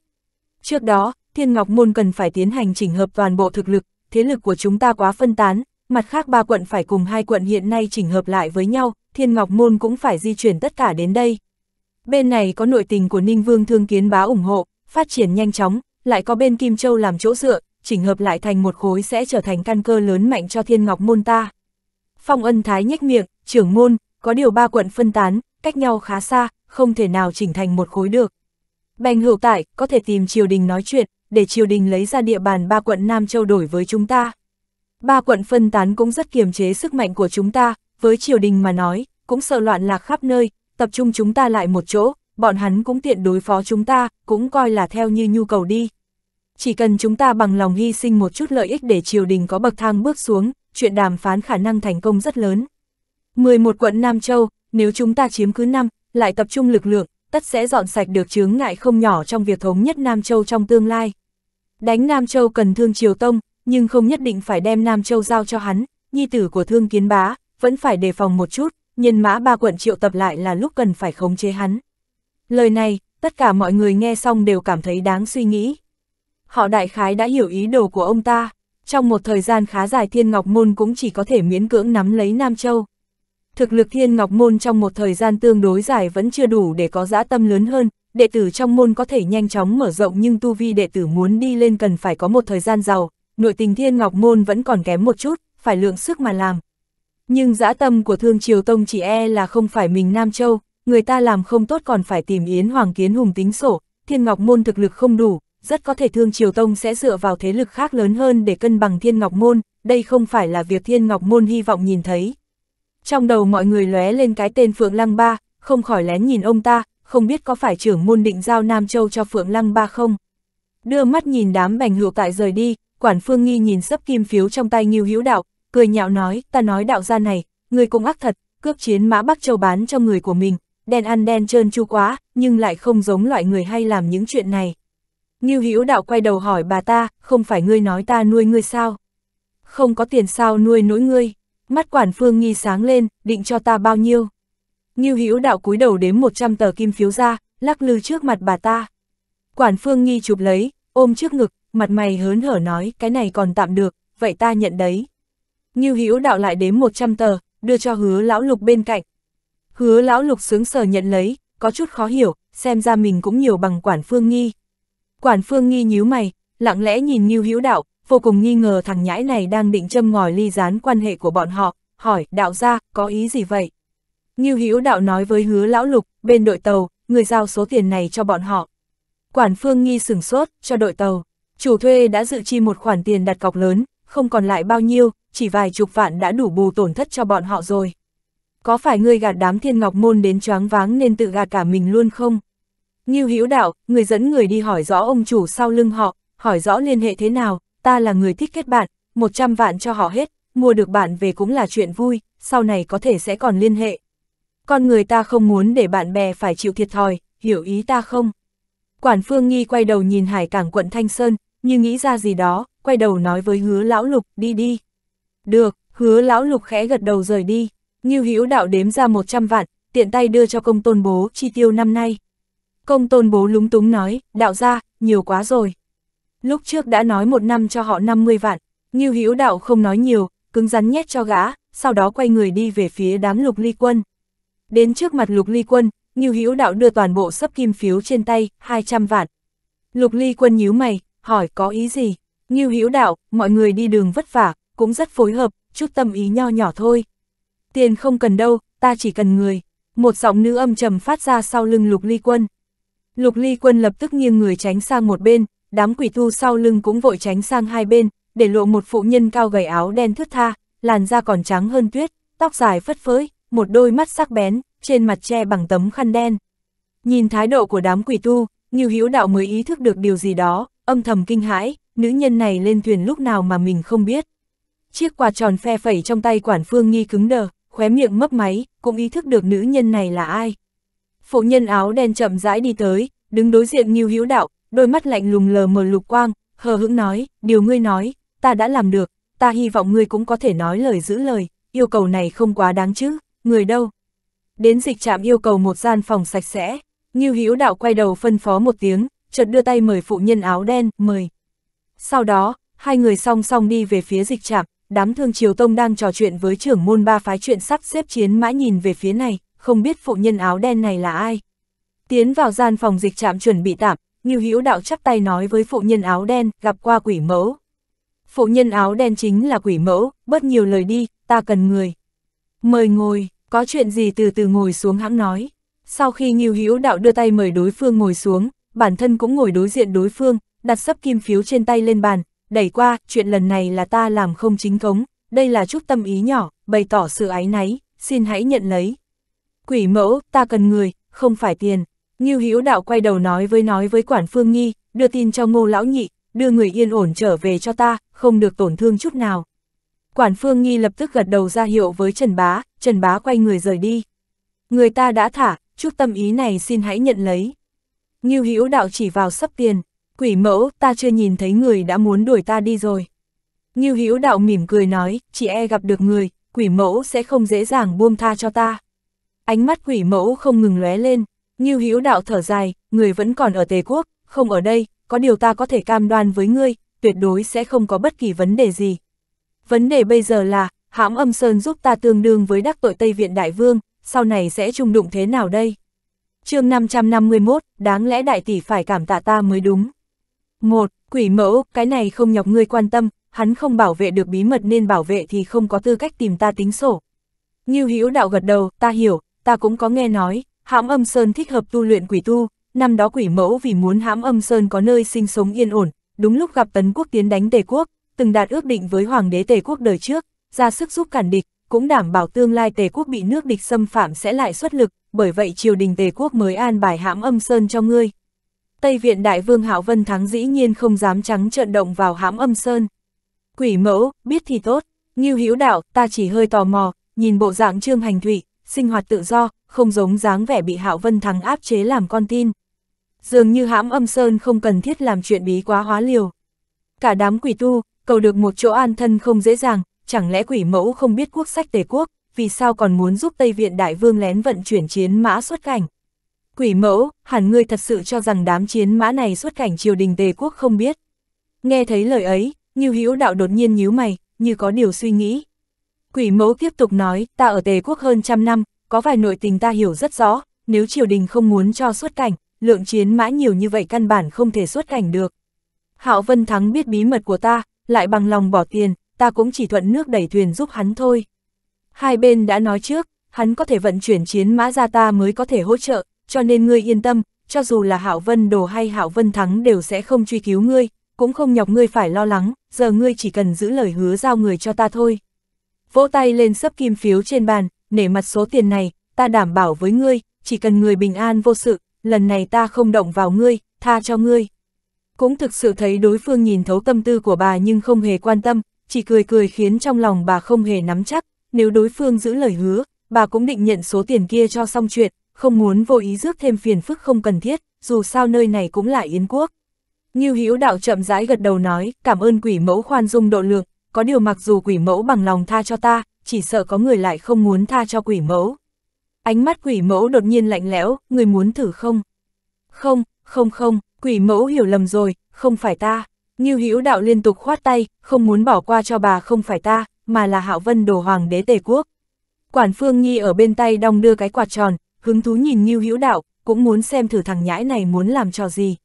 Trước đó, Thiên Ngọc Môn cần phải tiến hành chỉnh hợp toàn bộ thực lực, thế lực của chúng ta quá phân tán, mặt khác ba quận phải cùng hai quận hiện nay chỉnh hợp lại với nhau, Thiên Ngọc Môn cũng phải di chuyển tất cả đến đây. Bên này có nội tình của Ninh Vương Thương Kiến Bá ủng hộ, phát triển nhanh chóng, lại có bên Kim Châu làm chỗ dựa, chỉnh hợp lại thành một khối sẽ trở thành căn cơ lớn mạnh cho Thiên Ngọc Môn ta. Phong ân thái nhếch miệng, trưởng môn, có điều ba quận phân tán, cách nhau khá xa, không thể nào chỉnh thành một khối được. Bành hữu tại, có thể tìm triều đình nói chuyện, để triều đình lấy ra địa bàn ba quận Nam Châu đổi với chúng ta. Ba quận phân tán cũng rất kiềm chế sức mạnh của chúng ta, với triều đình mà nói, cũng sợ loạn lạc khắp nơi, tập trung chúng ta lại một chỗ, bọn hắn cũng tiện đối phó chúng ta, cũng coi là theo như nhu cầu đi. Chỉ cần chúng ta bằng lòng hy sinh một chút lợi ích để triều đình có bậc thang bước xuống, chuyện đàm phán khả năng thành công rất lớn. 11 quận Nam Châu, nếu chúng ta chiếm cứ năm, lại tập trung lực lượng, tất sẽ dọn sạch được chướng ngại không nhỏ trong việc thống nhất Nam Châu trong tương lai. Đánh Nam Châu cần thương Triều Tông, nhưng không nhất định phải đem Nam Châu giao cho hắn, nhi tử của thương kiến bá, vẫn phải đề phòng một chút, nhân mã ba quận triệu tập lại là lúc cần phải khống chế hắn. Lời này, tất cả mọi người nghe xong đều cảm thấy đáng suy nghĩ. Họ đại khái đã hiểu ý đồ của ông ta, trong một thời gian khá dài Thiên Ngọc Môn cũng chỉ có thể miễn cưỡng nắm lấy Nam Châu. Thực lực Thiên Ngọc Môn trong một thời gian tương đối dài vẫn chưa đủ để có dã tâm lớn hơn, đệ tử trong môn có thể nhanh chóng mở rộng nhưng tu vi đệ tử muốn đi lên cần phải có một thời gian giàu, nội tình thiên ngọc môn vẫn còn kém một chút, phải lượng sức mà làm. Nhưng dã tâm của Thương Triều Tông chỉ e là không phải mình Nam Châu, người ta làm không tốt còn phải tìm Yến Hoàng Kiến Hùng tính sổ, Thiên Ngọc Môn thực lực không đủ, rất có thể Thương Triều Tông sẽ dựa vào thế lực khác lớn hơn để cân bằng Thiên Ngọc Môn, đây không phải là việc Thiên Ngọc Môn hy vọng nhìn thấy. Trong đầu mọi người lóe lên cái tên Phượng Lăng Ba, không khỏi lén nhìn ông ta, không biết có phải trưởng môn định giao Nam Châu cho Phượng Lăng Ba không. Đưa mắt nhìn đám bành hữu tại rời đi, quản phương nghi nhìn sấp kim phiếu trong tay nghiêu hữu đạo, cười nhạo nói, ta nói đạo gia này, người cũng ác thật, cướp chiến mã Bắc Châu bán cho người của mình, đen ăn đen trơn chu quá, nhưng lại không giống loại người hay làm những chuyện này. Nghiêu hữu đạo quay đầu hỏi bà ta, không phải ngươi nói ta nuôi ngươi sao? Không có tiền sao nuôi nỗi ngươi? Mắt quản phương nghi sáng lên, định cho ta bao nhiêu? Nghiêu hữu đạo cúi đầu đếm 100 tờ kim phiếu ra, lắc lư trước mặt bà ta. Quản phương nghi chụp lấy, ôm trước ngực, mặt mày hớn hở nói cái này còn tạm được, vậy ta nhận đấy. Ngưu Hữu đạo lại đếm 100 tờ, đưa cho hứa lão lục bên cạnh. Hứa lão lục sướng sờ nhận lấy, có chút khó hiểu, xem ra mình cũng nhiều bằng quản phương nghi. Quản phương nghi nhíu mày, lặng lẽ nhìn Ngưu Hữu đạo, vô cùng nghi ngờ thằng nhãi này đang định châm ngòi ly gián quan hệ của bọn họ, hỏi, đạo gia có ý gì vậy? Ngưu Hữu đạo nói với hứa lão lục, bên đội tàu, người giao số tiền này cho bọn họ. Quản phương nghi sửng sốt, cho đội tàu chủ thuê đã dự chi một khoản tiền đặt cọc lớn, không còn lại bao nhiêu, chỉ vài chục vạn đã đủ bù tổn thất cho bọn họ rồi. Có phải ngươi gạt đám thiên ngọc môn đến choáng váng nên tự gạt cả mình luôn không? Ngưu Hữu Đạo, người dẫn người đi hỏi rõ ông chủ sau lưng họ, hỏi rõ liên hệ thế nào, ta là người thích kết bạn, 100 vạn cho họ hết, mua được bạn về cũng là chuyện vui, sau này có thể sẽ còn liên hệ. Con người ta không muốn để bạn bè phải chịu thiệt thòi, hiểu ý ta không? Quản Phương Nghi quay đầu nhìn hải cảng quận Thanh Sơn, như nghĩ ra gì đó, quay đầu nói với hứa lão lục, đi đi. Được, hứa lão lục khẽ gật đầu rời đi, như Hữu đạo đếm ra 100 vạn, tiện tay đưa cho công tôn bố chi tiêu năm nay. Công tôn bố lúng túng nói, đạo ra, nhiều quá rồi. Lúc trước đã nói một năm cho họ 50 vạn, như Hữu đạo không nói nhiều, cứng rắn nhét cho gã, sau đó quay người đi về phía đám lục ly quân. Đến trước mặt lục ly quân, như Hữu đạo đưa toàn bộ sấp kim phiếu trên tay, 200 vạn. Lục ly quân nhíu mày, hỏi có ý gì. Ngưu Hữu đạo, mọi người đi đường vất vả, cũng rất phối hợp, chút tâm ý nho nhỏ thôi. Tiền không cần đâu, ta chỉ cần người. Một giọng nữ âm trầm phát ra sau lưng Lục Ly Quân. Lục Ly Quân lập tức nghiêng người tránh sang một bên, đám quỷ tu sau lưng cũng vội tránh sang hai bên, để lộ một phụ nhân cao gầy áo đen thướt tha, làn da còn trắng hơn tuyết, tóc dài phất phới, một đôi mắt sắc bén, trên mặt che bằng tấm khăn đen. Nhìn thái độ của đám quỷ tu, Ngưu Hữu Đạo mới ý thức được điều gì đó, âm thầm kinh hãi, nữ nhân này lên thuyền lúc nào mà mình không biết. Chiếc quạt tròn phe phẩy trong tay quản phương nghi cứng đờ, khóe miệng mấp máy, cũng ý thức được nữ nhân này là ai. Phụ nhân áo đen chậm rãi đi tới, đứng đối diện Ngưu Hữu Đạo, đôi mắt lạnh lùng lờ mờ lục quang, hờ hững nói, điều ngươi nói, ta đã làm được, ta hy vọng ngươi cũng có thể nói lời giữ lời, yêu cầu này không quá đáng chứ, người đâu. Đến dịch trạm yêu cầu một gian phòng sạch sẽ, Ngưu Hữu Đạo quay đầu phân phó một tiếng, chợt đưa tay mời phụ nhân áo đen, mời. Sau đó, hai người song song đi về phía dịch trạm, đám thương triều tông đang trò chuyện với trưởng môn ba phái chuyện sắp xếp chiến mãi nhìn về phía này, không biết phụ nhân áo đen này là ai. Tiến vào gian phòng dịch trạm chuẩn bị tạm, Ngưu Hữu Đạo chắp tay nói với phụ nhân áo đen, gặp qua quỷ mẫu. Phụ nhân áo đen chính là quỷ mẫu, bớt nhiều lời đi, ta cần người. Mời ngồi, có chuyện gì từ từ ngồi xuống hãng nói. Sau khi Ngưu Hữu Đạo đưa tay mời đối phương ngồi xuống, bản thân cũng ngồi đối diện đối phương, đặt sắp kim phiếu trên tay lên bàn, đẩy qua, chuyện lần này là ta làm không chính cống, đây là chút tâm ý nhỏ, bày tỏ sự ái náy, xin hãy nhận lấy. Quỷ mẫu, ta cần người, không phải tiền. Ngưu Hữu Đạo quay đầu nói với nói với quản Phương Nghi, đưa tin cho Ngô lão nhị, đưa người yên ổn trở về cho ta, không được tổn thương chút nào. Quản Phương Nghi lập tức gật đầu ra hiệu với Trần Bá, Trần Bá quay người rời đi. Người ta đã thả, chút tâm ý này xin hãy nhận lấy. Ngưu Hữu đạo chỉ vào sắp tiền, quỷ mẫu, ta chưa nhìn thấy người đã muốn đuổi ta đi rồi. Ngưu Hữu đạo mỉm cười nói, chỉ e gặp được người, quỷ mẫu sẽ không dễ dàng buông tha cho ta. Ánh mắt quỷ mẫu không ngừng lóe lên, Ngưu Hữu đạo thở dài, người vẫn còn ở Tề quốc, không ở đây, có điều ta có thể cam đoan với ngươi, tuyệt đối sẽ không có bất kỳ vấn đề gì. Vấn đề bây giờ là, hãm âm sơn giúp ta tương đương với đắc tội Tây Viện Đại Vương, sau này sẽ chung đụng thế nào đây? chương 551, đáng lẽ đại tỷ phải cảm tạ ta mới đúng. một Quỷ mẫu, cái này không nhọc ngươi quan tâm, hắn không bảo vệ được bí mật nên bảo vệ thì không có tư cách tìm ta tính sổ. như Hữu đạo gật đầu, ta hiểu, ta cũng có nghe nói, hãm âm sơn thích hợp tu luyện quỷ tu, năm đó quỷ mẫu vì muốn hãm âm sơn có nơi sinh sống yên ổn, đúng lúc gặp tấn quốc tiến đánh tề quốc, từng đạt ước định với hoàng đế tề quốc đời trước, ra sức giúp cản địch, cũng đảm bảo tương lai tề quốc bị nước địch xâm phạm sẽ lại xuất lực, bởi vậy triều đình tề quốc mới an bài hãm âm sơn cho ngươi. Tây viện đại vương Hạo Vân Thắng dĩ nhiên không dám trắng trợn động vào hãm âm sơn. Quỷ mẫu, biết thì tốt, nghiêu hữu đạo, ta chỉ hơi tò mò, nhìn bộ dạng trương hành thủy, sinh hoạt tự do, không giống dáng vẻ bị Hạo Vân Thắng áp chế làm con tin. Dường như hãm âm sơn không cần thiết làm chuyện bí quá hóa liều. Cả đám quỷ tu, cầu được một chỗ an thân không dễ dàng, chẳng lẽ quỷ mẫu không biết quốc sách tề quốc, vì sao còn muốn giúp Tây Viện Đại Vương lén vận chuyển chiến mã xuất cảnh. Quỷ mẫu, hẳn ngươi thật sự cho rằng đám chiến mã này xuất cảnh triều đình tề quốc không biết. Nghe thấy lời ấy, Như Hữu Đạo đột nhiên nhíu mày, như có điều suy nghĩ. Quỷ mẫu tiếp tục nói, ta ở tề quốc hơn trăm năm, có vài nội tình ta hiểu rất rõ, nếu triều đình không muốn cho xuất cảnh, lượng chiến mã nhiều như vậy căn bản không thể xuất cảnh được. Hạo Vân Thắng biết bí mật của ta, lại bằng lòng bỏ tiền, ta cũng chỉ thuận nước đẩy thuyền giúp hắn thôi. Hai bên đã nói trước, hắn có thể vận chuyển chiến mã ra ta mới có thể hỗ trợ, cho nên ngươi yên tâm, cho dù là Hạo Vân Đồ hay Hạo Vân Thắng đều sẽ không truy cứu ngươi, cũng không nhọc ngươi phải lo lắng, giờ ngươi chỉ cần giữ lời hứa giao người cho ta thôi. Vỗ tay lên sấp kim phiếu trên bàn, nể mặt số tiền này, ta đảm bảo với ngươi, chỉ cần người bình an vô sự, lần này ta không động vào ngươi, tha cho ngươi. Cũng thực sự thấy đối phương nhìn thấu tâm tư của bà nhưng không hề quan tâm, chỉ cười cười khiến trong lòng bà không hề nắm chắc, nếu đối phương giữ lời hứa, bà cũng định nhận số tiền kia cho xong chuyện, không muốn vô ý rước thêm phiền phức không cần thiết, dù sao nơi này cũng là Yến quốc. Ngưu Hữu Đạo chậm rãi gật đầu nói, cảm ơn quỷ mẫu khoan dung độ lượng, có điều mặc dù quỷ mẫu bằng lòng tha cho ta, chỉ sợ có người lại không muốn tha cho quỷ mẫu. Ánh mắt quỷ mẫu đột nhiên lạnh lẽo, người muốn thử không? Không, không không, quỷ mẫu hiểu lầm rồi, không phải ta. Ngưu Hữu Đạo liên tục khoát tay, không muốn bỏ qua cho bà không phải ta, mà là Hạo Vân đồ hoàng đế Tề quốc. Quản Phương Nhi ở bên tay đong đưa cái quạt tròn, hứng thú nhìn Ngưu Hữu Đạo, cũng muốn xem thử thằng nhãi này muốn làm trò gì.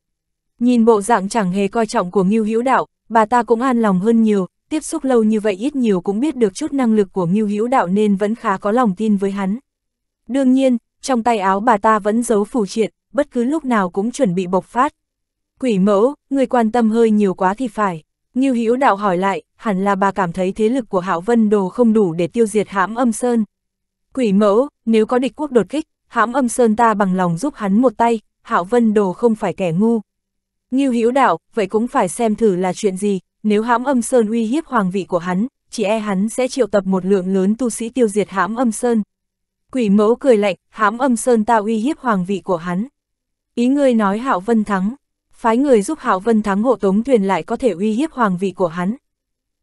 Nhìn bộ dạng chẳng hề coi trọng của Ngưu Hữu Đạo, bà ta cũng an lòng hơn nhiều, tiếp xúc lâu như vậy ít nhiều cũng biết được chút năng lực của Ngưu Hữu Đạo nên vẫn khá có lòng tin với hắn. Đương nhiên, trong tay áo bà ta vẫn giấu phù triện, bất cứ lúc nào cũng chuẩn bị bộc phát. Quỷ mẫu, người quan tâm hơi nhiều quá thì phải. Như Hữu Đạo hỏi lại, hẳn là bà cảm thấy thế lực của Hạo Vân Đồ không đủ để tiêu diệt hãm âm Sơn. Quỷ mẫu, nếu có địch quốc đột kích, hãm âm Sơn ta bằng lòng giúp hắn một tay, Hạo Vân Đồ không phải kẻ ngu. Như Hữu Đạo, vậy cũng phải xem thử là chuyện gì, nếu hãm âm Sơn uy hiếp hoàng vị của hắn, chỉ e hắn sẽ triệu tập một lượng lớn tu sĩ tiêu diệt hãm âm Sơn. Quỷ mẫu cười lạnh, hãm âm Sơn ta uy hiếp hoàng vị của hắn. Ý ngươi nói Hạo Vân thắng, phái người giúp Hạo Vân thắng hộ tống thuyền lại có thể uy hiếp hoàng vị của hắn.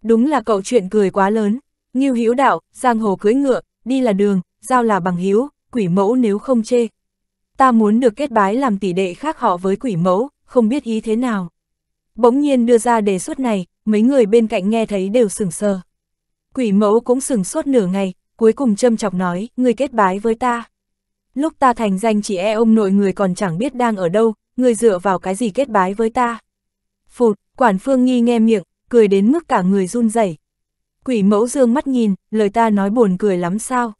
Đúng là cậu chuyện cười quá lớn, Ngưu Hữu Đạo, giang hồ cưỡi ngựa, đi là đường, giao là bằng hiếu, quỷ mẫu nếu không chê. Ta muốn được kết bái làm tỷ đệ khác họ với quỷ mẫu, không biết ý thế nào. Bỗng nhiên đưa ra đề xuất này, mấy người bên cạnh nghe thấy đều sừng sờ. Quỷ mẫu cũng sừng sốt nửa ngày, cuối cùng châm chọc nói, người kết bái với ta. Lúc ta thành danh chỉ e ông nội người còn chẳng biết đang ở đâu, người dựa vào cái gì kết bái với ta? Phụt, quản phương nghi nghe miệng, cười đến mức cả người run rẩy. Quỷ mẫu dương mắt nhìn, lời ta nói buồn cười lắm sao?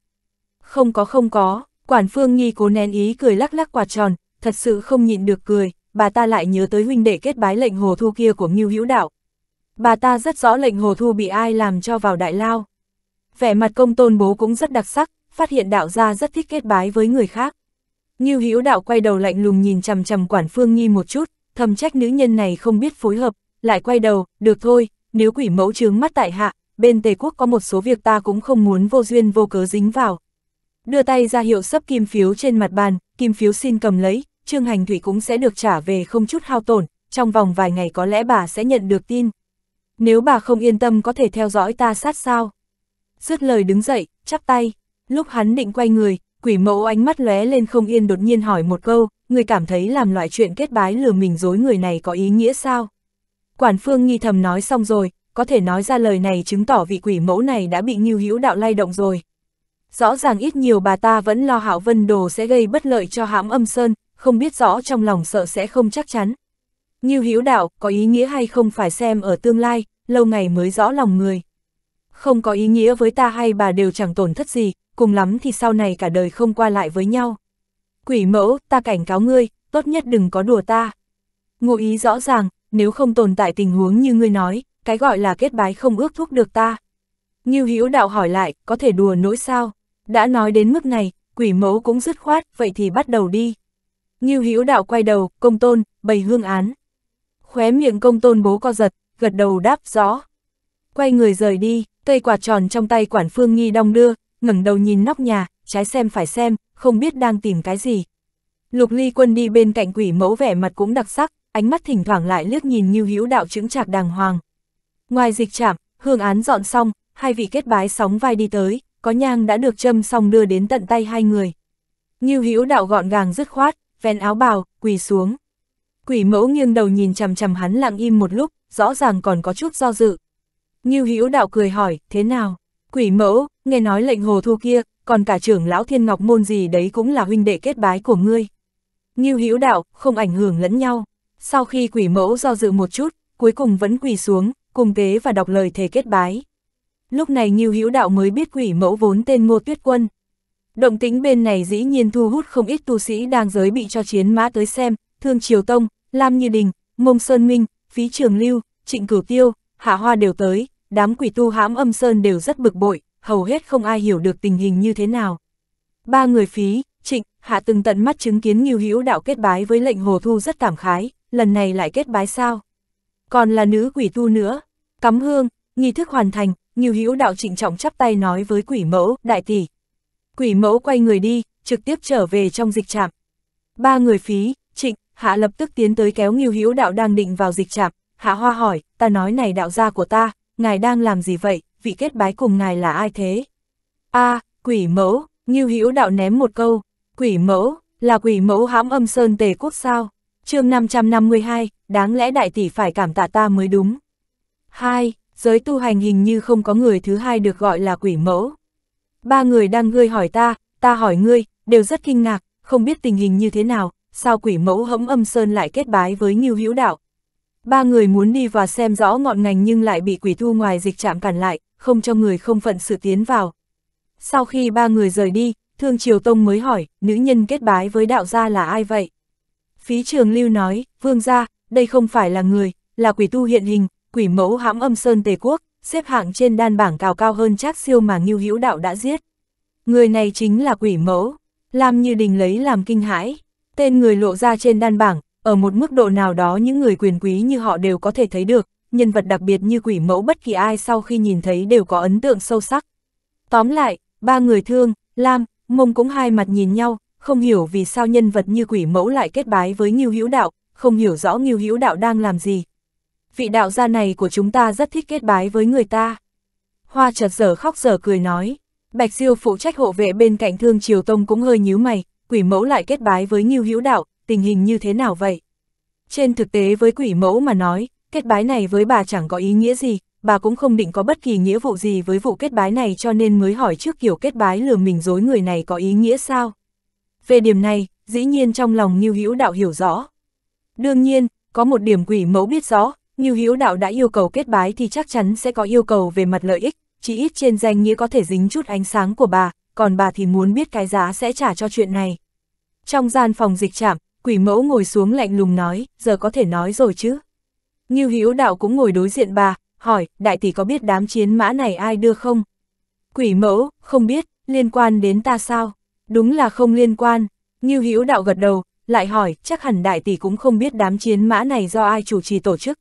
Không có không có, quản phương nghi cố nén ý cười lắc lắc quạt tròn, thật sự không nhịn được cười, bà ta lại nhớ tới huynh đệ kết bái lệnh hồ thu kia của Ngưu Hữu Đạo. Bà ta rất rõ lệnh hồ thu bị ai làm cho vào đại lao. Vẻ mặt công tôn bố cũng rất đặc sắc, phát hiện đạo gia rất thích kết bái với người khác. Ngưu Hữu Đạo quay đầu lạnh lùng nhìn chằm chằm Quản Phương nghi một chút, thầm trách nữ nhân này không biết phối hợp, lại quay đầu, được thôi, nếu quỷ mẫu chướng mắt tại hạ, bên Tề Quốc có một số việc ta cũng không muốn vô duyên vô cớ dính vào. Đưa tay ra hiệu sắp kim phiếu trên mặt bàn, kim phiếu xin cầm lấy, Trương Hành Thủy cũng sẽ được trả về không chút hao tổn, trong vòng vài ngày có lẽ bà sẽ nhận được tin. Nếu bà không yên tâm có thể theo dõi ta sát sao. Dứt lời đứng dậy, chắp tay, lúc hắn định quay người, quỷ mẫu ánh mắt lóe lên không yên đột nhiên hỏi một câu, người cảm thấy làm loại chuyện kết bái lừa mình dối người này có ý nghĩa sao? Quản phương nghi thầm nói xong rồi, có thể nói ra lời này chứng tỏ vị quỷ mẫu này đã bị nghiêu hữu đạo lay động rồi. Rõ ràng ít nhiều bà ta vẫn lo hạo vân đồ sẽ gây bất lợi cho hãm âm sơn, không biết rõ trong lòng sợ sẽ không chắc chắn. Nghiêu hữu đạo có ý nghĩa hay không phải xem ở tương lai, lâu ngày mới rõ lòng người không có ý nghĩa với ta hay bà đều chẳng tổn thất gì, cùng lắm thì sau này cả đời không qua lại với nhau. Quỷ mẫu, ta cảnh cáo ngươi, tốt nhất đừng có đùa ta. Ngụ ý rõ ràng, nếu không tồn tại tình huống như ngươi nói, cái gọi là kết bái không ước thúc được ta. Nghiêu Hữu đạo hỏi lại, có thể đùa nỗi sao? Đã nói đến mức này, quỷ mẫu cũng dứt khoát, vậy thì bắt đầu đi. Nghiêu Hữu đạo quay đầu, công tôn, bày hương án. Khóe miệng công tôn bố co giật, gật đầu đáp rõ. Quay người rời đi, Cây quạt tròn trong tay quản phương nghi đong đưa, ngẩng đầu nhìn nóc nhà, trái xem phải xem, không biết đang tìm cái gì. Lục ly quân đi bên cạnh quỷ mẫu vẻ mặt cũng đặc sắc, ánh mắt thỉnh thoảng lại liếc nhìn như hữu đạo chứng trạc đàng hoàng. Ngoài dịch trạm, hương án dọn xong, hai vị kết bái sóng vai đi tới, có nhang đã được châm xong đưa đến tận tay hai người. Như hữu đạo gọn gàng dứt khoát, ven áo bào, quỳ xuống. Quỷ mẫu nghiêng đầu nhìn chằm chằm hắn lặng im một lúc, rõ ràng còn có chút do dự, Ngưu Hữu Đạo cười hỏi, thế nào? Quỷ mẫu, nghe nói lệnh hồ thu kia, còn cả trưởng lão thiên ngọc môn gì đấy cũng là huynh đệ kết bái của ngươi. Ngưu Hữu Đạo, không ảnh hưởng lẫn nhau. Sau khi quỷ mẫu do dự một chút, cuối cùng vẫn quỳ xuống, cùng tế và đọc lời thề kết bái. Lúc này Ngưu Hữu Đạo mới biết quỷ mẫu vốn tên Ngô Tuyết Quân. Động tính bên này dĩ nhiên thu hút không ít tu sĩ đang giới bị cho chiến mã tới xem, Thương Triều Tông, Lam Như Đình, Mông Sơn Minh, Phí Trường Lưu, Trịnh Cửu Tiêu, hạ hoa đều tới, đám quỷ tu hãm âm sơn đều rất bực bội, hầu hết không ai hiểu được tình hình như thế nào. Ba người phí, trịnh, hạ từng tận mắt chứng kiến nghiêu hữu đạo kết bái với lệnh hồ thu rất cảm khái, lần này lại kết bái sao. Còn là nữ quỷ tu nữa, cắm hương, nghi thức hoàn thành, nghiêu hữu đạo trịnh trọng chắp tay nói với quỷ mẫu, đại tỷ. Quỷ mẫu quay người đi, trực tiếp trở về trong dịch trạm. Ba người phí, trịnh, hạ lập tức tiến tới kéo nghiêu hữu đạo đang định vào dịch trạm, hạ hoa hỏi, ta nói này đạo gia của ta, ngài đang làm gì vậy, vị kết bái cùng ngài là ai thế? a à, quỷ mẫu, Ngưu Hữu đạo ném một câu, quỷ mẫu, là quỷ mẫu hãm âm sơn tề quốc sao? chương 552, đáng lẽ đại tỷ phải cảm tạ ta mới đúng. 2. Giới tu hành hình như không có người thứ hai được gọi là quỷ mẫu. Ba người đang ngươi hỏi ta, ta hỏi ngươi, đều rất kinh ngạc, không biết tình hình như thế nào, sao quỷ mẫu hẫm âm sơn lại kết bái với Ngưu Hữu đạo, Ba người muốn đi và xem rõ ngọn ngành nhưng lại bị quỷ thu ngoài dịch chạm cản lại, không cho người không phận sự tiến vào. Sau khi ba người rời đi, Thương Triều Tông mới hỏi, nữ nhân kết bái với đạo gia là ai vậy? Phí Trường Lưu nói, vương gia, đây không phải là người, là quỷ tu hiện hình, quỷ mẫu hãm âm sơn Tề Quốc, xếp hạng trên đan bảng cao cao hơn Trác siêu mà Ngưu Hữu Đạo đã giết. Người này chính là quỷ mẫu, làm như đình lấy làm kinh hãi, tên người lộ ra trên đan bảng, ở một mức độ nào đó những người quyền quý như họ đều có thể thấy được, nhân vật đặc biệt như quỷ mẫu bất kỳ ai sau khi nhìn thấy đều có ấn tượng sâu sắc. Tóm lại, ba người thương, Lam, Mông cũng hai mặt nhìn nhau, không hiểu vì sao nhân vật như quỷ mẫu lại kết bái với Ngưu Hữu Đạo, không hiểu rõ Ngưu Hữu Đạo đang làm gì. Vị đạo gia này của chúng ta rất thích kết bái với người ta. Hoa chợt dở khóc dở cười nói, Bạch Diêu phụ trách hộ vệ bên cạnh Thương Triều Tông cũng hơi nhíu mày, quỷ mẫu lại kết bái với Ngưu Hữu Đạo, tình hình như thế nào vậy? Trên thực tế với quỷ mẫu mà nói, kết bái này với bà chẳng có ý nghĩa gì, bà cũng không định có bất kỳ nghĩa vụ gì với vụ kết bái này cho nên mới hỏi trước kiểu kết bái lừa mình dối người này có ý nghĩa sao. Về điểm này, dĩ nhiên trong lòng Nhiêu Hữu Đạo hiểu rõ. Đương nhiên, có một điểm quỷ mẫu biết rõ, Nhiêu Hữu Đạo đã yêu cầu kết bái thì chắc chắn sẽ có yêu cầu về mặt lợi ích, chỉ ít trên danh nghĩa có thể dính chút ánh sáng của bà, còn bà thì muốn biết cái giá sẽ trả cho chuyện này. Trong gian phòng dịch trạm, quỷ mẫu ngồi xuống lạnh lùng nói, giờ có thể nói rồi chứ. Như hữu đạo cũng ngồi đối diện bà, hỏi, đại tỷ có biết đám chiến mã này ai đưa không? Quỷ mẫu, không biết, liên quan đến ta sao? Đúng là không liên quan. Như hữu đạo gật đầu, lại hỏi, chắc hẳn đại tỷ cũng không biết đám chiến mã này do ai chủ trì tổ chức.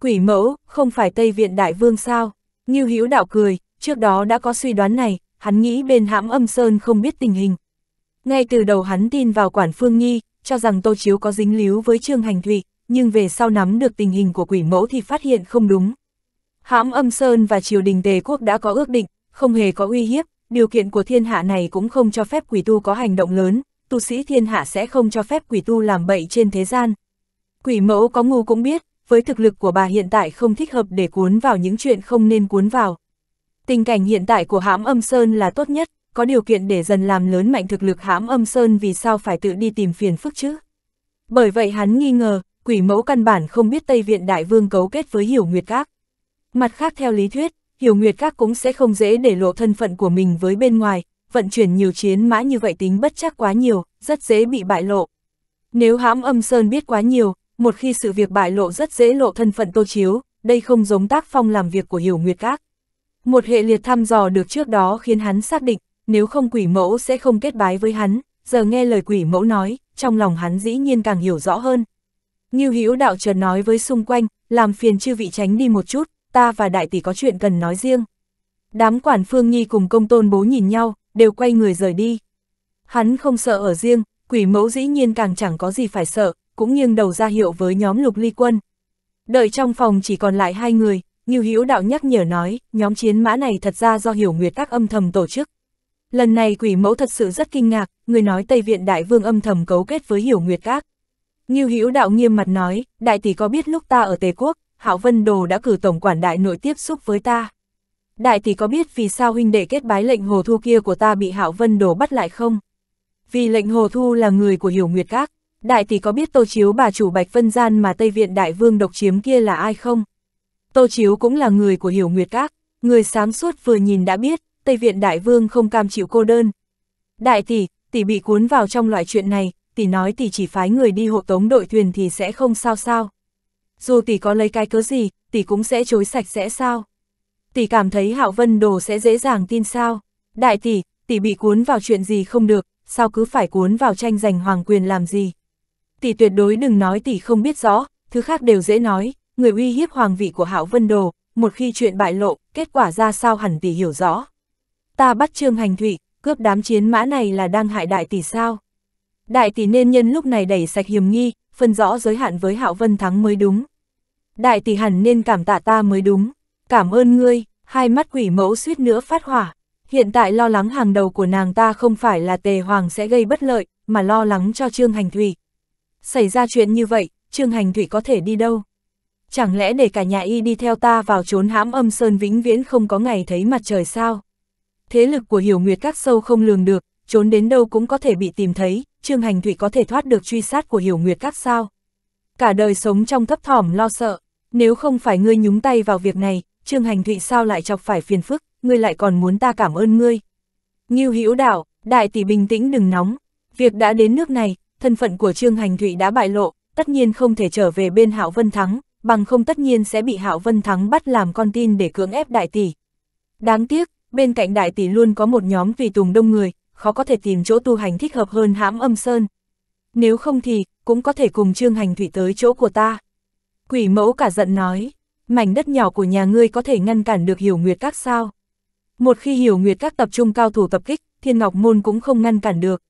Quỷ mẫu, không phải Tây Viện Đại Vương sao? Như hữu đạo cười, trước đó đã có suy đoán này, hắn nghĩ bên hãm âm sơn không biết tình hình. Ngay từ đầu hắn tin vào quản phương nhi, cho rằng Tô Chiếu có dính líu với Trương Hành Thụy, nhưng về sau nắm được tình hình của quỷ mẫu thì phát hiện không đúng. Hãm âm Sơn và triều đình Tề Quốc đã có ước định, không hề có uy hiếp, điều kiện của thiên hạ này cũng không cho phép quỷ tu có hành động lớn, tu sĩ thiên hạ sẽ không cho phép quỷ tu làm bậy trên thế gian. Quỷ mẫu có ngu cũng biết, với thực lực của bà hiện tại không thích hợp để cuốn vào những chuyện không nên cuốn vào. Tình cảnh hiện tại của hãm âm Sơn là tốt nhất, có điều kiện để dần làm lớn mạnh thực lực hãm âm sơn vì sao phải tự đi tìm phiền phức chứ. Bởi vậy hắn nghi ngờ, quỷ mẫu căn bản không biết Tây Viện Đại Vương cấu kết với Hiểu Nguyệt Các. Mặt khác theo lý thuyết, Hiểu Nguyệt Các cũng sẽ không dễ để lộ thân phận của mình với bên ngoài, vận chuyển nhiều chiến mã như vậy tính bất chắc quá nhiều, rất dễ bị bại lộ. Nếu hãm âm sơn biết quá nhiều, một khi sự việc bại lộ rất dễ lộ thân phận tô chiếu, đây không giống tác phong làm việc của Hiểu Nguyệt Các. Một hệ liệt thăm dò được trước đó khiến hắn xác định, nếu không quỷ mẫu sẽ không kết bái với hắn, giờ nghe lời quỷ mẫu nói, trong lòng hắn dĩ nhiên càng hiểu rõ hơn. như Hữu đạo chợt nói với xung quanh, làm phiền chư vị tránh đi một chút, ta và đại tỷ có chuyện cần nói riêng. Đám quản Phương Nhi cùng công tôn bố nhìn nhau, đều quay người rời đi. Hắn không sợ ở riêng, quỷ mẫu dĩ nhiên càng chẳng có gì phải sợ, cũng nghiêng đầu ra hiệu với nhóm lục ly quân. Đợi trong phòng chỉ còn lại hai người, như Hữu đạo nhắc nhở nói, nhóm chiến mã này thật ra do Hiểu Nguyệt các âm thầm tổ chức, Lần này quỷ mẫu thật sự rất kinh ngạc, người nói Tây Viện Đại Vương âm thầm cấu kết với Hiểu Nguyệt Các. Như Hữu Đạo nghiêm mặt nói, đại tỷ có biết lúc ta ở Tề Quốc, Hạo Vân Đồ đã cử tổng quản đại nội tiếp xúc với ta. Đại tỷ có biết vì sao huynh đệ kết bái lệnh hồ thu kia của ta bị Hạo Vân Đồ bắt lại không? Vì lệnh hồ thu là người của Hiểu Nguyệt Các, đại tỷ có biết Tô Chiếu bà chủ Bạch Vân Gian mà Tây Viện Đại Vương độc chiếm kia là ai không? Tô Chiếu cũng là người của Hiểu Nguyệt Các, người sáng suốt vừa nhìn đã biết, Tây Viện Đại Vương không cam chịu cô đơn. Đại tỷ, tỷ bị cuốn vào trong loại chuyện này, tỷ nói tỷ chỉ phái người đi hộ tống đội thuyền thì sẽ không sao sao. Dù tỷ có lấy cái cớ gì, tỷ cũng sẽ chối sạch sẽ sao. Tỷ cảm thấy Hạo Vân Đồ sẽ dễ dàng tin sao. Đại tỷ, tỷ bị cuốn vào chuyện gì không được, sao cứ phải cuốn vào tranh giành hoàng quyền làm gì. Tỷ tuyệt đối đừng nói tỷ không biết rõ, thứ khác đều dễ nói, người uy hiếp hoàng vị của Hạo Vân Đồ, một khi chuyện bại lộ, kết quả ra sao hẳn tỷ hiểu rõ ta bắt Trương Hành Thụy, cướp đám chiến mã này là đang hại đại tỷ sao? Đại tỷ nên nhân lúc này đẩy sạch hiểm nghi, phân rõ giới hạn với Hạo Vân Thắng mới đúng. Đại tỷ hẳn nên cảm tạ ta mới đúng. Cảm ơn ngươi, hai mắt quỷ mẫu suýt nữa phát hỏa. Hiện tại lo lắng hàng đầu của nàng ta không phải là tề hoàng sẽ gây bất lợi, mà lo lắng cho Trương Hành Thủy. Xảy ra chuyện như vậy, Trương Hành Thủy có thể đi đâu? Chẳng lẽ để cả nhà y đi theo ta vào trốn hãm âm sơn vĩnh viễn không có ngày thấy mặt trời sao? thế lực của Hiểu Nguyệt các sâu không lường được, trốn đến đâu cũng có thể bị tìm thấy, Trương Hành Thủy có thể thoát được truy sát của Hiểu Nguyệt các sao. Cả đời sống trong thấp thỏm lo sợ, nếu không phải ngươi nhúng tay vào việc này, Trương Hành Thụy sao lại chọc phải phiền phức, ngươi lại còn muốn ta cảm ơn ngươi. Ngưu Hữu Đảo, đại tỷ bình tĩnh đừng nóng, việc đã đến nước này, thân phận của Trương Hành Thụy đã bại lộ, tất nhiên không thể trở về bên Hạo Vân Thắng, bằng không tất nhiên sẽ bị Hạo Vân Thắng bắt làm con tin để cưỡng ép đại tỷ. Đáng tiếc, bên cạnh đại tỷ luôn có một nhóm tùy tùng đông người, khó có thể tìm chỗ tu hành thích hợp hơn hãm âm sơn. Nếu không thì, cũng có thể cùng trương hành thủy tới chỗ của ta. Quỷ mẫu cả giận nói, mảnh đất nhỏ của nhà ngươi có thể ngăn cản được hiểu nguyệt các sao. Một khi hiểu nguyệt các tập trung cao thủ tập kích, thiên ngọc môn cũng không ngăn cản được.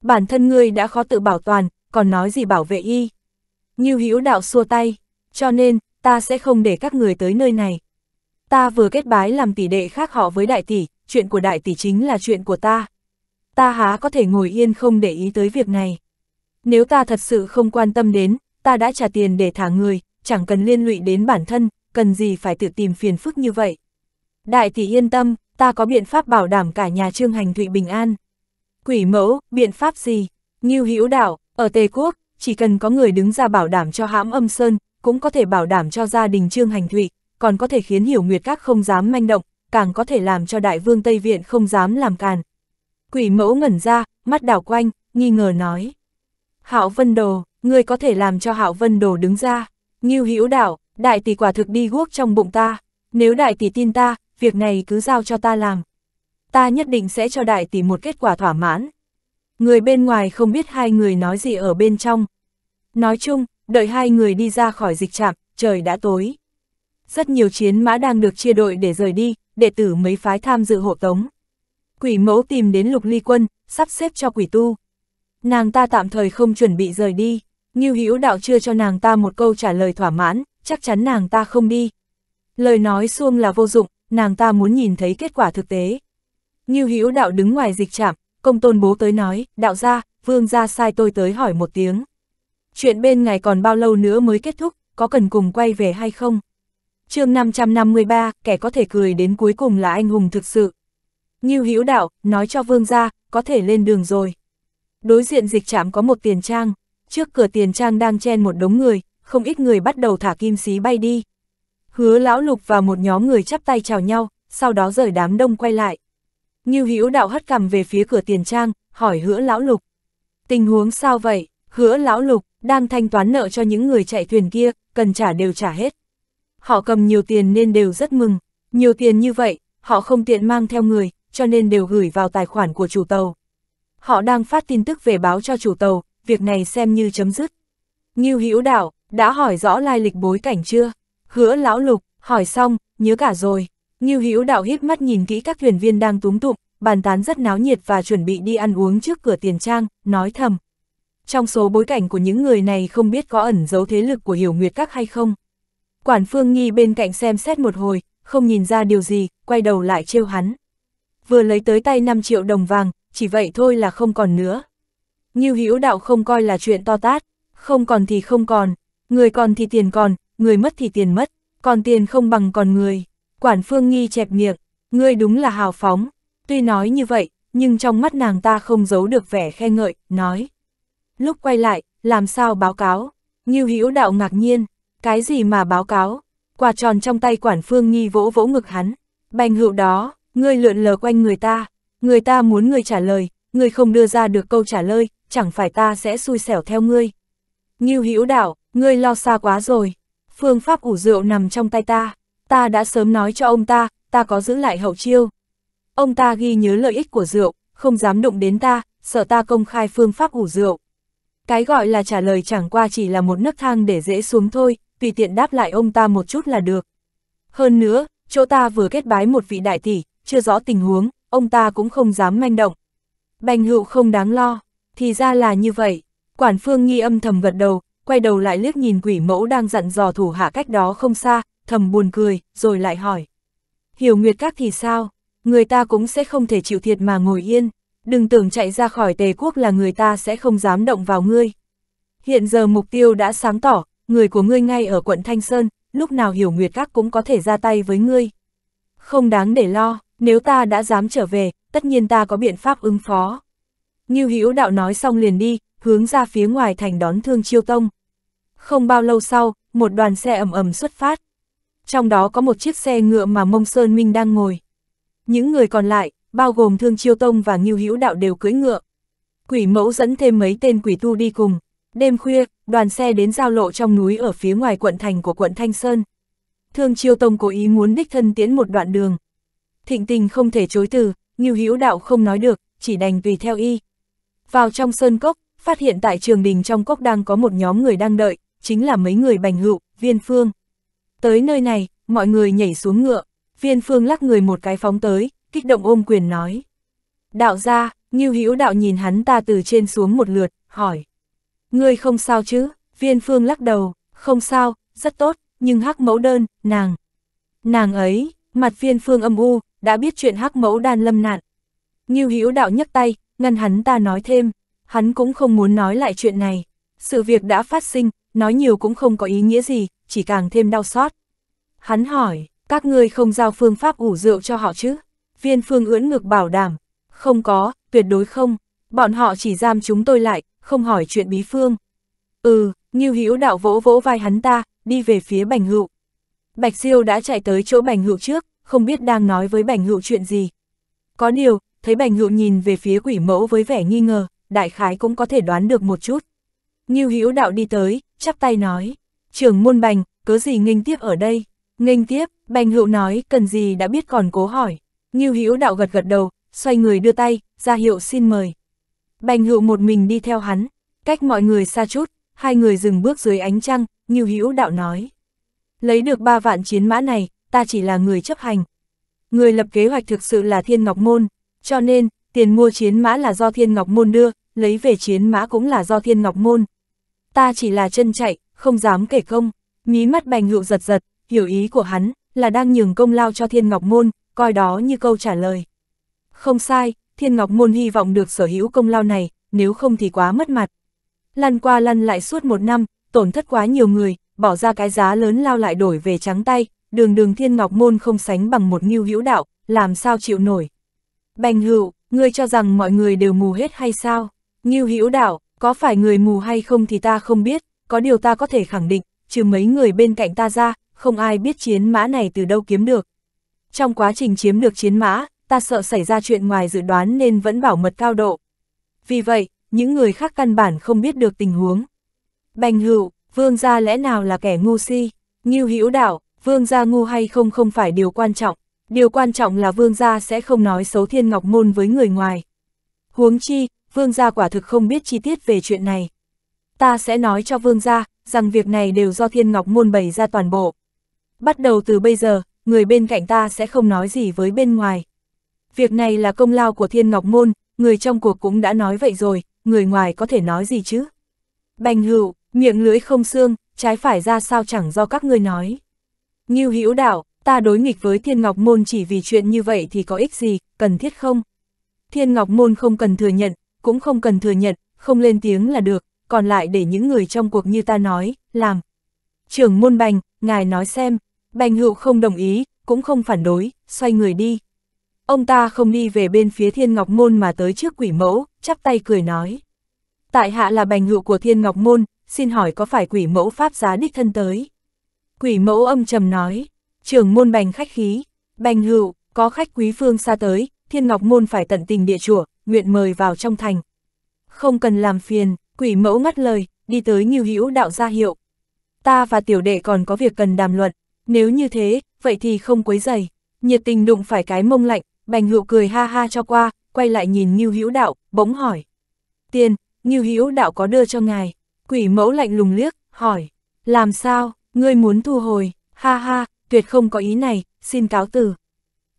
Bản thân ngươi đã khó tự bảo toàn, còn nói gì bảo vệ y. Như hữu đạo xua tay, cho nên, ta sẽ không để các người tới nơi này. Ta vừa kết bái làm tỷ đệ khác họ với đại tỷ, chuyện của đại tỷ chính là chuyện của ta. Ta há có thể ngồi yên không để ý tới việc này. Nếu ta thật sự không quan tâm đến, ta đã trả tiền để thả người, chẳng cần liên lụy đến bản thân, cần gì phải tự tìm phiền phức như vậy. Đại tỷ yên tâm, ta có biện pháp bảo đảm cả nhà Trương Hành Thụy bình an. Quỷ mẫu, biện pháp gì? Ngưu Hữu Đạo, ở Tây Quốc, chỉ cần có người đứng ra bảo đảm cho hãm âm sơn, cũng có thể bảo đảm cho gia đình Trương Hành Thụy, còn có thể khiến hiểu nguyệt các không dám manh động, càng có thể làm cho đại vương Tây Viện không dám làm càn. Quỷ mẫu ngẩn ra, mắt đảo quanh, nghi ngờ nói. Hạo Vân Đồ, ngươi có thể làm cho Hạo Vân Đồ đứng ra. Ngưu Hữu Đảo, đại tỷ quả thực đi guốc trong bụng ta. Nếu đại tỷ tin ta, việc này cứ giao cho ta làm. Ta nhất định sẽ cho đại tỷ một kết quả thỏa mãn. Người bên ngoài không biết hai người nói gì ở bên trong. Nói chung, đợi hai người đi ra khỏi dịch trạm, trời đã tối rất nhiều chiến mã đang được chia đội để rời đi, đệ tử mấy phái tham dự hộ tống. Quỷ mẫu tìm đến lục ly quân, sắp xếp cho quỷ tu. Nàng ta tạm thời không chuẩn bị rời đi, Ngưu Hữu đạo chưa cho nàng ta một câu trả lời thỏa mãn, chắc chắn nàng ta không đi. Lời nói xuông là vô dụng, nàng ta muốn nhìn thấy kết quả thực tế. Ngưu Hữu đạo đứng ngoài dịch trạm, công tôn bố tới nói, đạo gia, vương gia sai tôi tới hỏi một tiếng. Chuyện bên ngài còn bao lâu nữa mới kết thúc, có cần cùng quay về hay không? chương 553, kẻ có thể cười đến cuối cùng là anh hùng thực sự. như Hữu Đạo, nói cho vương gia, có thể lên đường rồi. Đối diện dịch trạm có một tiền trang, trước cửa tiền trang đang chen một đống người, không ít người bắt đầu thả kim xí bay đi. Hứa lão lục và một nhóm người chắp tay chào nhau, sau đó rời đám đông quay lại. như Hữu Đạo hất cằm về phía cửa tiền trang, hỏi hứa lão lục. Tình huống sao vậy, hứa lão lục, đang thanh toán nợ cho những người chạy thuyền kia, cần trả đều trả hết họ cầm nhiều tiền nên đều rất mừng, nhiều tiền như vậy, họ không tiện mang theo người, cho nên đều gửi vào tài khoản của chủ tàu. Họ đang phát tin tức về báo cho chủ tàu, việc này xem như chấm dứt. Ngưu Hữu Đạo đã hỏi rõ lai lịch bối cảnh chưa? Hứa lão lục, hỏi xong, nhớ cả rồi. Ngưu Hữu Đạo hít mắt nhìn kỹ các thuyền viên đang túm tụng, bàn tán rất náo nhiệt và chuẩn bị đi ăn uống trước cửa tiền trang, nói thầm. Trong số bối cảnh của những người này không biết có ẩn giấu thế lực của Hiểu Nguyệt Các hay không? Quản Phương Nghi bên cạnh xem xét một hồi, không nhìn ra điều gì, quay đầu lại trêu hắn. Vừa lấy tới tay 5 triệu đồng vàng, chỉ vậy thôi là không còn nữa. Như hữu đạo không coi là chuyện to tát, không còn thì không còn, người còn thì tiền còn, người mất thì tiền mất, còn tiền không bằng còn người. Quản Phương Nghi chẹp miệng, ngươi đúng là hào phóng, tuy nói như vậy, nhưng trong mắt nàng ta không giấu được vẻ khen ngợi, nói. Lúc quay lại, làm sao báo cáo, Như hữu đạo ngạc nhiên, cái gì mà báo cáo? Quả tròn trong tay quản phương nghi vỗ vỗ ngực hắn. Bành hữu đó, ngươi lượn lờ quanh người ta. Người ta muốn ngươi trả lời, ngươi không đưa ra được câu trả lời, chẳng phải ta sẽ xui xẻo theo ngươi. Ngưu hữu đạo, ngươi lo xa quá rồi. Phương pháp ủ rượu nằm trong tay ta. Ta đã sớm nói cho ông ta, ta có giữ lại hậu chiêu. Ông ta ghi nhớ lợi ích của rượu, không dám động đến ta, sợ ta công khai phương pháp ủ rượu. Cái gọi là trả lời chẳng qua chỉ là một nấc thang để dễ xuống thôi, tùy tiện đáp lại ông ta một chút là được. Hơn nữa, chỗ ta vừa kết bái một vị đại tỷ, chưa rõ tình huống, ông ta cũng không dám manh động. Bành hữu không đáng lo, thì ra là như vậy. Quản phương nghi âm thầm gật đầu, quay đầu lại liếc nhìn quỷ mẫu đang dặn dò thủ hạ cách đó không xa, thầm buồn cười, rồi lại hỏi. Hiểu nguyệt các thì sao? Người ta cũng sẽ không thể chịu thiệt mà ngồi yên. Đừng tưởng chạy ra khỏi tề quốc là người ta sẽ không dám động vào ngươi. Hiện giờ mục tiêu đã sáng tỏ, người của ngươi ngay ở quận Thanh Sơn, lúc nào hiểu nguyệt các cũng có thể ra tay với ngươi. Không đáng để lo, nếu ta đã dám trở về, tất nhiên ta có biện pháp ứng phó. Ngưu Hữu đạo nói xong liền đi, hướng ra phía ngoài thành đón Thương Chiêu Tông. Không bao lâu sau, một đoàn xe ầm ầm xuất phát. Trong đó có một chiếc xe ngựa mà Mông Sơn Minh đang ngồi. Những người còn lại, bao gồm Thương Chiêu Tông và Nghiêu Hữu đạo đều cưỡi ngựa. Quỷ mẫu dẫn thêm mấy tên quỷ tu đi cùng, Đêm khuya, đoàn xe đến giao lộ trong núi ở phía ngoài quận thành của quận Thanh Sơn. Thương Chiêu Tông cố ý muốn đích thân tiến một đoạn đường. Thịnh tình không thể chối từ, Ngưu Hữu Đạo không nói được, chỉ đành tùy theo y. Vào trong sơn cốc, phát hiện tại trường đình trong cốc đang có một nhóm người đang đợi, chính là mấy người bành hữu, viên phương. Tới nơi này, mọi người nhảy xuống ngựa, viên phương lắc người một cái phóng tới, kích động ôm quyền nói. Đạo ra, Ngưu Hữu Đạo nhìn hắn ta từ trên xuống một lượt, hỏi. Ngươi không sao chứ, viên phương lắc đầu, không sao, rất tốt, nhưng hắc mẫu đơn, nàng. Nàng ấy, mặt viên phương âm u, đã biết chuyện hắc mẫu đan lâm nạn. Nghiêu Hữu đạo nhấc tay, ngăn hắn ta nói thêm, hắn cũng không muốn nói lại chuyện này. Sự việc đã phát sinh, nói nhiều cũng không có ý nghĩa gì, chỉ càng thêm đau xót. Hắn hỏi, các ngươi không giao phương pháp ủ rượu cho họ chứ? Viên phương ưỡn ngực bảo đảm, không có, tuyệt đối không, bọn họ chỉ giam chúng tôi lại, không hỏi chuyện bí phương. Ừ, Ngưu Hữu đạo vỗ vỗ vai hắn ta, đi về phía Bành Hữu. Bạch Siêu đã chạy tới chỗ Bành Hữu trước, không biết đang nói với Bành Hữu chuyện gì. Có điều, thấy Bành Hữu nhìn về phía quỷ mẫu với vẻ nghi ngờ, đại khái cũng có thể đoán được một chút. Ngưu Hữu đạo đi tới, chắp tay nói, trưởng môn Bành, cớ gì nghênh tiếp ở đây? Nghênh tiếp, Bành Hữu nói, cần gì đã biết còn cố hỏi. Ngưu Hữu đạo gật gật đầu, xoay người đưa tay, ra hiệu xin mời. Bành hữu một mình đi theo hắn, cách mọi người xa chút, hai người dừng bước dưới ánh trăng, Nghiêu Hữu đạo nói. Lấy được ba vạn chiến mã này, ta chỉ là người chấp hành. Người lập kế hoạch thực sự là Thiên Ngọc Môn, cho nên, tiền mua chiến mã là do Thiên Ngọc Môn đưa, lấy về chiến mã cũng là do Thiên Ngọc Môn. Ta chỉ là chân chạy, không dám kể công, mí mắt bành hữu giật giật, hiểu ý của hắn, là đang nhường công lao cho Thiên Ngọc Môn, coi đó như câu trả lời. Không sai, Thiên Ngọc Môn hy vọng được sở hữu công lao này, nếu không thì quá mất mặt. Lăn qua lăn lại suốt một năm, tổn thất quá nhiều người, bỏ ra cái giá lớn lao lại đổi về trắng tay, đường đường Thiên Ngọc Môn không sánh bằng một nghiêu hữu đạo, làm sao chịu nổi. Bành hữu, ngươi cho rằng mọi người đều mù hết hay sao? Nghiêu hữu đạo, có phải người mù hay không thì ta không biết, có điều ta có thể khẳng định, trừ mấy người bên cạnh ta ra, không ai biết chiến mã này từ đâu kiếm được. Trong quá trình chiếm được chiến mã, ta sợ xảy ra chuyện ngoài dự đoán nên vẫn bảo mật cao độ. Vì vậy, những người khác căn bản không biết được tình huống. Bành hữu, vương gia lẽ nào là kẻ ngu si, như hữu đạo, vương gia ngu hay không không phải điều quan trọng, điều quan trọng là vương gia sẽ không nói xấu thiên ngọc môn với người ngoài. Huống chi, vương gia quả thực không biết chi tiết về chuyện này. Ta sẽ nói cho vương gia, rằng việc này đều do thiên ngọc môn bày ra toàn bộ. Bắt đầu từ bây giờ, người bên cạnh ta sẽ không nói gì với bên ngoài việc này là công lao của Thiên Ngọc Môn, người trong cuộc cũng đã nói vậy rồi, người ngoài có thể nói gì chứ? Bành hữu, miệng lưỡi không xương, trái phải ra sao chẳng do các ngươi nói. Ngưu Hữu đạo, ta đối nghịch với Thiên Ngọc Môn chỉ vì chuyện như vậy thì có ích gì, cần thiết không? Thiên Ngọc Môn không cần thừa nhận, cũng không cần thừa nhận, không lên tiếng là được, còn lại để những người trong cuộc như ta nói, làm. Trưởng môn bành, ngài nói xem, bành hữu không đồng ý, cũng không phản đối, xoay người đi. Ông ta không đi về bên phía thiên ngọc môn mà tới trước quỷ mẫu, chắp tay cười nói. Tại hạ là bành hữu của thiên ngọc môn, xin hỏi có phải quỷ mẫu pháp giá đích thân tới? Quỷ mẫu âm trầm nói, trưởng môn bành khách khí, bành hữu, có khách quý phương xa tới, thiên ngọc môn phải tận tình địa chùa, nguyện mời vào trong thành. Không cần làm phiền, quỷ mẫu ngắt lời, đi tới nghiêu hữu đạo gia hiệu. Ta và tiểu đệ còn có việc cần đàm luận, nếu như thế, vậy thì không quấy dày. Nhiệt tình đụng phải cái mông lạnh, Bành hữu cười ha ha cho qua, quay lại nhìn Nghiêu Hữu Đạo, bỗng hỏi. Tiền, Nghiêu Hữu Đạo có đưa cho ngài. Quỷ mẫu lạnh lùng liếc, hỏi. Làm sao, ngươi muốn thu hồi, ha ha, tuyệt không có ý này, xin cáo từ.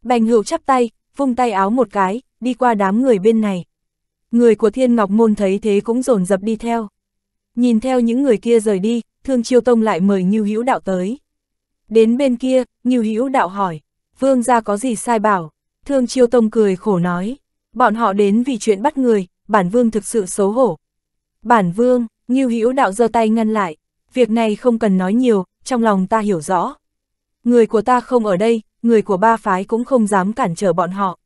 Bành hữu chắp tay, vung tay áo một cái, đi qua đám người bên này. Người của Thiên Ngọc Môn thấy thế cũng rồn dập đi theo. Nhìn theo những người kia rời đi, Thương Chiêu Tông lại mời Nghiêu Hữu Đạo tới. Đến bên kia, Nghiêu Hữu Đạo hỏi, vương gia có gì sai bảo, Thương Chiêu Tông cười khổ nói, bọn họ đến vì chuyện bắt người, bản vương thực sự xấu hổ. Bản vương, Ngưu Hữu Đạo giơ tay ngăn lại, việc này không cần nói nhiều, trong lòng ta hiểu rõ. Người của ta không ở đây, người của ba phái cũng không dám cản trở bọn họ.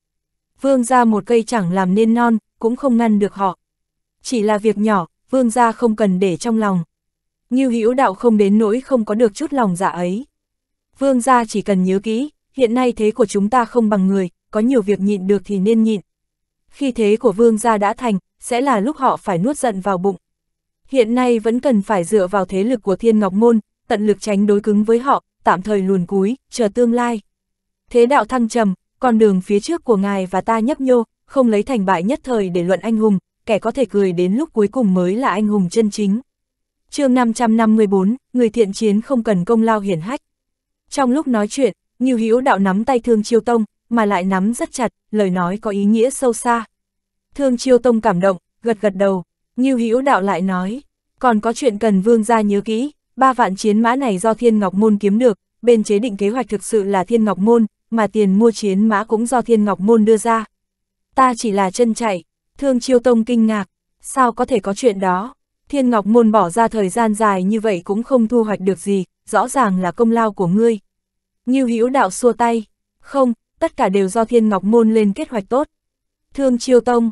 Vương ra một cây chẳng làm nên non, cũng không ngăn được họ. Chỉ là việc nhỏ, vương ra không cần để trong lòng. Ngưu Hữu Đạo không đến nỗi không có được chút lòng dạ ấy. Vương gia chỉ cần nhớ kỹ, hiện nay thế của chúng ta không bằng người, có nhiều việc nhịn được thì nên nhịn. Khi thế của vương gia đã thành, sẽ là lúc họ phải nuốt giận vào bụng. Hiện nay vẫn cần phải dựa vào thế lực của thiên ngọc môn, tận lực tránh đối cứng với họ, tạm thời luồn cúi, chờ tương lai. Thế đạo thăng trầm, con đường phía trước của ngài và ta nhấp nhô, không lấy thành bại nhất thời để luận anh hùng, kẻ có thể cười đến lúc cuối cùng mới là anh hùng chân chính. chương 554, người thiện chiến không cần công lao hiển hách. Trong lúc nói chuyện, như Hiếu đạo nắm tay Thương Chiêu Tông, mà lại nắm rất chặt, lời nói có ý nghĩa sâu xa. Thương Chiêu Tông cảm động, gật gật đầu, Như Hiếu đạo lại nói, còn có chuyện cần vương gia nhớ kỹ, ba vạn chiến mã này do Thiên Ngọc Môn kiếm được, bên chế định kế hoạch thực sự là Thiên Ngọc Môn, mà tiền mua chiến mã cũng do Thiên Ngọc Môn đưa ra. Ta chỉ là chân chạy, Thương Chiêu Tông kinh ngạc, sao có thể có chuyện đó? Thiên Ngọc Môn bỏ ra thời gian dài như vậy cũng không thu hoạch được gì, rõ ràng là công lao của ngươi, Ngưu Hữu Đạo xua tay, không, tất cả đều do Thiên Ngọc Môn lên kết hoạch tốt. Thương Chiêu Tông,